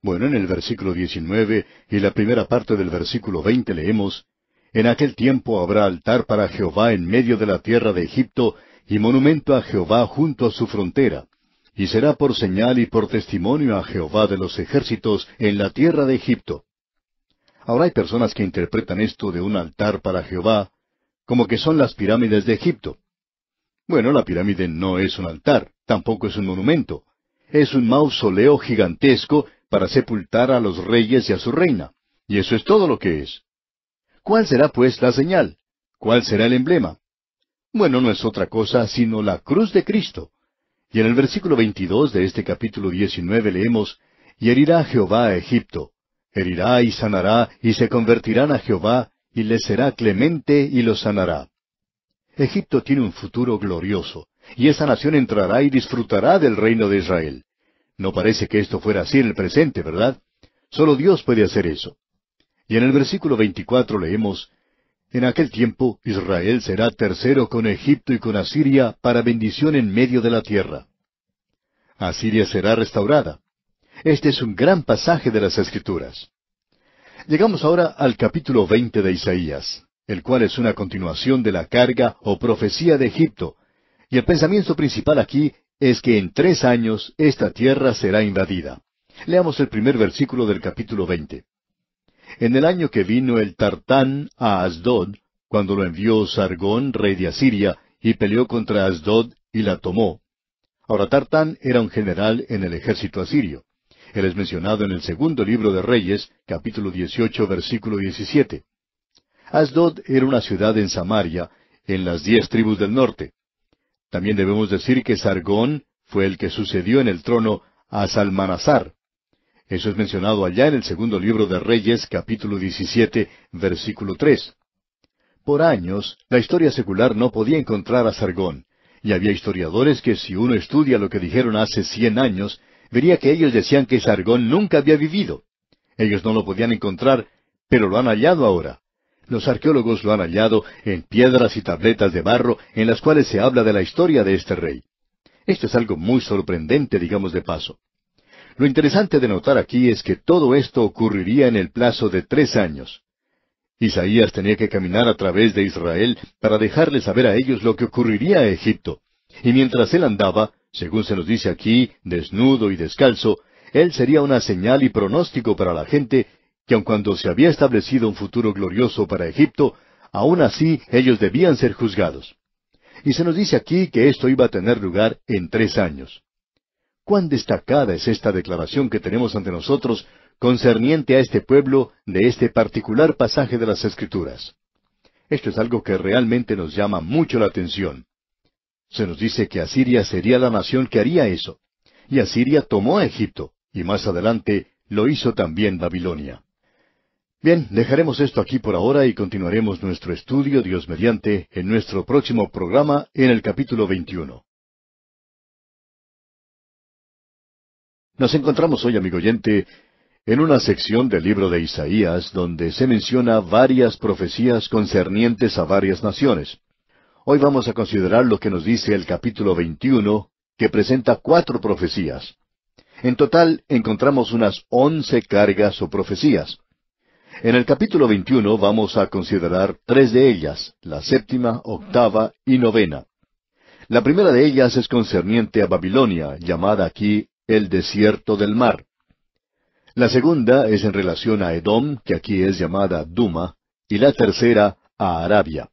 Bueno, en el versículo 19 y la primera parte del versículo 20 leemos, En aquel tiempo habrá altar para Jehová en medio de la tierra de Egipto y monumento a Jehová junto a su frontera, y será por señal y por testimonio a Jehová de los ejércitos en la tierra de Egipto. Ahora hay personas que interpretan esto de un altar para Jehová como que son las pirámides de Egipto. Bueno, la pirámide no es un altar, tampoco es un monumento. Es un mausoleo gigantesco para sepultar a los reyes y a su reina. Y eso es todo lo que es. ¿Cuál será pues la señal? ¿Cuál será el emblema? Bueno, no es otra cosa sino la cruz de Cristo. Y en el versículo 22 de este capítulo 19 leemos, Y herirá Jehová a Egipto, herirá y sanará, y se convertirán a Jehová, y le será clemente y lo sanará. Egipto tiene un futuro glorioso, y esa nación entrará y disfrutará del reino de Israel. No parece que esto fuera así en el presente, ¿verdad? Solo Dios puede hacer eso. Y en el versículo 24 leemos, En aquel tiempo Israel será tercero con Egipto y con Asiria para bendición en medio de la tierra. Asiria será restaurada. Este es un gran pasaje de las Escrituras. Llegamos ahora al capítulo 20 de Isaías, el cual es una continuación de la carga o profecía de Egipto. Y el pensamiento principal aquí es que en tres años esta tierra será invadida. Leamos el primer versículo del capítulo 20. En el año que vino el Tartán a Asdod, cuando lo envió Sargón, rey de Asiria, y peleó contra Asdod y la tomó. Ahora Tartán era un general en el ejército asirio. Él es mencionado en el segundo libro de Reyes, capítulo 18, versículo 17. Asdod era una ciudad en Samaria, en las diez tribus del norte. También debemos decir que Sargón fue el que sucedió en el trono a Salmanasar. Eso es mencionado allá en el segundo libro de Reyes, capítulo 17, versículo 3. Por años, la historia secular no podía encontrar a Sargón, y había historiadores que si uno estudia lo que dijeron hace cien años, vería que ellos decían que Sargón nunca había vivido. Ellos no lo podían encontrar, pero lo han hallado ahora. Los arqueólogos lo han hallado en piedras y tabletas de barro en las cuales se habla de la historia de este rey. Esto es algo muy sorprendente, digamos de paso. Lo interesante de notar aquí es que todo esto ocurriría en el plazo de tres años. Isaías tenía que caminar a través de Israel para dejarle saber a ellos lo que ocurriría a Egipto. Y mientras él andaba, según se nos dice aquí, desnudo y descalzo, él sería una señal y pronóstico para la gente que aun cuando se había establecido un futuro glorioso para Egipto, aún así ellos debían ser juzgados. Y se nos dice aquí que esto iba a tener lugar en tres años. Cuán destacada es esta declaración que tenemos ante nosotros concerniente a este pueblo de este particular pasaje de las Escrituras. Esto es algo que realmente nos llama mucho la atención. Se nos dice que Asiria sería la nación que haría eso. Y Asiria tomó a Egipto, y más adelante lo hizo también Babilonia. Bien, dejaremos esto aquí por ahora y continuaremos nuestro estudio, Dios mediante, en nuestro próximo programa en el capítulo 21. Nos encontramos hoy, amigo oyente, en una sección del libro de Isaías donde se menciona varias profecías concernientes a varias naciones. Hoy vamos a considerar lo que nos dice el capítulo 21, que presenta cuatro profecías. En total encontramos unas once cargas o profecías. En el capítulo 21 vamos a considerar tres de ellas, la séptima, octava y novena. La primera de ellas es concerniente a Babilonia, llamada aquí el desierto del mar. La segunda es en relación a Edom, que aquí es llamada Duma, y la tercera a Arabia.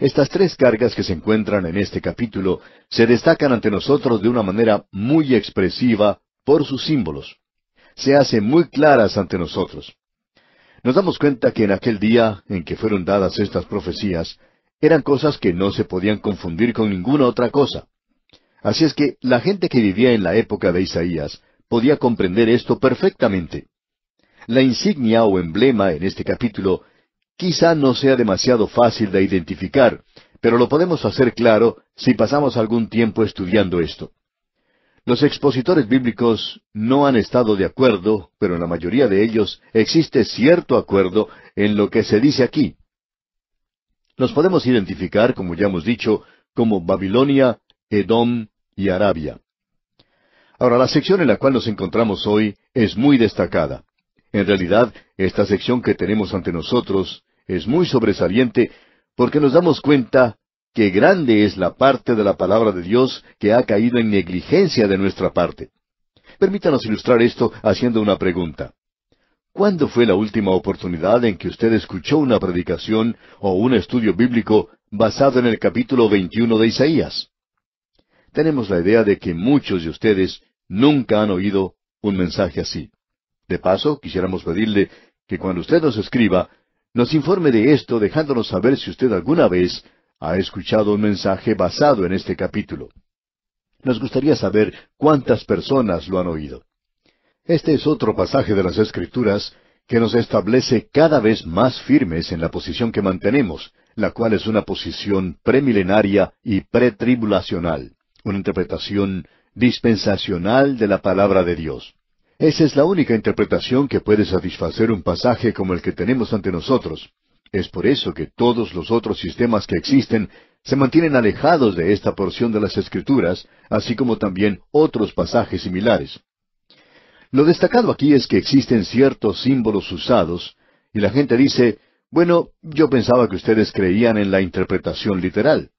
Estas tres cargas que se encuentran en este capítulo se destacan ante nosotros de una manera muy expresiva por sus símbolos. Se hacen muy claras ante nosotros. Nos damos cuenta que en aquel día en que fueron dadas estas profecías, eran cosas que no se podían confundir con ninguna otra cosa. Así es que la gente que vivía en la época de Isaías podía comprender esto perfectamente. La insignia o emblema en este capítulo Quizá no sea demasiado fácil de identificar, pero lo podemos hacer claro si pasamos algún tiempo estudiando esto. Los expositores bíblicos no han estado de acuerdo, pero en la mayoría de ellos existe cierto acuerdo en lo que se dice aquí. Los podemos identificar, como ya hemos dicho, como Babilonia, Edom y Arabia. Ahora, la sección en la cual nos encontramos hoy es muy destacada. En realidad, esta sección que tenemos ante nosotros es muy sobresaliente porque nos damos cuenta que grande es la parte de la palabra de Dios que ha caído en negligencia de nuestra parte. Permítanos ilustrar esto haciendo una pregunta. ¿Cuándo fue la última oportunidad en que usted escuchó una predicación o un estudio bíblico basado en el capítulo 21 de Isaías? Tenemos la idea de que muchos de ustedes nunca han oído un mensaje así. De paso, quisiéramos pedirle que cuando usted nos escriba, nos informe de esto dejándonos saber si usted alguna vez ha escuchado un mensaje basado en este capítulo. Nos gustaría saber cuántas personas lo han oído. Este es otro pasaje de las Escrituras que nos establece cada vez más firmes en la posición que mantenemos, la cual es una posición premilenaria y pretribulacional, una interpretación dispensacional de la palabra de Dios. Esa es la única interpretación que puede satisfacer un pasaje como el que tenemos ante nosotros. Es por eso que todos los otros sistemas que existen se mantienen alejados de esta porción de las Escrituras, así como también otros pasajes similares. Lo destacado aquí es que existen ciertos símbolos usados, y la gente dice, bueno, yo pensaba que ustedes creían en la interpretación literal.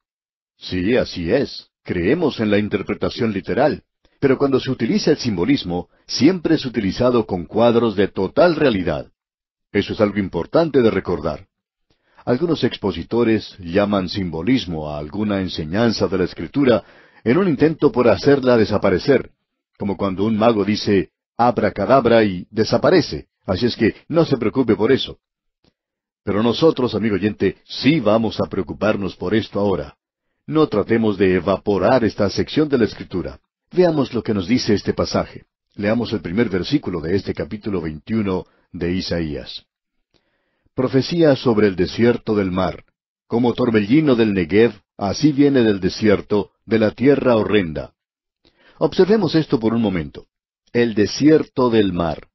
Sí, así es, creemos en la interpretación literal pero cuando se utiliza el simbolismo, siempre es utilizado con cuadros de total realidad. Eso es algo importante de recordar. Algunos expositores llaman simbolismo a alguna enseñanza de la escritura en un intento por hacerla desaparecer, como cuando un mago dice abracadabra y desaparece, así es que no se preocupe por eso. Pero nosotros, amigo oyente, sí vamos a preocuparnos por esto ahora. No tratemos de evaporar esta sección de la escritura. Veamos lo que nos dice este pasaje. Leamos el primer versículo de este capítulo 21 de Isaías. Profecía sobre el desierto del mar. Como torbellino del Negev, así viene del desierto, de la tierra horrenda. Observemos esto por un momento. El desierto del mar.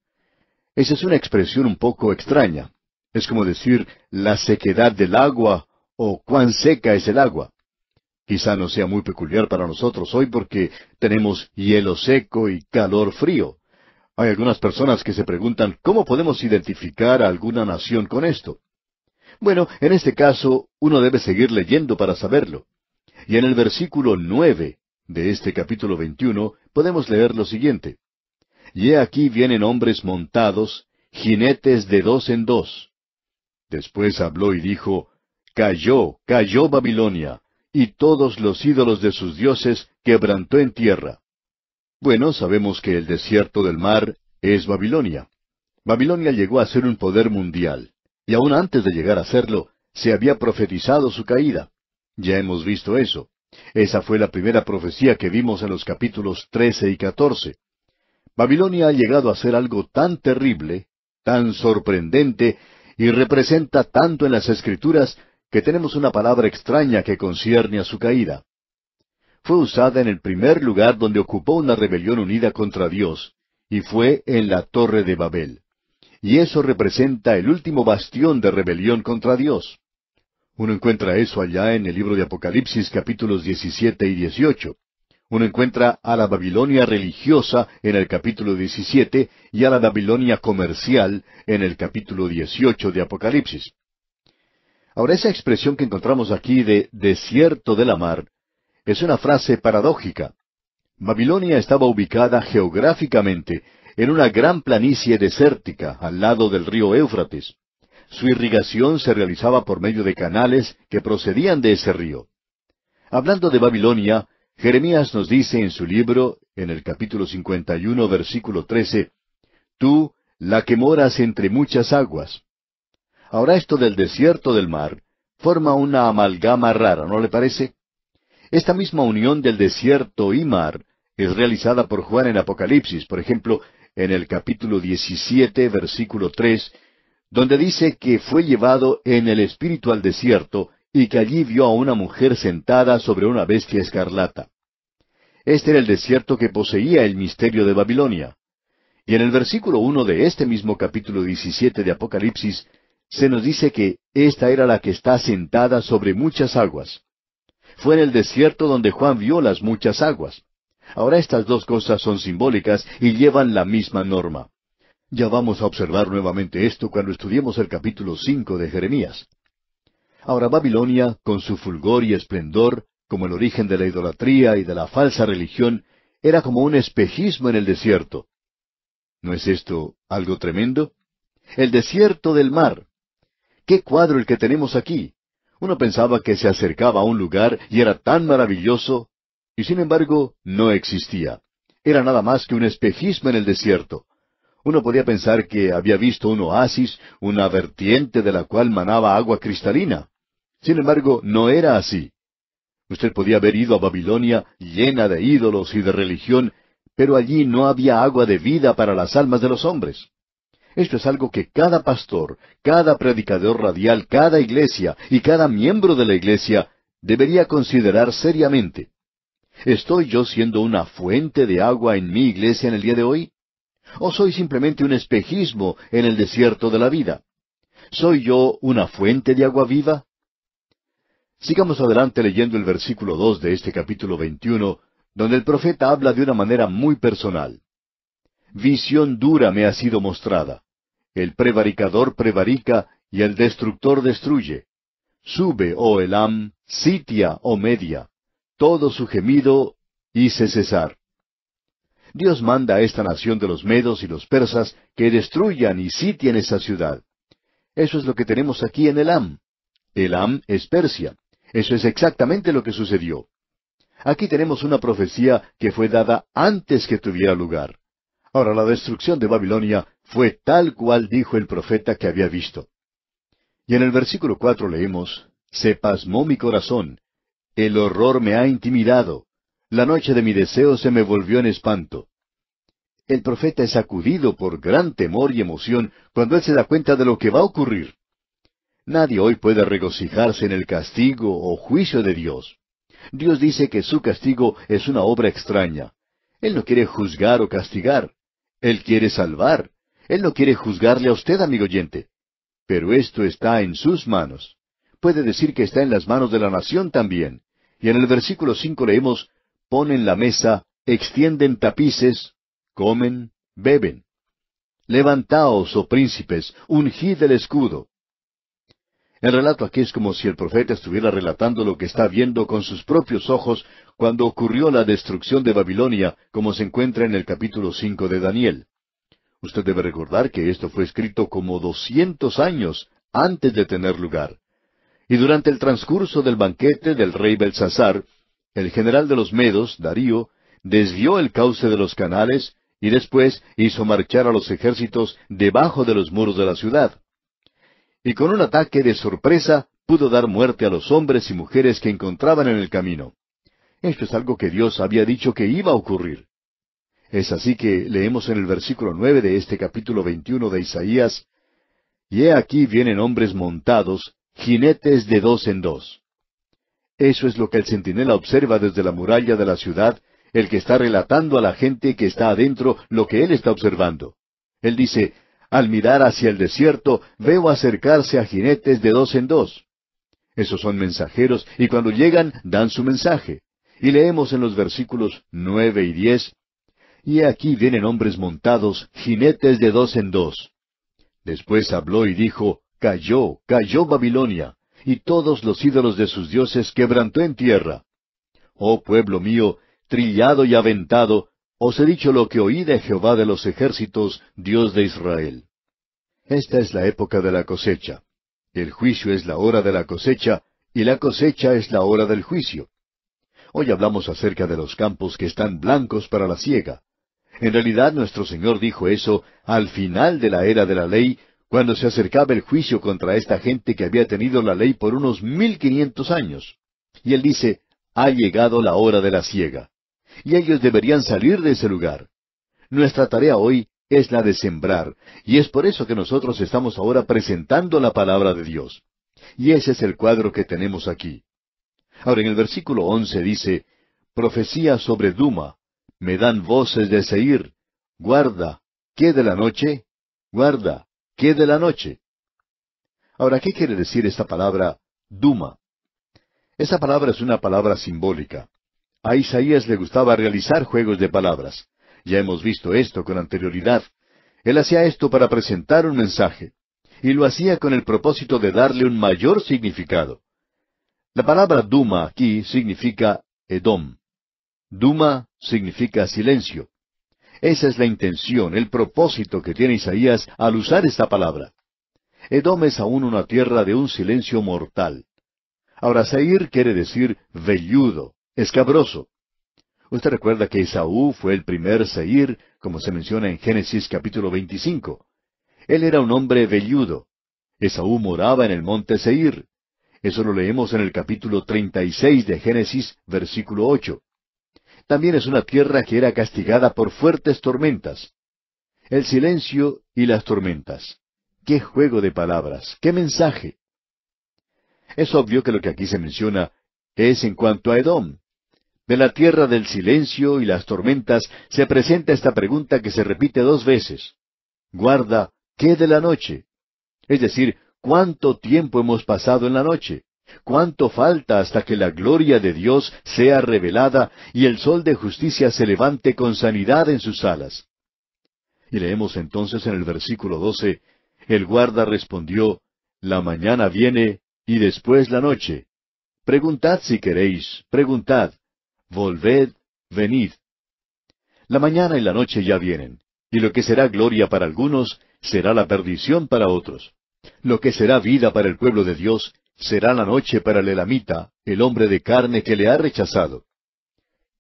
Esa es una expresión un poco extraña. Es como decir la sequedad del agua o cuán seca es el agua. Quizá no sea muy peculiar para nosotros hoy porque tenemos hielo seco y calor frío. Hay algunas personas que se preguntan cómo podemos identificar a alguna nación con esto. Bueno, en este caso uno debe seguir leyendo para saberlo. Y en el versículo nueve de este capítulo veintiuno podemos leer lo siguiente. Y he aquí vienen hombres montados, jinetes de dos en dos. Después habló y dijo, Cayó, cayó Babilonia, y todos los ídolos de sus dioses quebrantó en tierra. Bueno, sabemos que el desierto del mar es Babilonia. Babilonia llegó a ser un poder mundial, y aún antes de llegar a serlo, se había profetizado su caída. Ya hemos visto eso. Esa fue la primera profecía que vimos en los capítulos 13 y 14. Babilonia ha llegado a ser algo tan terrible, tan sorprendente, y representa tanto en las Escrituras que tenemos una palabra extraña que concierne a su caída. Fue usada en el primer lugar donde ocupó una rebelión unida contra Dios, y fue en la Torre de Babel. Y eso representa el último bastión de rebelión contra Dios. Uno encuentra eso allá en el libro de Apocalipsis capítulos 17 y 18. Uno encuentra a la Babilonia religiosa en el capítulo 17 y a la Babilonia comercial en el capítulo 18 de Apocalipsis. Ahora, esa expresión que encontramos aquí de desierto de la mar es una frase paradójica. Babilonia estaba ubicada geográficamente en una gran planicie desértica al lado del río Éufrates. Su irrigación se realizaba por medio de canales que procedían de ese río. Hablando de Babilonia, Jeremías nos dice en su libro, en el capítulo 51, versículo 13, Tú, la que moras entre muchas aguas. Ahora esto del desierto del mar forma una amalgama rara, ¿no le parece? Esta misma unión del desierto y mar es realizada por Juan en Apocalipsis, por ejemplo, en el capítulo 17, versículo 3, donde dice que fue llevado en el espíritu al desierto y que allí vio a una mujer sentada sobre una bestia escarlata. Este era el desierto que poseía el misterio de Babilonia. Y en el versículo uno de este mismo capítulo 17 de Apocalipsis se nos dice que esta era la que está sentada sobre muchas aguas. Fue en el desierto donde Juan vio las muchas aguas. Ahora estas dos cosas son simbólicas y llevan la misma norma. Ya vamos a observar nuevamente esto cuando estudiemos el capítulo cinco de Jeremías. Ahora Babilonia, con su fulgor y esplendor, como el origen de la idolatría y de la falsa religión, era como un espejismo en el desierto. ¿No es esto algo tremendo? El desierto del mar, ¡Qué cuadro el que tenemos aquí! Uno pensaba que se acercaba a un lugar y era tan maravilloso, y sin embargo no existía. Era nada más que un espejismo en el desierto. Uno podía pensar que había visto un oasis, una vertiente de la cual manaba agua cristalina. Sin embargo, no era así. Usted podía haber ido a Babilonia llena de ídolos y de religión, pero allí no había agua de vida para las almas de los hombres. Esto es algo que cada pastor, cada predicador radial, cada iglesia y cada miembro de la iglesia debería considerar seriamente. ¿Estoy yo siendo una fuente de agua en mi iglesia en el día de hoy? ¿O soy simplemente un espejismo en el desierto de la vida? ¿Soy yo una fuente de agua viva? Sigamos adelante leyendo el versículo dos de este capítulo veintiuno, donde el profeta habla de una manera muy personal. Visión dura me ha sido mostrada el prevaricador prevarica y el destructor destruye. Sube, oh Elam, sitia, oh Media, todo su gemido hice cesar. Dios manda a esta nación de los medos y los persas que destruyan y sitien esa ciudad. Eso es lo que tenemos aquí en Elam. Elam es Persia. Eso es exactamente lo que sucedió. Aquí tenemos una profecía que fue dada antes que tuviera lugar. Ahora, la destrucción de Babilonia fue tal cual dijo el profeta que había visto. Y en el versículo cuatro leemos, Se pasmó mi corazón, el horror me ha intimidado, la noche de mi deseo se me volvió en espanto. El profeta es sacudido por gran temor y emoción cuando él se da cuenta de lo que va a ocurrir. Nadie hoy puede regocijarse en el castigo o juicio de Dios. Dios dice que su castigo es una obra extraña. Él no quiere juzgar o castigar. Él quiere salvar. Él no quiere juzgarle a usted, amigo oyente. Pero esto está en sus manos. Puede decir que está en las manos de la nación también. Y en el versículo cinco leemos, ponen la mesa, extienden tapices, comen, beben. Levantaos, oh príncipes, ungid el escudo. El relato aquí es como si el profeta estuviera relatando lo que está viendo con sus propios ojos cuando ocurrió la destrucción de Babilonia, como se encuentra en el capítulo cinco de Daniel. Usted debe recordar que esto fue escrito como doscientos años antes de tener lugar. Y durante el transcurso del banquete del rey Belsasar, el general de los medos, Darío, desvió el cauce de los canales y después hizo marchar a los ejércitos debajo de los muros de la ciudad. Y con un ataque de sorpresa pudo dar muerte a los hombres y mujeres que encontraban en el camino. Esto es algo que Dios había dicho que iba a ocurrir. Es así que leemos en el versículo nueve de este capítulo veintiuno de Isaías, Y he aquí vienen hombres montados, jinetes de dos en dos. Eso es lo que el centinela observa desde la muralla de la ciudad, el que está relatando a la gente que está adentro lo que él está observando. Él dice, Al mirar hacia el desierto, veo acercarse a jinetes de dos en dos. Esos son mensajeros y cuando llegan dan su mensaje. Y leemos en los versículos nueve y diez, y aquí vienen hombres montados, jinetes de dos en dos. Después habló y dijo, Cayó, cayó Babilonia, y todos los ídolos de sus dioses quebrantó en tierra. Oh pueblo mío, trillado y aventado, os he dicho lo que oí de Jehová de los ejércitos, Dios de Israel. Esta es la época de la cosecha. El juicio es la hora de la cosecha, y la cosecha es la hora del juicio. Hoy hablamos acerca de los campos que están blancos para la siega. En realidad nuestro Señor dijo eso al final de la era de la ley, cuando se acercaba el juicio contra esta gente que había tenido la ley por unos mil quinientos años. Y él dice, ha llegado la hora de la ciega, Y ellos deberían salir de ese lugar. Nuestra tarea hoy es la de sembrar, y es por eso que nosotros estamos ahora presentando la palabra de Dios. Y ese es el cuadro que tenemos aquí. Ahora en el versículo once dice, profecía sobre Duma, me dan voces de Seir, guarda, ¿qué de la noche? Guarda, ¿qué de la noche? Ahora, ¿qué quiere decir esta palabra Duma? Esta palabra es una palabra simbólica. A Isaías le gustaba realizar juegos de palabras. Ya hemos visto esto con anterioridad. Él hacía esto para presentar un mensaje, y lo hacía con el propósito de darle un mayor significado. La palabra Duma aquí significa Edom, Duma significa silencio. Esa es la intención, el propósito que tiene Isaías al usar esta palabra. Edom es aún una tierra de un silencio mortal. Ahora, Seir quiere decir velludo, escabroso. Usted recuerda que Esaú fue el primer Seir, como se menciona en Génesis capítulo 25. Él era un hombre velludo. Esaú moraba en el monte Seir. Eso lo leemos en el capítulo 36 de Génesis, versículo 8 también es una tierra que era castigada por fuertes tormentas. El silencio y las tormentas. ¡Qué juego de palabras! ¡Qué mensaje! Es obvio que lo que aquí se menciona es en cuanto a Edom. De la tierra del silencio y las tormentas se presenta esta pregunta que se repite dos veces. Guarda, ¿qué de la noche? Es decir, ¿cuánto tiempo hemos pasado en la noche? ¿Cuánto falta hasta que la gloria de Dios sea revelada y el sol de justicia se levante con sanidad en sus alas? Y leemos entonces en el versículo doce, el guarda respondió, La mañana viene y después la noche. Preguntad si queréis, preguntad, volved, venid. La mañana y la noche ya vienen, y lo que será gloria para algunos será la perdición para otros. Lo que será vida para el pueblo de Dios Será la noche para el elamita, el hombre de carne que le ha rechazado.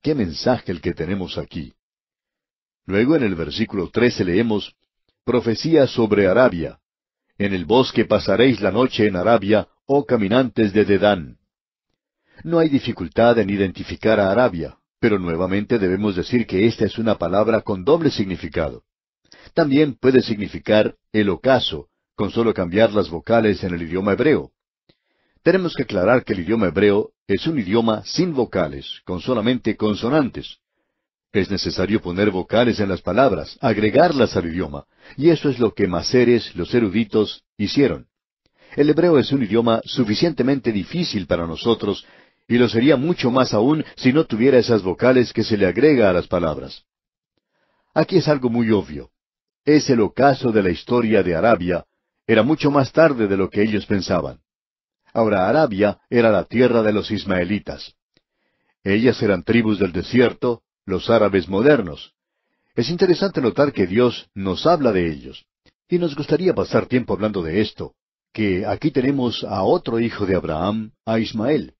Qué mensaje el que tenemos aquí. Luego en el versículo 13 leemos, Profecía sobre Arabia. En el bosque pasaréis la noche en Arabia, oh caminantes de Dedán. No hay dificultad en identificar a Arabia, pero nuevamente debemos decir que esta es una palabra con doble significado. También puede significar el ocaso, con solo cambiar las vocales en el idioma hebreo. Tenemos que aclarar que el idioma hebreo es un idioma sin vocales, con solamente consonantes. Es necesario poner vocales en las palabras, agregarlas al idioma, y eso es lo que Maceres, los eruditos, hicieron. El hebreo es un idioma suficientemente difícil para nosotros, y lo sería mucho más aún si no tuviera esas vocales que se le agrega a las palabras. Aquí es algo muy obvio. Es el ocaso de la historia de Arabia, era mucho más tarde de lo que ellos pensaban. Ahora Arabia era la tierra de los ismaelitas. Ellas eran tribus del desierto, los árabes modernos. Es interesante notar que Dios nos habla de ellos. Y nos gustaría pasar tiempo hablando de esto, que aquí tenemos a otro hijo de Abraham, a Ismael.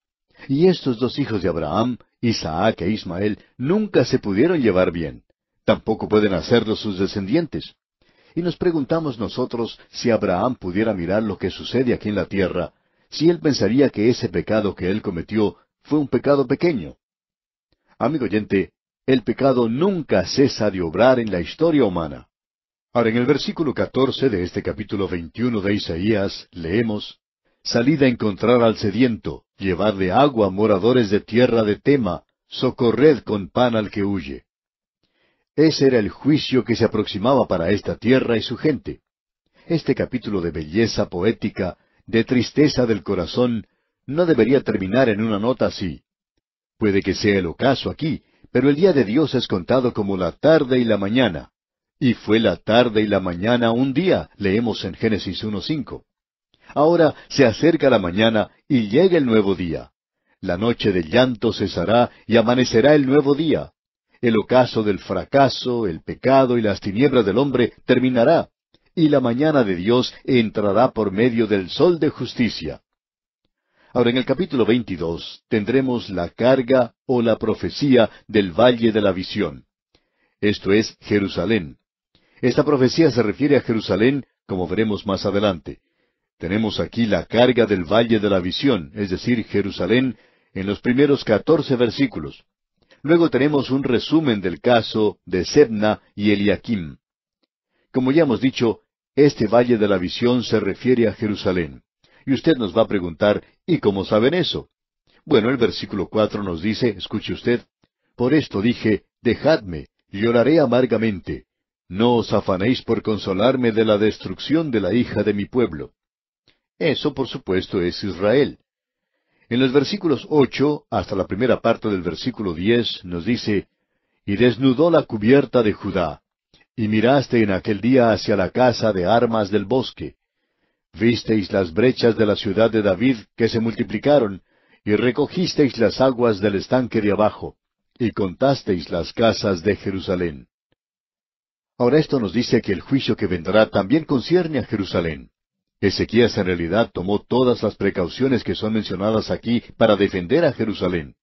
Y estos dos hijos de Abraham, Isaac e Ismael, nunca se pudieron llevar bien. Tampoco pueden hacerlo sus descendientes. Y nos preguntamos nosotros si Abraham pudiera mirar lo que sucede aquí en la tierra, si él pensaría que ese pecado que él cometió fue un pecado pequeño. Amigo oyente, el pecado nunca cesa de obrar en la historia humana. Ahora, en el versículo 14 de este capítulo 21 de Isaías, leemos Salid a encontrar al sediento, llevad de agua moradores de tierra de Tema, socorred con pan al que huye. Ese era el juicio que se aproximaba para esta tierra y su gente. Este capítulo de belleza poética de tristeza del corazón, no debería terminar en una nota así. Puede que sea el ocaso aquí, pero el día de Dios es contado como la tarde y la mañana. Y fue la tarde y la mañana un día, leemos en Génesis 1.5. Ahora se acerca la mañana y llega el nuevo día. La noche del llanto cesará y amanecerá el nuevo día. El ocaso del fracaso, el pecado y las tinieblas del hombre terminará y la mañana de Dios entrará por medio del sol de justicia. Ahora en el capítulo 22 tendremos la carga o la profecía del valle de la visión. Esto es Jerusalén. Esta profecía se refiere a Jerusalén, como veremos más adelante. Tenemos aquí la carga del valle de la visión, es decir, Jerusalén, en los primeros catorce versículos. Luego tenemos un resumen del caso de Sebna y Eliakim. Como ya hemos dicho, este valle de la visión se refiere a Jerusalén. Y usted nos va a preguntar, ¿y cómo saben eso? Bueno, el versículo cuatro nos dice, escuche usted, por esto dije, dejadme, lloraré amargamente. No os afanéis por consolarme de la destrucción de la hija de mi pueblo. Eso, por supuesto, es Israel. En los versículos ocho hasta la primera parte del versículo diez nos dice, Y desnudó la cubierta de Judá, y miraste en aquel día hacia la casa de armas del bosque. Visteis las brechas de la ciudad de David que se multiplicaron, y recogisteis las aguas del estanque de abajo, y contasteis las casas de Jerusalén. Ahora esto nos dice que el juicio que vendrá también concierne a Jerusalén. Ezequías en realidad tomó todas las precauciones que son mencionadas aquí para defender a Jerusalén.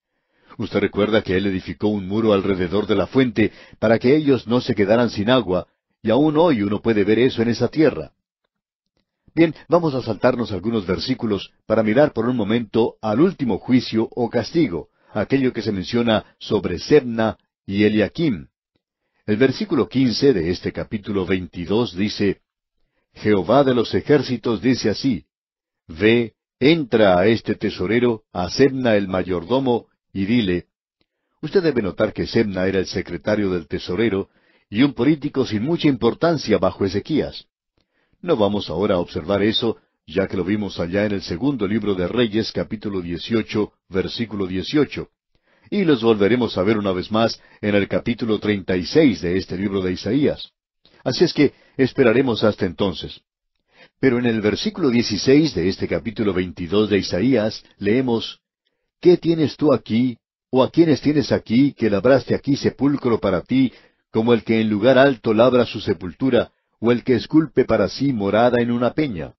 Usted recuerda que él edificó un muro alrededor de la fuente para que ellos no se quedaran sin agua, y aún hoy uno puede ver eso en esa tierra. Bien, vamos a saltarnos algunos versículos para mirar por un momento al último juicio o castigo, aquello que se menciona sobre Sebna y Eliakim. El versículo quince de este capítulo veintidós dice, Jehová de los ejércitos dice así, Ve, entra a este tesorero, a Sebna el mayordomo, y dile, usted debe notar que Semna era el secretario del tesorero y un político sin mucha importancia bajo Ezequías. No vamos ahora a observar eso, ya que lo vimos allá en el segundo libro de Reyes, capítulo 18, versículo 18. Y los volveremos a ver una vez más en el capítulo 36 de este libro de Isaías. Así es que esperaremos hasta entonces. Pero en el versículo 16 de este capítulo 22 de Isaías leemos, ¿Qué tienes tú aquí, o a quiénes tienes aquí, que labraste aquí sepulcro para ti, como el que en lugar alto labra su sepultura, o el que esculpe para sí morada en una peña?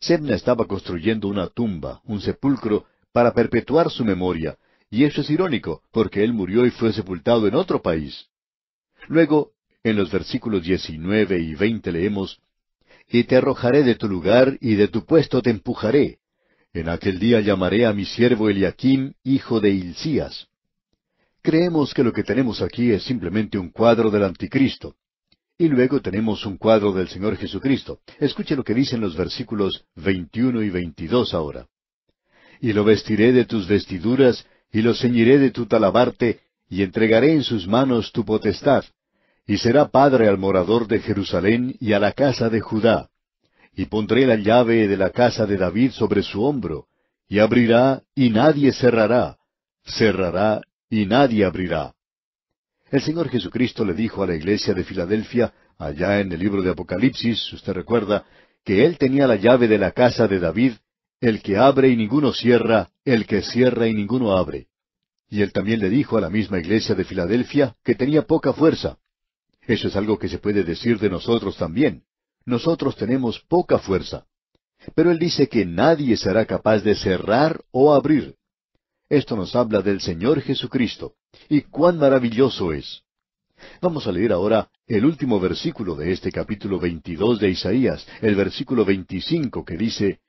Sebna estaba construyendo una tumba, un sepulcro, para perpetuar su memoria, y eso es irónico, porque él murió y fue sepultado en otro país. Luego, en los versículos diecinueve y veinte leemos, Y te arrojaré de tu lugar y de tu puesto te empujaré, en aquel día llamaré a mi siervo Eliaquim, hijo de Hilcías. Creemos que lo que tenemos aquí es simplemente un cuadro del anticristo. Y luego tenemos un cuadro del Señor Jesucristo. Escuche lo que dicen los versículos 21 y 22 ahora. Y lo vestiré de tus vestiduras, y lo ceñiré de tu talabarte, y entregaré en sus manos tu potestad. Y será padre al morador de Jerusalén y a la casa de Judá y pondré la llave de la casa de David sobre su hombro, y abrirá y nadie cerrará, cerrará y nadie abrirá. El Señor Jesucristo le dijo a la iglesia de Filadelfia, allá en el libro de Apocalipsis, usted recuerda, que Él tenía la llave de la casa de David, el que abre y ninguno cierra, el que cierra y ninguno abre. Y Él también le dijo a la misma iglesia de Filadelfia que tenía poca fuerza. Eso es algo que se puede decir de nosotros también nosotros tenemos poca fuerza. Pero Él dice que nadie será capaz de cerrar o abrir. Esto nos habla del Señor Jesucristo. Y cuán maravilloso es. Vamos a leer ahora el último versículo de este capítulo 22 de Isaías, el versículo 25 que dice,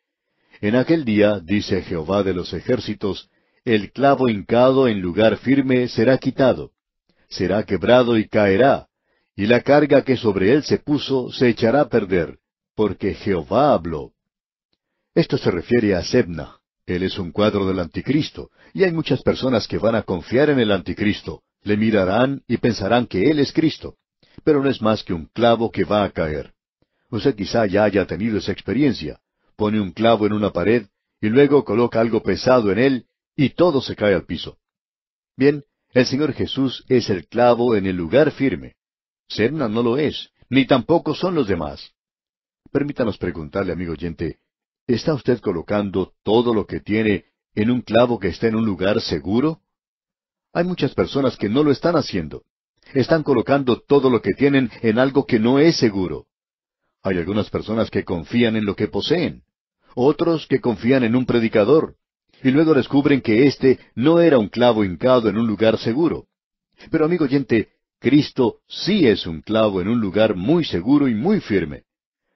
En aquel día, dice Jehová de los ejércitos, el clavo hincado en lugar firme será quitado, será quebrado y caerá, y la carga que sobre él se puso se echará a perder, porque Jehová habló. Esto se refiere a Sebna. Él es un cuadro del anticristo, y hay muchas personas que van a confiar en el anticristo, le mirarán y pensarán que él es Cristo, pero no es más que un clavo que va a caer. Usted quizá ya haya tenido esa experiencia. Pone un clavo en una pared y luego coloca algo pesado en él y todo se cae al piso. Bien, el Señor Jesús es el clavo en el lugar firme. Serna no lo es, ni tampoco son los demás. Permítanos preguntarle, amigo oyente, ¿está usted colocando todo lo que tiene en un clavo que está en un lugar seguro? Hay muchas personas que no lo están haciendo. Están colocando todo lo que tienen en algo que no es seguro. Hay algunas personas que confían en lo que poseen, otros que confían en un predicador, y luego descubren que éste no era un clavo hincado en un lugar seguro. Pero amigo oyente, Cristo sí es un clavo en un lugar muy seguro y muy firme.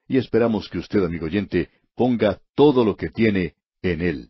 Y esperamos que usted, amigo oyente, ponga todo lo que tiene en Él.